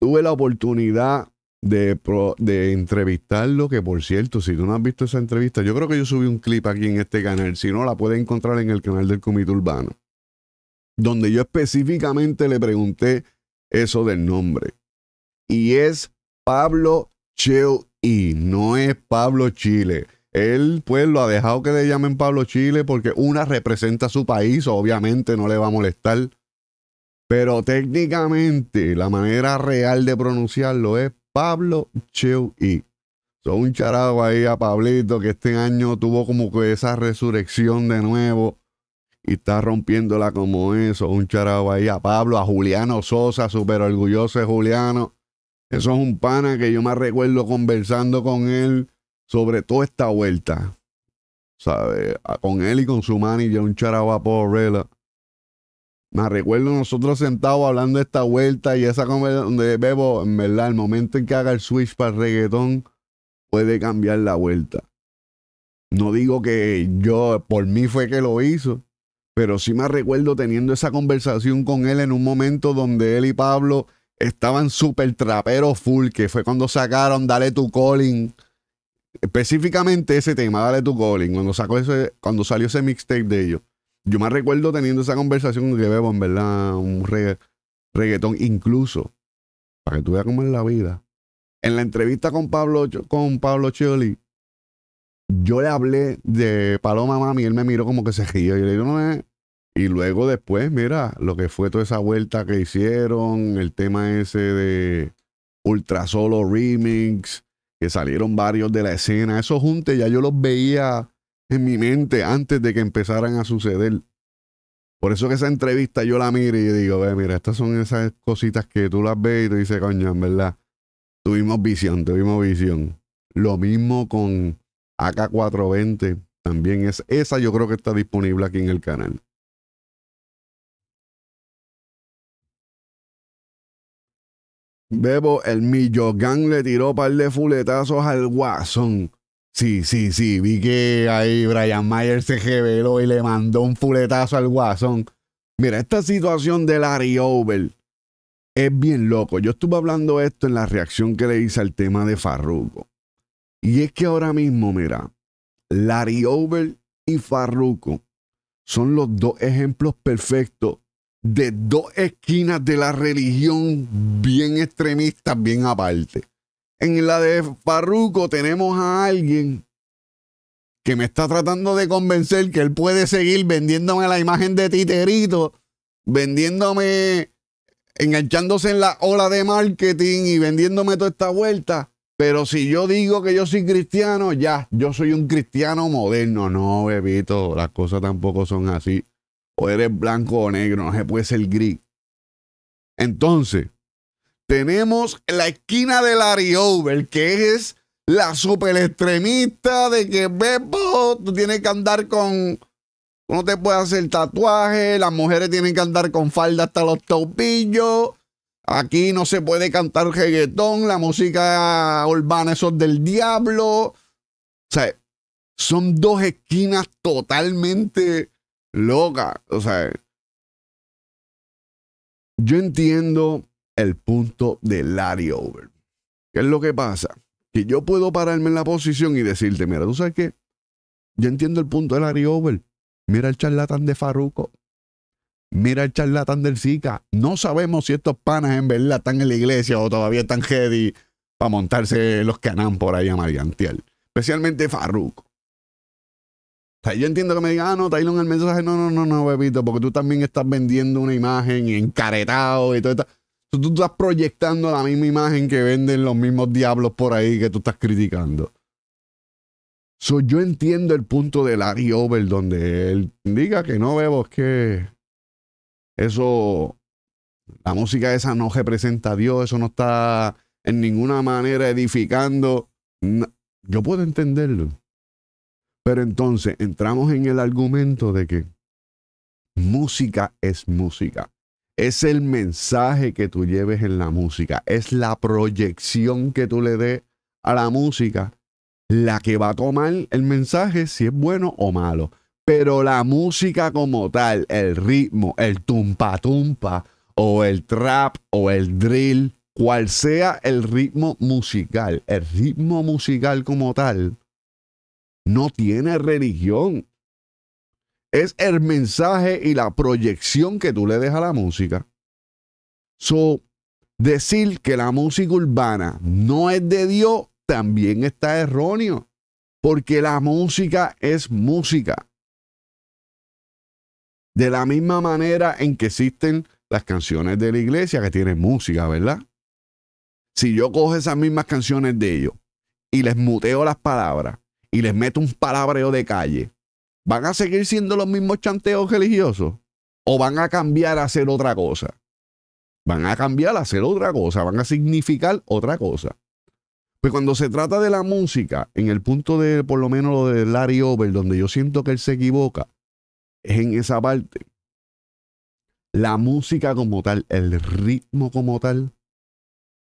B: Tuve la oportunidad de, de, entrevistarlo, que por cierto, si tú no has visto esa entrevista, yo creo que yo subí un clip aquí en este canal, si no la puedes encontrar en el canal del Comité Urbano, donde yo específicamente le pregunté eso del nombre y es Pablo cheu y no es Pablo Chile. Él pues lo ha dejado que le llamen Pablo Chile porque una representa su país, obviamente no le va a molestar. Pero técnicamente la manera real de pronunciarlo es Pablo chiu y. Son un charado ahí a Pablito que este año tuvo como que esa resurrección de nuevo y está rompiéndola como eso. Un charado ahí a Pablo, a Juliano Sosa, súper orgulloso de Juliano. Eso es un pana que yo me recuerdo conversando con él sobre toda esta vuelta. ¿Sabe? Con él y con su man ya un charabapo Rela. Me recuerdo nosotros sentados hablando de esta vuelta y esa conversación donde Bebo, en verdad, el momento en que haga el switch para el reggaetón, puede cambiar la vuelta. No digo que yo, por mí fue que lo hizo, pero sí me recuerdo teniendo esa conversación con él en un momento donde él y Pablo estaban súper traperos full, que fue cuando sacaron Dale tu Calling. Específicamente ese tema, Dale tu Calling, cuando, sacó ese, cuando salió ese mixtape de ellos. Yo me recuerdo teniendo esa conversación con Bebo, en verdad, un reggaetón incluso, para que tú veas cómo es la vida. En la entrevista con Pablo, con Pablo yo le hablé de Paloma Mami, él me miró como que se rió. Yo le digo, no eh. Y luego después, mira, lo que fue toda esa vuelta que hicieron, el tema ese de Ultra Solo Remix, que salieron varios de la escena, esos juntos ya yo los veía en mi mente antes de que empezaran a suceder. Por eso que esa entrevista yo la miro y digo, ve, mira, estas son esas cositas que tú las ves y tú dices, coño, en verdad, tuvimos visión, tuvimos visión. Lo mismo
A: con AK420, también es esa yo creo que está disponible aquí en el canal. Bebo, el Millogán le tiró un par de fuletazos al Guasón.
B: Sí, sí, sí. Vi que ahí Brian Mayer se reveló y le mandó un fuletazo al Guasón. Mira, esta situación de Larry Over es bien loco. Yo estuve hablando esto en la reacción que le hice al tema de Farruko. Y es que ahora mismo, mira, Larry Over y Farruko son los dos ejemplos perfectos de dos esquinas de la religión bien extremistas, bien aparte. En la de Farruco tenemos a alguien que me está tratando de convencer que él puede seguir vendiéndome la imagen de titerito, vendiéndome, enganchándose en la ola de marketing y vendiéndome toda esta vuelta. Pero si yo digo que yo soy cristiano, ya, yo soy un cristiano moderno. No, bebito, las cosas tampoco son así o eres blanco o negro, no se puede ser gris. Entonces, tenemos la esquina de Larry Over, que es la super extremista de que, Bebo, tú tienes que andar con. No te puedes hacer tatuaje, las mujeres tienen que andar con falda hasta los topillos. Aquí no se puede cantar reggaetón, la música urbana, es del diablo. O sea, son dos esquinas totalmente loca. O sea, yo entiendo el punto Larry over. ¿Qué es lo que pasa? Que yo puedo pararme en la posición y decirte, mira, tú sabes qué, yo entiendo el punto de Larry over. Mira el charlatán de Farruco. Mira el charlatán del Zika. No sabemos si estos panas en verdad están en la iglesia o todavía están heady para montarse los canán por ahí a Mariantiel. Especialmente Farruco yo entiendo que me diga ah, no, en el mensaje, no, no, no, no, bebito, porque tú también estás vendiendo una imagen y encaretado y todo esto. Tú, estás proyectando la misma imagen que venden los mismos diablos por ahí que tú estás criticando. yo entiendo el punto de Larry Over donde él diga que no bebo, es que eso, la música esa no representa a Dios, eso no está en ninguna manera edificando. yo puedo entenderlo. Pero entonces entramos en el argumento de que música es música. Es el mensaje que tú lleves en la música, es la proyección que tú le des a la música la que va a tomar el mensaje si es bueno o malo. Pero la música como tal, el ritmo, el tumpa tumpa o el trap o el drill, cual sea el ritmo musical, el ritmo musical como tal, no tiene religión. Es el mensaje y la proyección que tú le dejas a la música. So, decir que la música urbana no es de Dios también está erróneo, porque la música es música. De la misma manera en que existen las canciones de la iglesia que tienen música, ¿verdad? Si yo cojo esas mismas canciones de ellos y les muteo las palabras y les meto un palabreo de calle, ¿van a seguir siendo los mismos chanteos religiosos? ¿O van a cambiar a hacer otra cosa? Van a cambiar a hacer otra cosa, van a significar otra cosa. Pues cuando se trata de la música, en el punto de, por lo menos lo de Larry Over, donde yo siento que él se equivoca, es en esa parte. La música como tal, el ritmo como tal,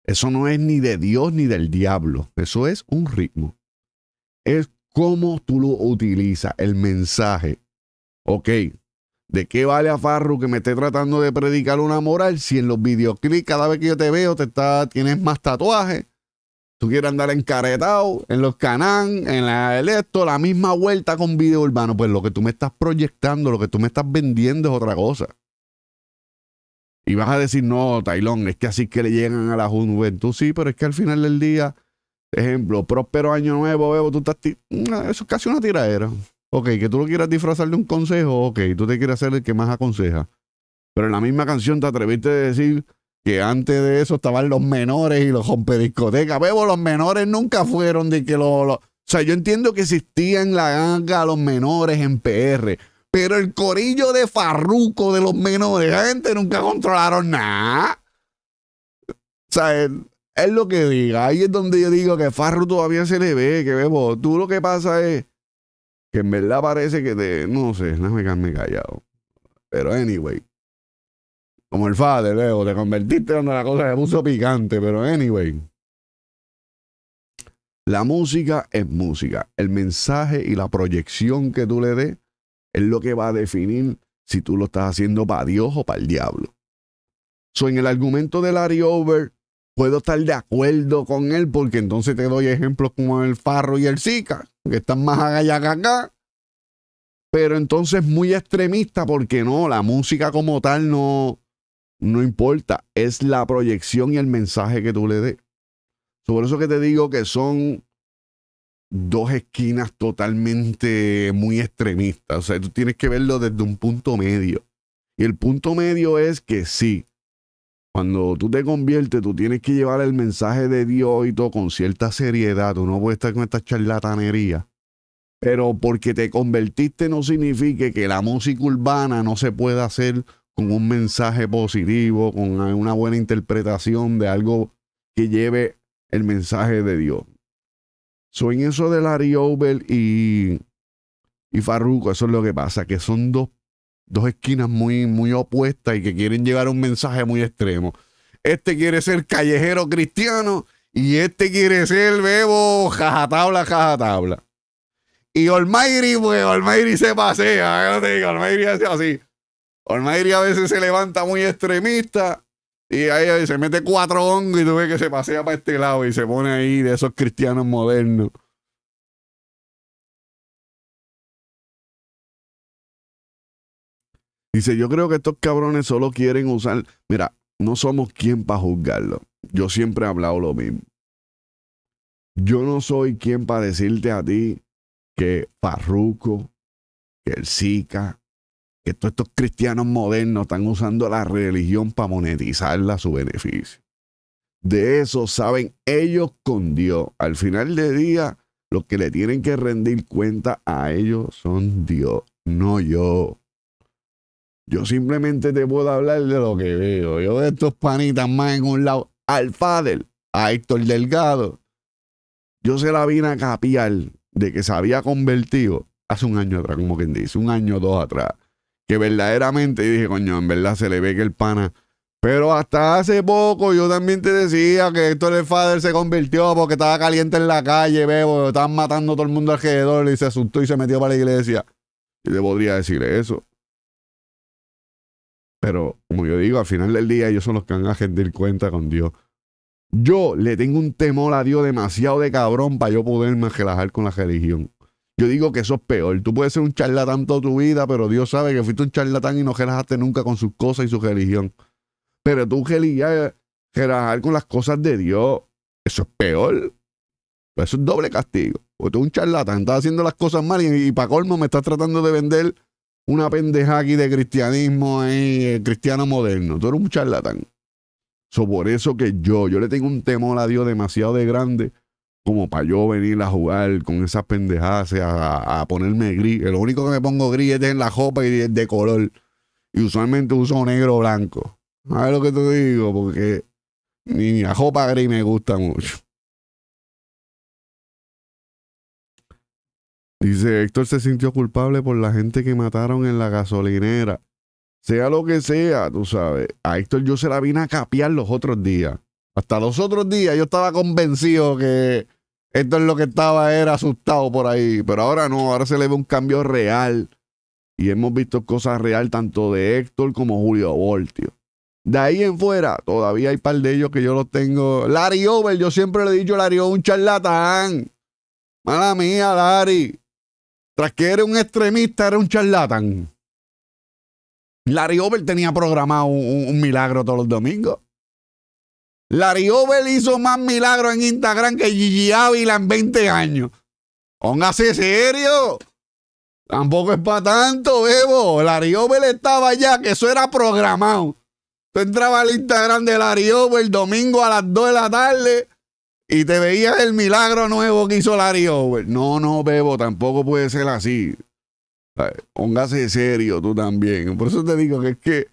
B: eso no es ni de Dios ni del diablo, eso es un ritmo es cómo tú lo utilizas, el mensaje. Ok, ¿de qué vale a Farru que me esté tratando de predicar una moral si en los videoclips cada vez que yo te veo te está, tienes más tatuajes? Tú quieres andar encaretado en los canán, en la electo, la misma vuelta con video urbano. Pues lo que tú me estás proyectando, lo que tú me estás vendiendo es otra cosa. Y vas a decir, no, Tailón, es que así que le llegan a la juventud. Sí, pero es que al final del día Ejemplo, próspero año nuevo, Bebo, tú estás... Eso es casi una tiradera. Ok, que tú lo quieras disfrazar de un consejo, ok, tú te quieres hacer el que más aconseja. Pero en la misma canción te atreviste a decir que antes de eso estaban los menores y los rompediscotecas. Bebo, los menores nunca fueron de que los... Lo... O sea, yo entiendo que existían la ganga los menores en PR, pero el corillo de farruco de los menores, la gente nunca controlaron nada. O sea, es lo que diga. Ahí es donde yo digo que Farru todavía se le ve, que vemos. Tú lo que pasa es que en verdad parece que te. No sé, no me quedarme callado. Pero anyway. Como el padre, luego, te convertiste donde la cosa se puso picante, pero anyway. La música es música. El mensaje y la proyección que tú le des es lo que va a definir si tú lo estás haciendo para Dios o para el diablo. So, en el argumento de Larry Over, puedo estar de acuerdo con él porque entonces te doy ejemplos como el Farro y el Zika, que están más allá que acá. Pero entonces muy extremista porque no, la música como tal no, no importa, es la proyección y el mensaje que tú le des. Sobre eso que te digo que son dos esquinas totalmente muy extremistas. O sea, tú tienes que verlo desde un punto medio. Y el punto medio es que sí, cuando tú te conviertes, tú tienes que llevar el mensaje de Dios y todo con cierta seriedad. Tú no puedes estar con esta charlatanería. Pero porque te convertiste no significa que la música urbana no se pueda hacer con un mensaje positivo, con una buena interpretación de algo que lleve el mensaje de Dios. Soy en eso de Larry Over y, y Farruko, eso es lo que pasa, que son dos dos esquinas muy, muy opuestas y que quieren llevar un mensaje muy extremo. Este quiere ser callejero cristiano y este quiere ser bebo jajatabla, jajatabla. Y Olmairi, pues Olmairi se pasea, no te digo, Olmairi hace así. Olmairi a veces se levanta muy extremista y ahí se mete
A: cuatro hongos y tú ves que se pasea para este lado y se pone ahí de esos cristianos modernos. Dice, yo creo que estos cabrones solo quieren usar... Mira, no somos quien para
B: juzgarlo. Yo siempre he hablado lo mismo. Yo no soy quien para decirte a ti que Parruco, que el SICA, que todos estos cristianos modernos están usando la religión para monetizarla a su beneficio. De eso saben ellos con Dios. Al final del día, los que le tienen que rendir cuenta a ellos son Dios, no yo. Yo simplemente te puedo hablar de lo que veo. Yo de estos panitas más en un lado, al Fader, a Héctor Delgado. Yo se la vine a capiar de que se había convertido hace un año atrás, como quien dice, un año o dos atrás. Que verdaderamente dije, coño, en verdad se le ve que el pana. Pero hasta hace poco yo también te decía que Héctor el Fader se convirtió porque estaba caliente en la calle, veo, estaban matando todo el mundo alrededor y se asustó y se metió para la iglesia. Y le podría decir eso. Pero como yo digo, al final del día ellos son los que van a rendir cuenta con Dios. Yo le tengo un temor a Dios demasiado de cabrón para yo poderme relajar con la religión. Yo digo que eso es peor. Tú puedes ser un charlatán toda tu vida, pero Dios sabe que fuiste un charlatán y no relajaste nunca con sus cosas y su religión. Pero tú relajar con las cosas de Dios, eso es peor. Eso es doble castigo. Porque tú un charlatán, estás haciendo las cosas mal y para colmo me estás tratando de vender una pendeja aquí de cristianismo ahí, eh, cristiano moderno. Tú eres un charlatán. So, por eso que yo, yo le tengo un temor a Dios demasiado de grande como para yo venir a jugar con esas pendejadas, a, a ponerme gris. Lo único que me pongo gris es en la jopa y de color. Y usualmente uso negro o blanco. ¿Sabes lo que te digo? Porque ni la jopa gris me gusta mucho. Dice, Héctor se sintió culpable por la gente que mataron en la gasolinera. Sea lo que sea, tú sabes. A Héctor yo se la vine a capear los otros días. Hasta los otros días yo estaba convencido que Héctor lo que estaba era asustado por ahí. Pero ahora no, ahora se le ve un cambio real. Y hemos visto cosas real tanto de Héctor como Julio Voltio. De ahí en fuera, todavía hay par de ellos que yo los tengo. Larry Over, yo siempre le he dicho Larry Over, un charlatán. Mala mía, Larry. Tras que era un extremista, era un charlatán. Larry Over tenía programado un, milagro todos los domingos. Larry Over hizo más milagros en Instagram que Gigi Ávila en 20 años. Póngase serio. Tampoco es para tanto, Evo. Larry Over estaba allá, que eso era programado. Tú entrabas al Instagram de Larry Over el domingo a las 2 de la tarde y te veías el milagro nuevo que hizo Larry Over. No, no, Bebo, tampoco puede ser así. Póngase serio tú también. Por eso te digo que es que,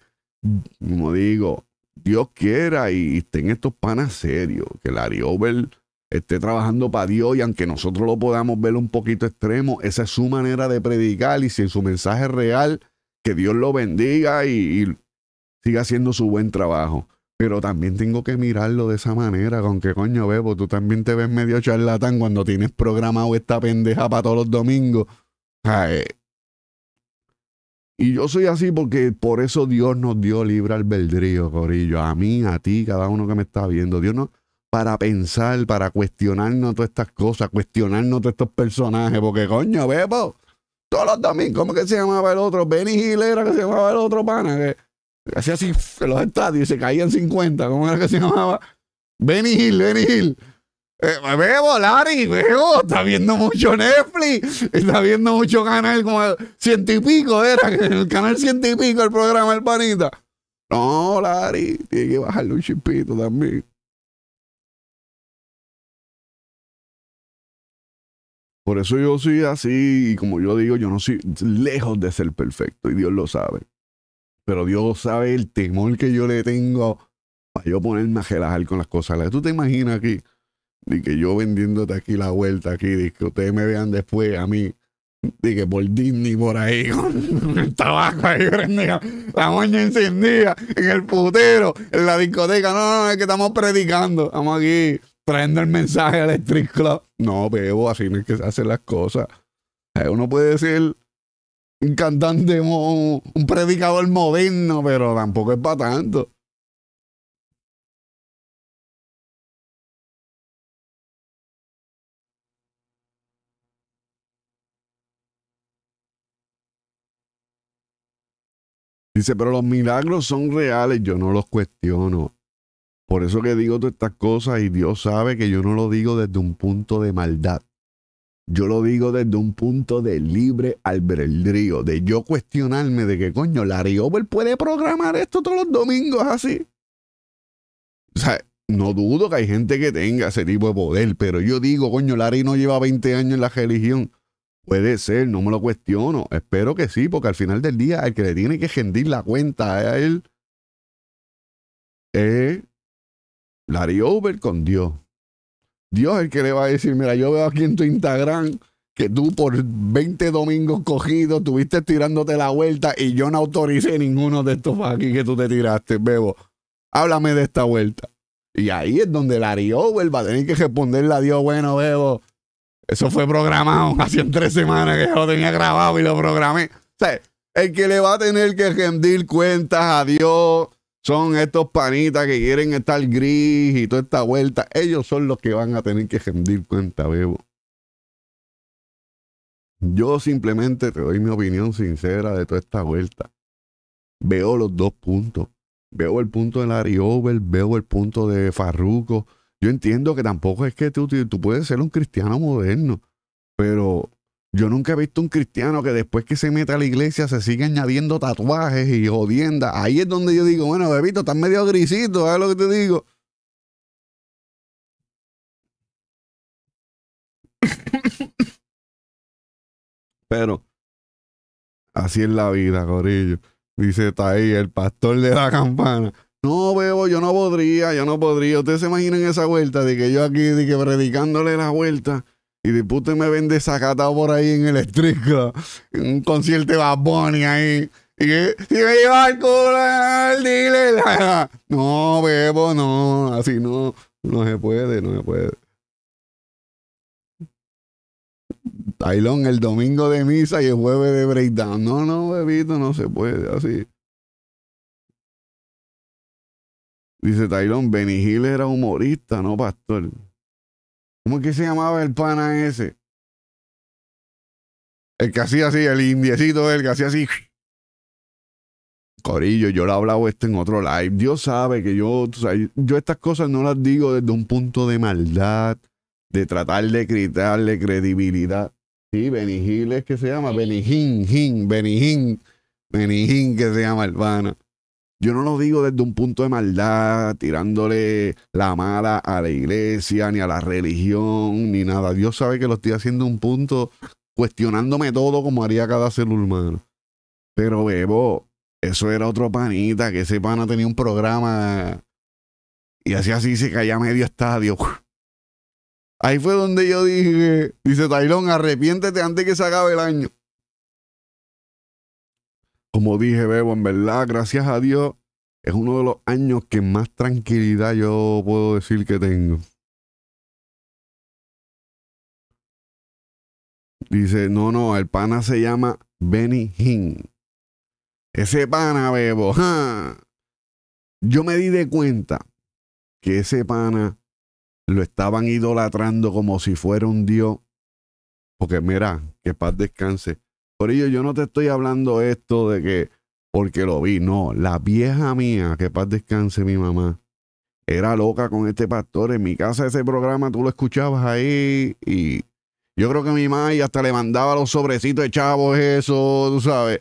B: como digo, Dios quiera y, estén estos panas serios, que Larry Over esté trabajando para Dios y aunque nosotros lo podamos ver un poquito extremo, esa es su manera de predicar y si en su mensaje real, que Dios lo bendiga y siga haciendo su buen trabajo. Pero también tengo que mirarlo de esa manera, con que coño, Bebo, tú también te ves medio charlatán cuando tienes programado esta pendeja para todos los domingos. Eh. Y yo soy así porque por eso Dios nos dio libre albedrío, Corillo. A mí, a ti, cada uno que me está viendo. Dios nos, para pensar, para cuestionarnos todas estas cosas, cuestionarnos todos estos personajes, porque coño, Bebo, todos los domingos, ¿cómo que se llamaba el otro? Benny Hilera, que se llamaba el otro pana, que hacía así en los estadios y se caían 50. ¿Cómo era que se llamaba? Benny Hill, Benny Hill. Eh, bebo, Larry, bebo, oh, está viendo mucho Netflix, está viendo mucho canal como ciento y pico, era el canal ciento
A: y pico el programa El Panita. No, Larry, tiene que bajarle un chipito también. Por eso yo soy así, y como yo digo, yo no soy lejos de ser perfecto, y Dios lo sabe.
B: Pero Dios sabe el temor que yo le tengo para yo ponerme a relajar con las cosas. ¿Tú te imaginas aquí? de que yo vendiéndote aquí la vuelta, aquí, de que ustedes me vean después a mí, de que por Disney por ahí, con el tabaco ahí prendido, la moña encendida, en el putero, en la discoteca. No, no, es que estamos predicando, estamos aquí trayendo el mensaje al Electric Club. No, bebo, así no es que se hacen las cosas. Eh, uno puede decir, un cantante, un,
A: predicador moderno, pero tampoco es para tanto.
B: Dice, pero los milagros son reales, yo no los cuestiono. Por eso que digo todas estas cosas y Dios sabe que yo no lo digo desde un punto de maldad. Yo lo digo desde un punto de libre albedrío, de yo cuestionarme de que coño, Larry Over puede programar esto todos los domingos así. O sea, no dudo que hay gente que tenga ese tipo de poder, pero yo digo, coño, Larry no lleva 20 años en la religión. Puede ser, no me lo cuestiono. Espero que sí, porque al final del día, el que le tiene que rendir la cuenta a él es Larry Over con Dios. Dios es el que le va a decir, mira, yo veo aquí en tu Instagram que tú por 20 domingos cogidos tuviste tirándote la vuelta y yo no autoricé ninguno de estos aquí que tú te tiraste, bebo. Háblame de esta vuelta. Y ahí es donde la Over va a tener que responderle a Dios, bueno, bebo. Eso fue programado hace tres semanas que yo lo tenía grabado y lo programé. O sea, el que le va a tener que rendir cuentas a Dios son estos panitas que quieren estar gris y toda esta vuelta. Ellos son los que van a tener que rendir cuenta, bebo. Yo simplemente te doy mi opinión sincera de toda esta vuelta. Veo los dos puntos. Veo el punto de Larry Over, veo el punto de Farruko. Yo entiendo que tampoco es que tú, tú puedes ser un cristiano moderno, pero yo nunca he visto un cristiano que después que se mete a la iglesia se sigue añadiendo tatuajes y jodiendas. Ahí es donde yo digo, bueno, bebito, estás medio grisito, ¿sabes lo que te digo?
A: Pero así es la vida, Corillo.
B: Dice está ahí el pastor de la campana. No, bebo, yo no podría, yo no podría. Ustedes se imaginan esa vuelta de que yo aquí, de que predicándole la vuelta. Y después me vende desacatado por ahí en el street en un concierto de Baboni ahí. Y, que,
A: si me lleva al culo al
B: No, bebo, no. Así no. No se puede, no se puede. Tailón el domingo de misa y el jueves de breakdown. No, no, bebito, no se puede
A: así. Dice Tailón, Benny Hill era humorista, no pastor. ¿Cómo es que se llamaba el pana ese? El que hacía así, el indiecito, del que hacía así.
B: Corillo, yo lo he hablado esto en otro live. Dios sabe que yo, yo estas cosas no las digo desde un punto de maldad, de tratar de gritarle credibilidad. Sí, Benigil es que se llama, Benijín, benigín, Benijín, que se llama el pana. Yo no lo digo desde un punto de maldad, tirándole la mala a la iglesia, ni a la religión, ni nada. Dios sabe que lo estoy haciendo un punto cuestionándome todo como haría cada ser humano. Pero, Bebo, eso era otro panita, que ese pana tenía un programa y así así se caía medio estadio. Ahí fue donde yo dije, dice Tailón, arrepiéntete antes que se acabe el año. Como dije,
A: Bebo, en verdad, gracias a Dios, es uno de los años que más tranquilidad yo puedo decir que tengo. Dice, no, no, el pana se llama Benny Hinn.
B: Ese pana, Bebo. ¡ja! Yo me di de cuenta que ese pana lo estaban idolatrando como si fuera un dios. Porque mira, que paz descanse. Por ello, yo no te estoy hablando esto de que porque lo vi, no. La vieja mía, que paz descanse mi mamá, era loca con este pastor. En mi casa ese programa tú lo escuchabas ahí y yo creo que mi mamá hasta le mandaba los sobrecitos de chavos, eso, tú sabes.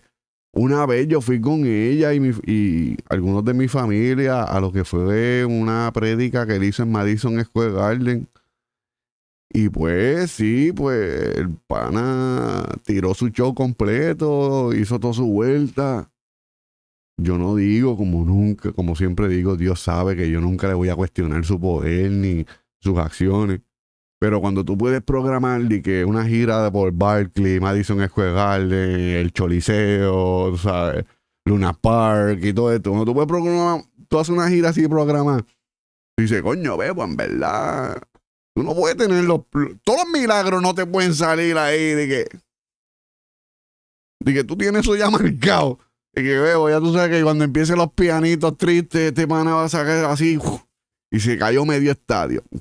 B: Una vez yo fui con ella y, y algunos de mi familia a lo que fue una prédica que él hizo en Madison Square Garden y pues sí, pues el pana tiró su show completo, hizo toda su vuelta. Yo no digo como nunca, como siempre digo, Dios sabe que yo nunca le voy a cuestionar su poder ni sus acciones. Pero cuando tú puedes programar que una gira por Barclay, Madison Square Garden, el Choliseo, Luna Park y todo esto, cuando tú puedes programar, tú haces una gira así programar, dice coño, bebo, pues, en verdad Tú no puedes tener los. Todos los milagros no te pueden salir ahí de que. De que tú tienes eso ya marcado. De que veo, ya tú sabes que cuando empiecen los pianitos tristes, este pana va a sacar así. y se cayó medio estadio. O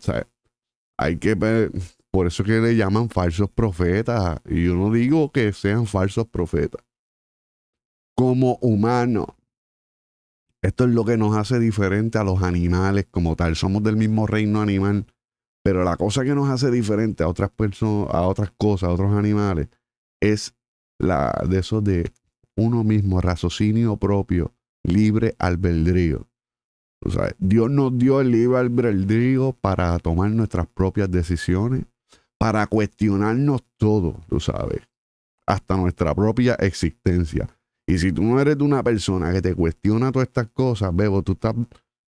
B: hay que Por eso que le llaman falsos profetas. Y yo no digo que sean falsos profetas. Como humanos. Esto es lo que nos hace diferente a los animales como tal. Somos del mismo reino animal pero la cosa que nos hace diferente a otras personas, a otras cosas, a otros animales, es la de eso de uno mismo, raciocinio propio, libre albedrío. Dios nos dio el libre albedrío para tomar nuestras propias decisiones, para cuestionarnos todo, tú sabes, hasta nuestra propia existencia. Y si tú no eres una
A: persona que te cuestiona todas estas cosas, Bebo, tú estás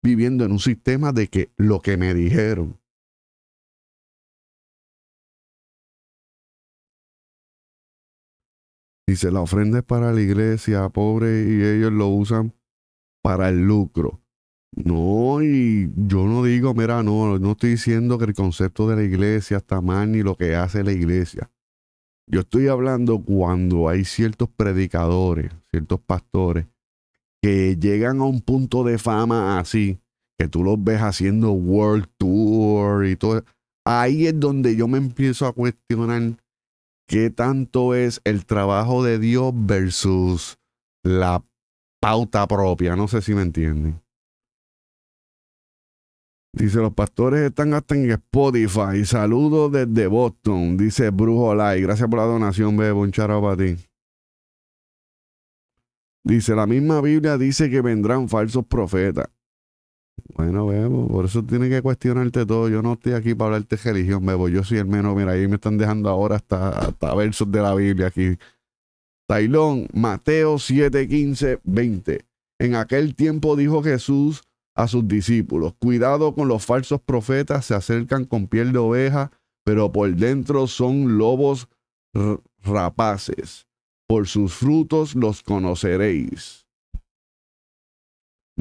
A: viviendo en un sistema de que lo que me dijeron, Dice, la ofrenda para la iglesia, pobre, y
B: ellos lo usan para el lucro. No, y yo no digo, mira, no, no estoy diciendo que el concepto de la iglesia está mal ni lo que hace la iglesia. Yo estoy hablando cuando hay ciertos predicadores, ciertos pastores, que llegan a un punto de fama así, que tú los ves haciendo World Tour y todo. Ahí es donde yo me empiezo a cuestionar qué tanto es el trabajo de Dios versus la pauta propia. No sé si me entienden. Dice, los pastores están hasta en Spotify. Saludos desde Boston. Dice Brujo Lai. Gracias por la donación, bebo. Un charo para ti. Dice, la misma Biblia dice que vendrán falsos profetas. Bueno, Bebo, por eso tiene que cuestionarte todo. Yo no estoy aquí para hablarte de religión, Bebo. Yo soy el menos. Mira, ahí me están dejando ahora hasta, hasta versos de la Biblia aquí. Tailón, Mateo 7, 15, 20. En aquel tiempo dijo Jesús a sus discípulos, cuidado con los falsos profetas, se acercan con piel de oveja, pero por dentro son lobos rapaces. Por sus frutos los conoceréis.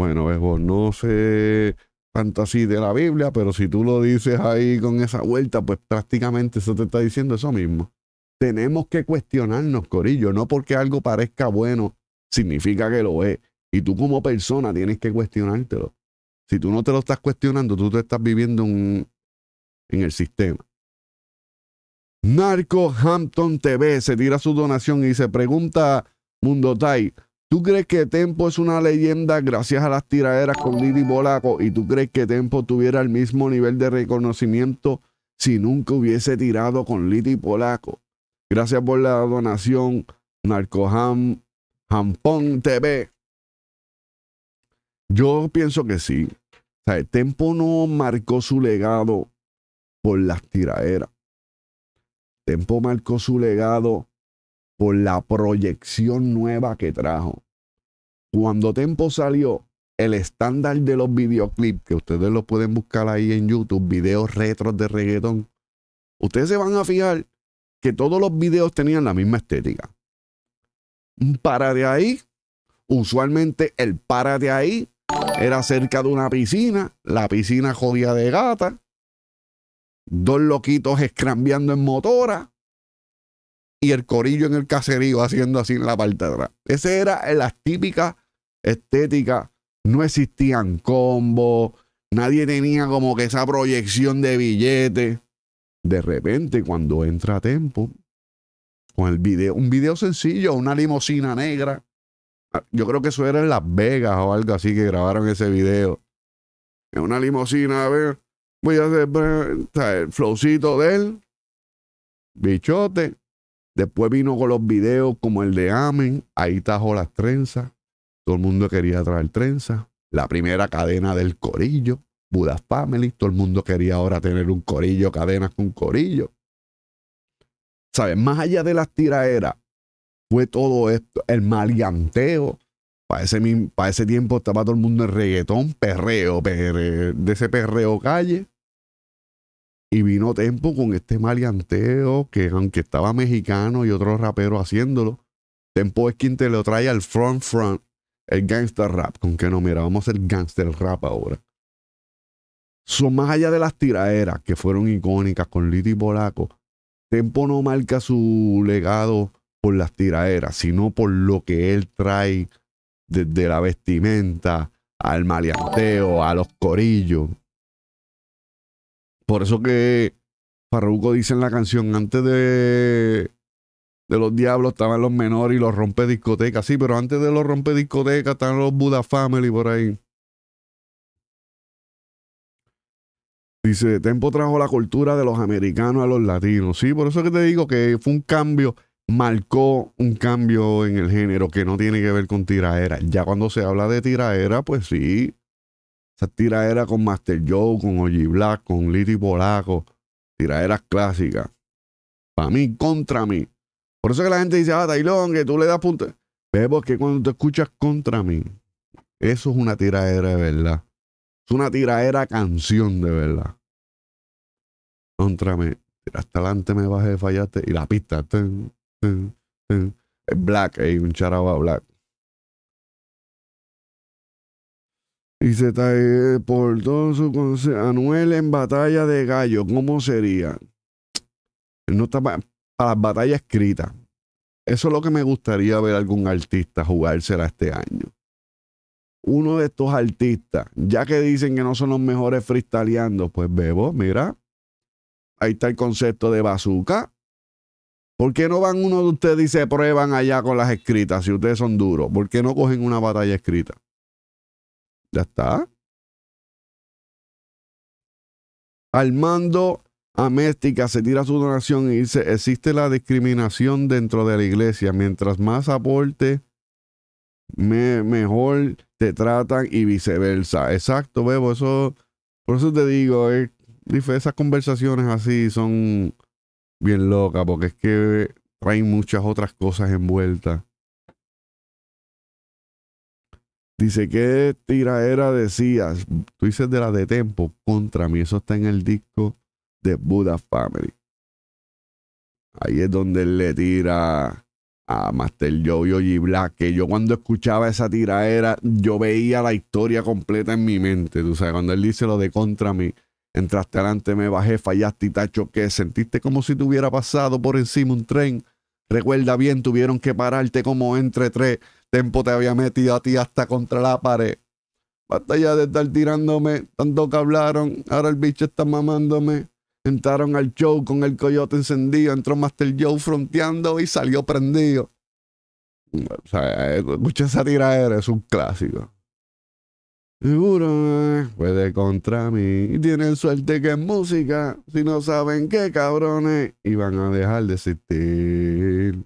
B: Bueno, no sé tanto así de la Biblia, pero si tú lo dices ahí con esa vuelta, pues prácticamente eso te está diciendo eso mismo. Tenemos que cuestionarnos, Corillo, no porque algo parezca bueno, significa que lo es. Y tú como persona tienes que cuestionártelo. Si tú no te lo estás cuestionando, tú te estás viviendo un, en el sistema. Narco Hampton TV se tira su donación y se pregunta Mundo Tai, ¿Tú crees que Tempo es una leyenda gracias a las tiraderas con Didi Polaco? ¿Y tú crees que Tempo tuviera el mismo nivel de reconocimiento si nunca hubiese tirado con Liti Polaco? Gracias por la donación, Narcoham Jampón TV. Yo pienso que sí. O sea, Tempo no marcó su legado por las tiraderas. Tempo marcó su legado por la proyección nueva que trajo. Cuando Tempo salió, el estándar de los videoclips, que ustedes lo pueden buscar ahí en YouTube, videos retros de reggaetón, ustedes se van a fijar que todos los videos tenían la misma estética. Para de ahí, usualmente el para de ahí era cerca de una piscina, la piscina jodida de gata, dos loquitos escrambiando en motora, y el corillo en el caserío haciendo así en la parte de atrás. Esa era la típica estética. No existían combos, nadie tenía como que esa proyección de billetes. De repente, cuando entra Tempo, con el video, un video sencillo, una limusina negra. Yo creo que eso era en Las Vegas o algo así que grabaron ese video. En una limusina, a ver, voy a hacer el flowcito de él, bichote, Después vino con los videos como el de Amen, ahí tajo las trenzas, todo el mundo quería traer trenzas, la primera cadena del corillo, Buda Family, todo el mundo quería ahora tener un corillo, cadenas con corillo. ¿Sabes? Más allá de las tiraeras, fue todo esto, el malianteo Para ese, para ese tiempo estaba todo el mundo en reggaetón, perreo, perreo de ese perreo calle. Y vino Tempo con este maleanteo que aunque estaba mexicano y otros raperos haciéndolo, Tempo es quien te lo trae al front front, el gangster rap. Con que no, mira, vamos a hacer gangster rap ahora. Son más allá de las tiraeras que fueron icónicas con Liti Polaco. Tempo no marca su legado por las tiraeras, sino por lo que él trae desde la vestimenta al maleanteo, a los corillos. Por eso que Farruko dice en la canción, antes de, de los diablos estaban los menores y los rompe discotecas. Sí, pero antes de los rompe discotecas estaban los Buda Family por ahí. Dice, Tempo trajo la cultura de los americanos a los latinos. Sí, por eso que te digo que fue un cambio, marcó un cambio en el género que no tiene que ver con tiraera. Ya cuando se habla de tiraera, pues sí, tira era con Master Joe, con Oji Black, con Liddy Polaco, tiraderas clásicas. Para mí, contra mí. Por eso que la gente dice, ah, Tailón, que tú le das punta. Ve, porque cuando te escuchas contra mí, eso es una tiradera de verdad. Es una tiradera canción de verdad. Contra mí. Hasta adelante me bajé, fallaste. Y la pista.
A: Es black, un charaba black. Y se ahí por todo su Anuel
B: en batalla de gallo, ¿cómo sería? no está para las batallas escritas. Eso es lo que me gustaría ver algún artista jugársela este año. Uno de estos artistas, ya que dicen que no son los mejores freestyleando, pues bebo, mira, ahí está el concepto de bazooka. ¿Por qué no van uno de ustedes y se prueban allá con las escritas si ustedes son duros? ¿Por qué no cogen una batalla
A: escrita? Ya está. Armando Améstica se tira su donación y dice, existe la
B: discriminación dentro de la iglesia. Mientras más aporte, mejor te tratan y viceversa. Exacto, Bebo. Eso, por eso te digo, esas conversaciones así son bien locas porque es que hay muchas otras cosas envueltas. Dice, ¿qué tiraera decías? Tú dices de la de Tempo contra mí. Eso está en el disco de Buddha Family. Ahí es donde él le tira a Master Joe y Oji Black. Que yo cuando escuchaba esa tiraera, yo veía la historia completa en mi mente. Tú sabes, cuando él dice lo de contra mí, entraste adelante, me bajé, fallaste y tacho que sentiste como si te hubiera pasado por encima un tren. Recuerda bien, tuvieron que pararte como entre tres. Tempo te había metido a ti hasta contra la pared. Basta ya de estar tirándome, tanto que hablaron, ahora el bicho está mamándome. Entraron al show con el coyote encendido, entró Master Joe fronteando y salió prendido. O sea, escucha esa es un clásico. Seguro eh, puede contra mí. Y tienen suerte que es música. Si no saben qué cabrones, iban a dejar de
A: existir.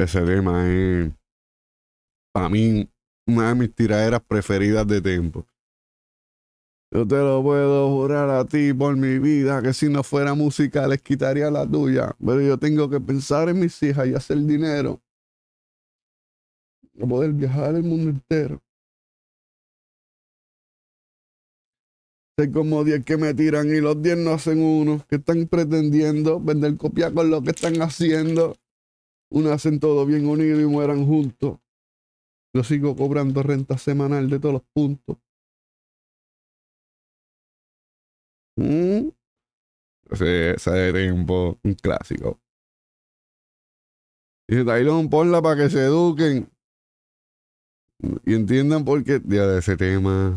A: Ese tema es, para mí, una de mis tiraderas preferidas de tiempo.
B: Yo te lo puedo jurar a ti por mi vida que si no fuera música
C: les quitaría la tuya. Pero yo tengo que pensar en mis hijas y hacer dinero.
A: Para poder viajar el mundo entero. Sé como 10 que me tiran y los diez no hacen uno. Que están
B: pretendiendo vender copia con lo que están haciendo. Hacen todo bien unido y
A: mueran juntos. Yo sigo cobrando renta semanal de todos los puntos. ¿Mm? Ese, de tiempo, un clásico. Y Dice Tailón, ponla para que se
B: eduquen. Y entiendan por qué. de ese tema.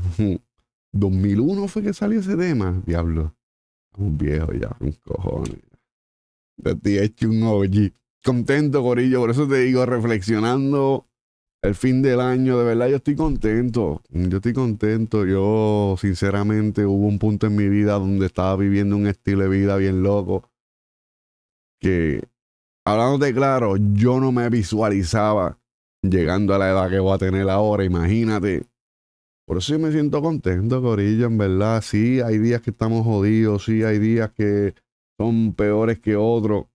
B: 2001 fue que salió ese tema. Diablo. Un viejo ya, un cojones. Te he hecho un OG contento, Corillo. Por eso te digo, reflexionando el fin del año, de verdad yo estoy contento. Yo estoy contento. Yo, sinceramente, hubo un punto en mi vida donde estaba viviendo un estilo de vida bien loco. Que, hablándote claro, yo no me visualizaba llegando a la edad que voy a tener ahora, imagínate. Por eso me siento contento, Corillo, en verdad. Sí, hay días que estamos jodidos, sí, hay días que son peores que otros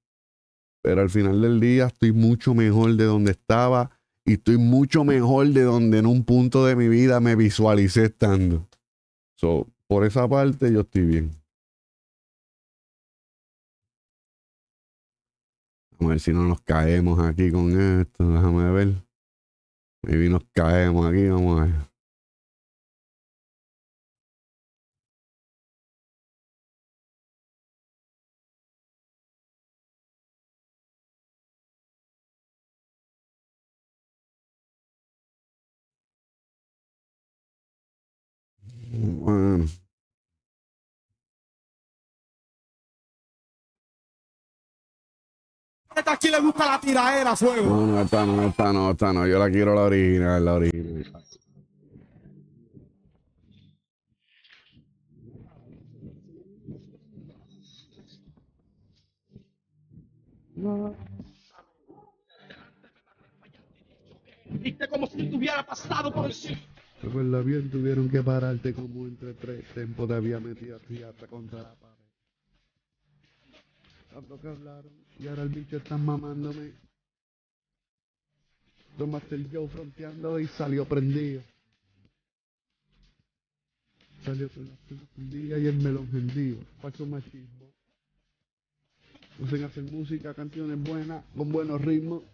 B: pero al final del día estoy mucho mejor de donde estaba y estoy mucho mejor de donde en un punto de mi vida me visualicé estando.
A: So, por esa parte yo estoy bien. Vamos a ver si no nos caemos aquí con esto. Déjame ver. Maybe nos caemos aquí. Vamos a ver. Esta aquí le gusta la tiraera, fuego. No, no, esta no, esta
B: no, esta no. Yo la quiero la original, la original.
C: No. Viste como si tuviera pasado por el cielo. Recuerda bien, tuvieron que pararte como entre tres tiempos te había metido ti hasta contra la pared. que hablaron y ahora el bicho está mamándome. Tomaste el yo fronteando y salió prendido. Salió prendido y el melón hendido. Falso machismo. Usen hacer música, canciones buenas, con buenos ritmos.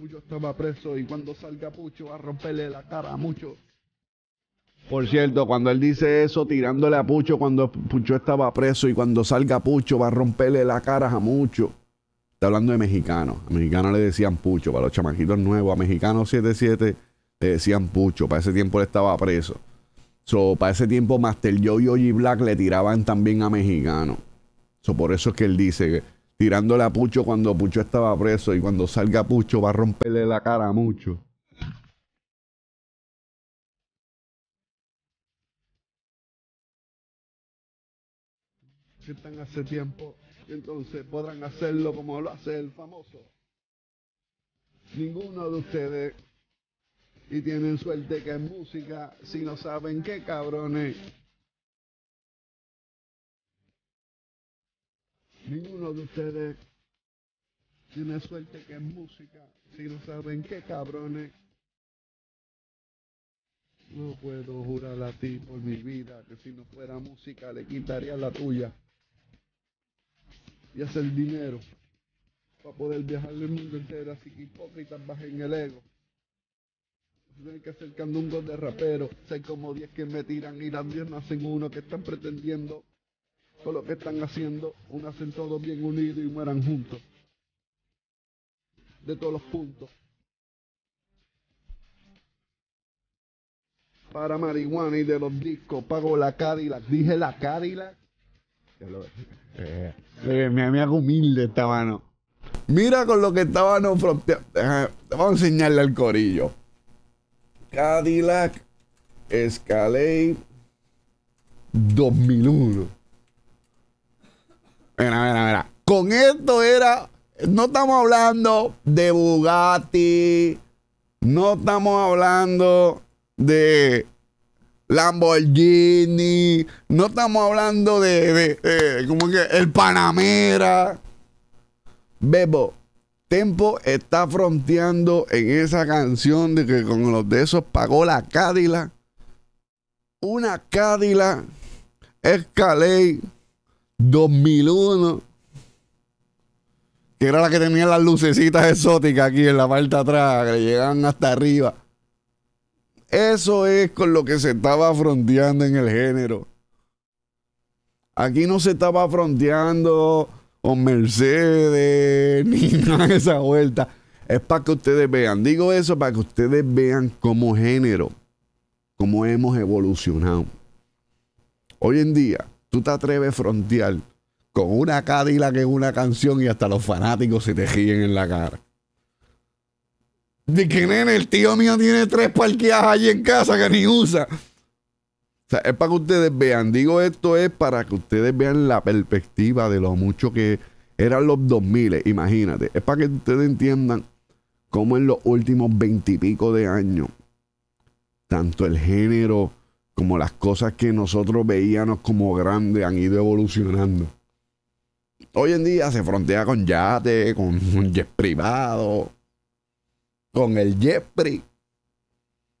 C: Pucho estaba preso y cuando salga Pucho va a romperle la cara a mucho.
B: Por cierto, cuando él dice eso, tirándole a Pucho cuando Pucho estaba preso y cuando salga Pucho va a romperle la cara a mucho. Está hablando de mexicanos. A mexicanos le decían Pucho, para los chamaquitos nuevos, a mexicanos 77 le decían Pucho. Para ese tiempo él estaba preso. So, para ese tiempo Master Joe y Oji Black le tiraban también a mexicano. So, por eso es que él dice que tirándole a Pucho cuando Pucho estaba preso y cuando salga Pucho va a romperle
A: la cara a Mucho. Si están hace tiempo,
C: entonces podrán hacerlo como lo hace el famoso. Ninguno de ustedes y tienen suerte que es música si no saben qué cabrones. Ninguno de ustedes tiene suerte que es música. Si no saben qué cabrones. No puedo jurar a ti por mi vida que si no fuera música le quitaría la tuya. Y hacer dinero para poder viajar el mundo entero, así que hipócritas bajen el ego. hay que un gol de rapero, sé como diez que me tiran y también hacen uno que están pretendiendo con lo que están haciendo, hacen todos bien unidos y mueran juntos. De todos los puntos. Para marihuana y de los discos, pago la Cadillac. Dije la Cadillac. Eh,
B: eh me, hago humilde esta mano. Mira con lo que estábamos Te Vamos a enseñarle al corillo. Cadillac Escalade 2001. Mira, mira, mira. Con esto era. No estamos hablando de Bugatti. No estamos hablando de Lamborghini. No estamos hablando de, ¿Cómo como que el Panamera. Bebo, Tempo está fronteando en esa canción de que con los de esos pagó la Cádila. Una Cádila Escalade 2001, que era la que tenía las lucecitas exóticas aquí en la parte atrás, que le llegaban hasta arriba. Eso es con lo que se estaba fronteando en el género. Aquí no se estaba fronteando con Mercedes ni nada de esa vuelta. Es para que ustedes vean. Digo eso para que ustedes vean como género, cómo hemos evolucionado. Hoy en día, tú te atreves a frontear con una que es una canción y hasta los fanáticos se te ríen en la cara. De que nene, el tío mío tiene tres parqueadas allí en casa que ni usa. O sea, es para que ustedes vean. Digo esto es para que ustedes vean la perspectiva de lo mucho que eran los 2000, imagínate. Es para que ustedes entiendan cómo en los últimos veintipico de años, tanto el género como las cosas que nosotros veíamos como grandes han ido evolucionando. Hoy en día se frontea con yate, con un jet privado, con el jet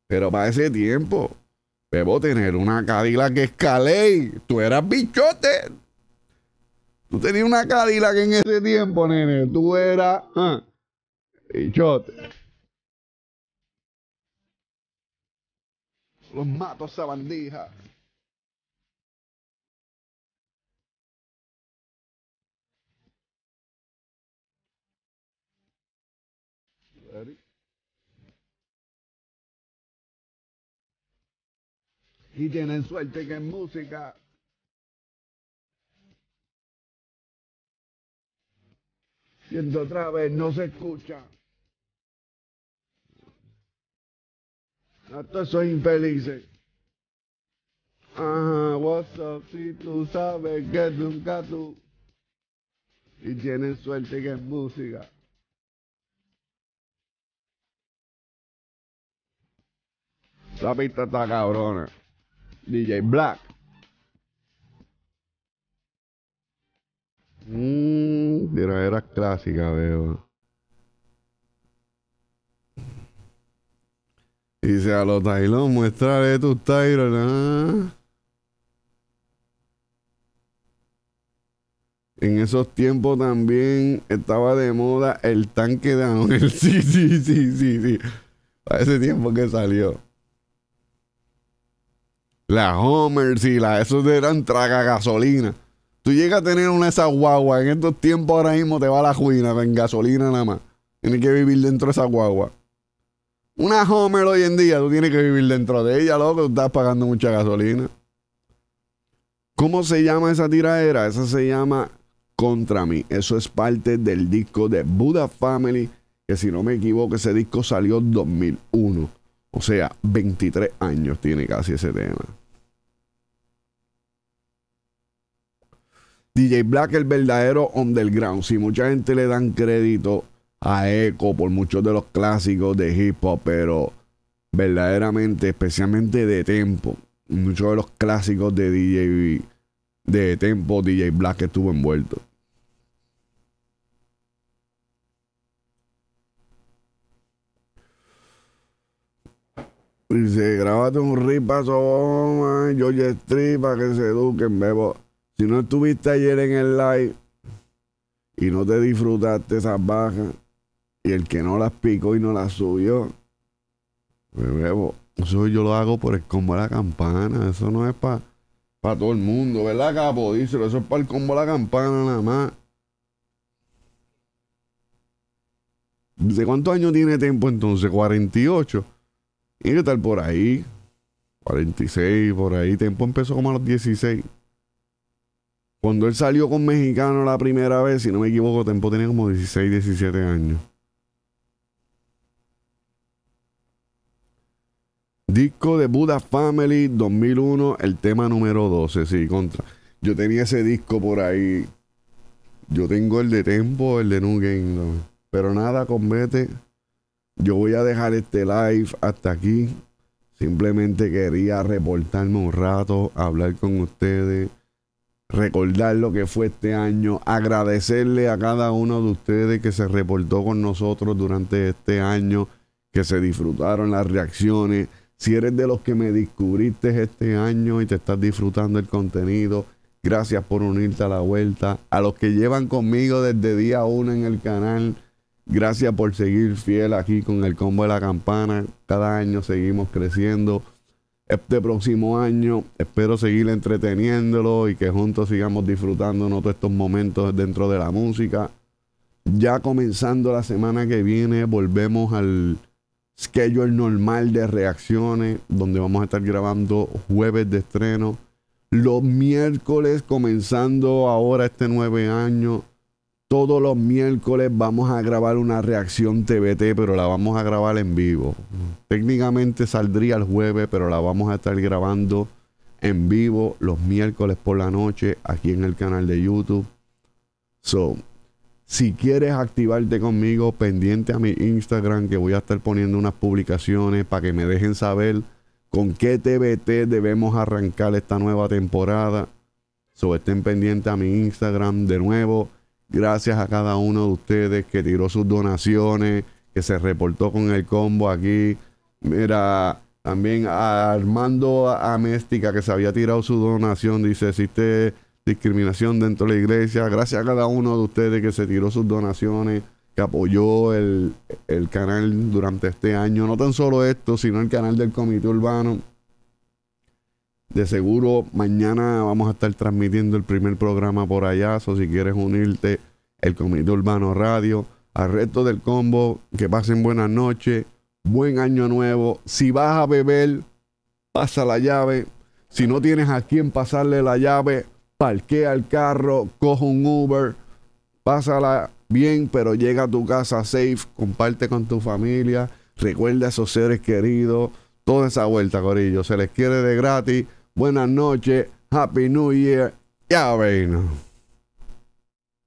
B: Pero para ese tiempo, debo tener una Cadillac que escalé. Tú eras bichote. Tú tenías
C: una que en ese tiempo, nene. Tú eras ah, bichote.
A: Los mato esa bandija. Y tienen suerte que en música. Siendo otra vez no se escucha. A todos infeliz. infelices. Eh.
C: Ajá, what's up, si tú sabes que nunca tú. Y tienes suerte que es música.
A: La pista está cabrona. DJ Black.
C: Mmm, de era clásica, veo.
B: Dice a los Tylon, muéstrale tus Tyron. En esos tiempos también estaba de moda el tanque down. sí, sí, sí, sí, sí. A ese tiempo que salió. La Homer y la, esos eran traga gasolina. Tú llegas a tener una de esas guaguas. En estos tiempos ahora mismo te va la juina en gasolina nada más. Tienes que vivir dentro de esa guagua. Una Homer hoy en día, tú tienes que vivir dentro de ella, loco, tú estás pagando mucha gasolina. ¿Cómo se llama esa tiradera? Esa se llama Contra mí. Eso es parte del disco de Buddha Family, que si no me equivoco, ese disco salió en 2001. O sea, 23 años tiene casi ese tema. DJ Black, el verdadero underground. Si mucha gente le dan crédito a eco por muchos de los clásicos de hip hop, pero verdaderamente, especialmente de tempo, muchos de los clásicos de DJ de tempo, DJ Black que estuvo envuelto. Dice, grábate un ripazo, oh, George para que se eduquen, bebo. Si no estuviste ayer en el live y no te disfrutaste esas bajas, y el que no las picó y no las subió, pues, Eso yo lo hago por el combo de la campana. Eso no es para pa todo el mundo, ¿verdad, capo? Díselo, eso es para el combo de la campana nada más. ¿De cuántos años tiene Tempo entonces? 48. Y que tal por ahí. 46, por ahí. Tempo empezó como a los 16. Cuando él salió con Mexicano la primera vez, si no me equivoco, Tempo tenía como 16, 17 años. Disco de Buda Family 2001, el tema número 12, sí, contra. Yo tenía ese disco por ahí. Yo tengo el de Tempo, el de New Game. Pero nada, convete. Yo voy a dejar este live hasta aquí. Simplemente quería reportarme un rato, hablar con ustedes, recordar lo que fue este año, agradecerle a cada uno de ustedes que se reportó con nosotros durante este año, que se disfrutaron las reacciones si eres de los que me descubriste este año y te estás disfrutando el contenido, gracias por unirte a la vuelta. A los que llevan conmigo desde día uno en el canal, gracias por seguir fiel aquí con el combo de la campana. Cada año seguimos creciendo. Este próximo año espero seguir entreteniéndolo y que juntos sigamos disfrutando de estos momentos dentro de la música. Ya comenzando la semana que viene, volvemos al schedule normal de reacciones, donde vamos a estar grabando jueves de estreno. Los miércoles, comenzando ahora este nueve año, todos los miércoles vamos a grabar una reacción TBT, pero la vamos a grabar en vivo. Técnicamente saldría el jueves, pero la vamos a estar grabando en vivo los miércoles por la noche aquí en el canal de YouTube. So, si quieres activarte conmigo, pendiente a mi Instagram, que voy a estar poniendo unas publicaciones para que me dejen saber con qué TBT debemos arrancar esta nueva temporada. So, estén pendientes a mi Instagram de nuevo. Gracias a cada uno de ustedes que tiró sus donaciones, que se reportó con el combo aquí. Mira, también a Armando Améstica que se había tirado su donación, dice, si te discriminación dentro de la iglesia. Gracias a cada uno de ustedes que se tiró sus donaciones, que apoyó el, canal durante este año. No tan solo esto, sino el canal del Comité Urbano. De seguro mañana vamos a estar transmitiendo el primer programa por allá. So, si quieres unirte, el Comité Urbano Radio, al resto del combo, que pasen buenas noches, buen año nuevo. Si vas a beber, pasa la llave. Si no tienes a quien pasarle la llave, parquea el carro, coge un Uber, pásala bien, pero llega a tu casa safe, comparte con tu familia, recuerda a esos seres queridos, toda esa vuelta, Corillo. Se les quiere de gratis.
A: Buenas noches, Happy New Year, ya venimos.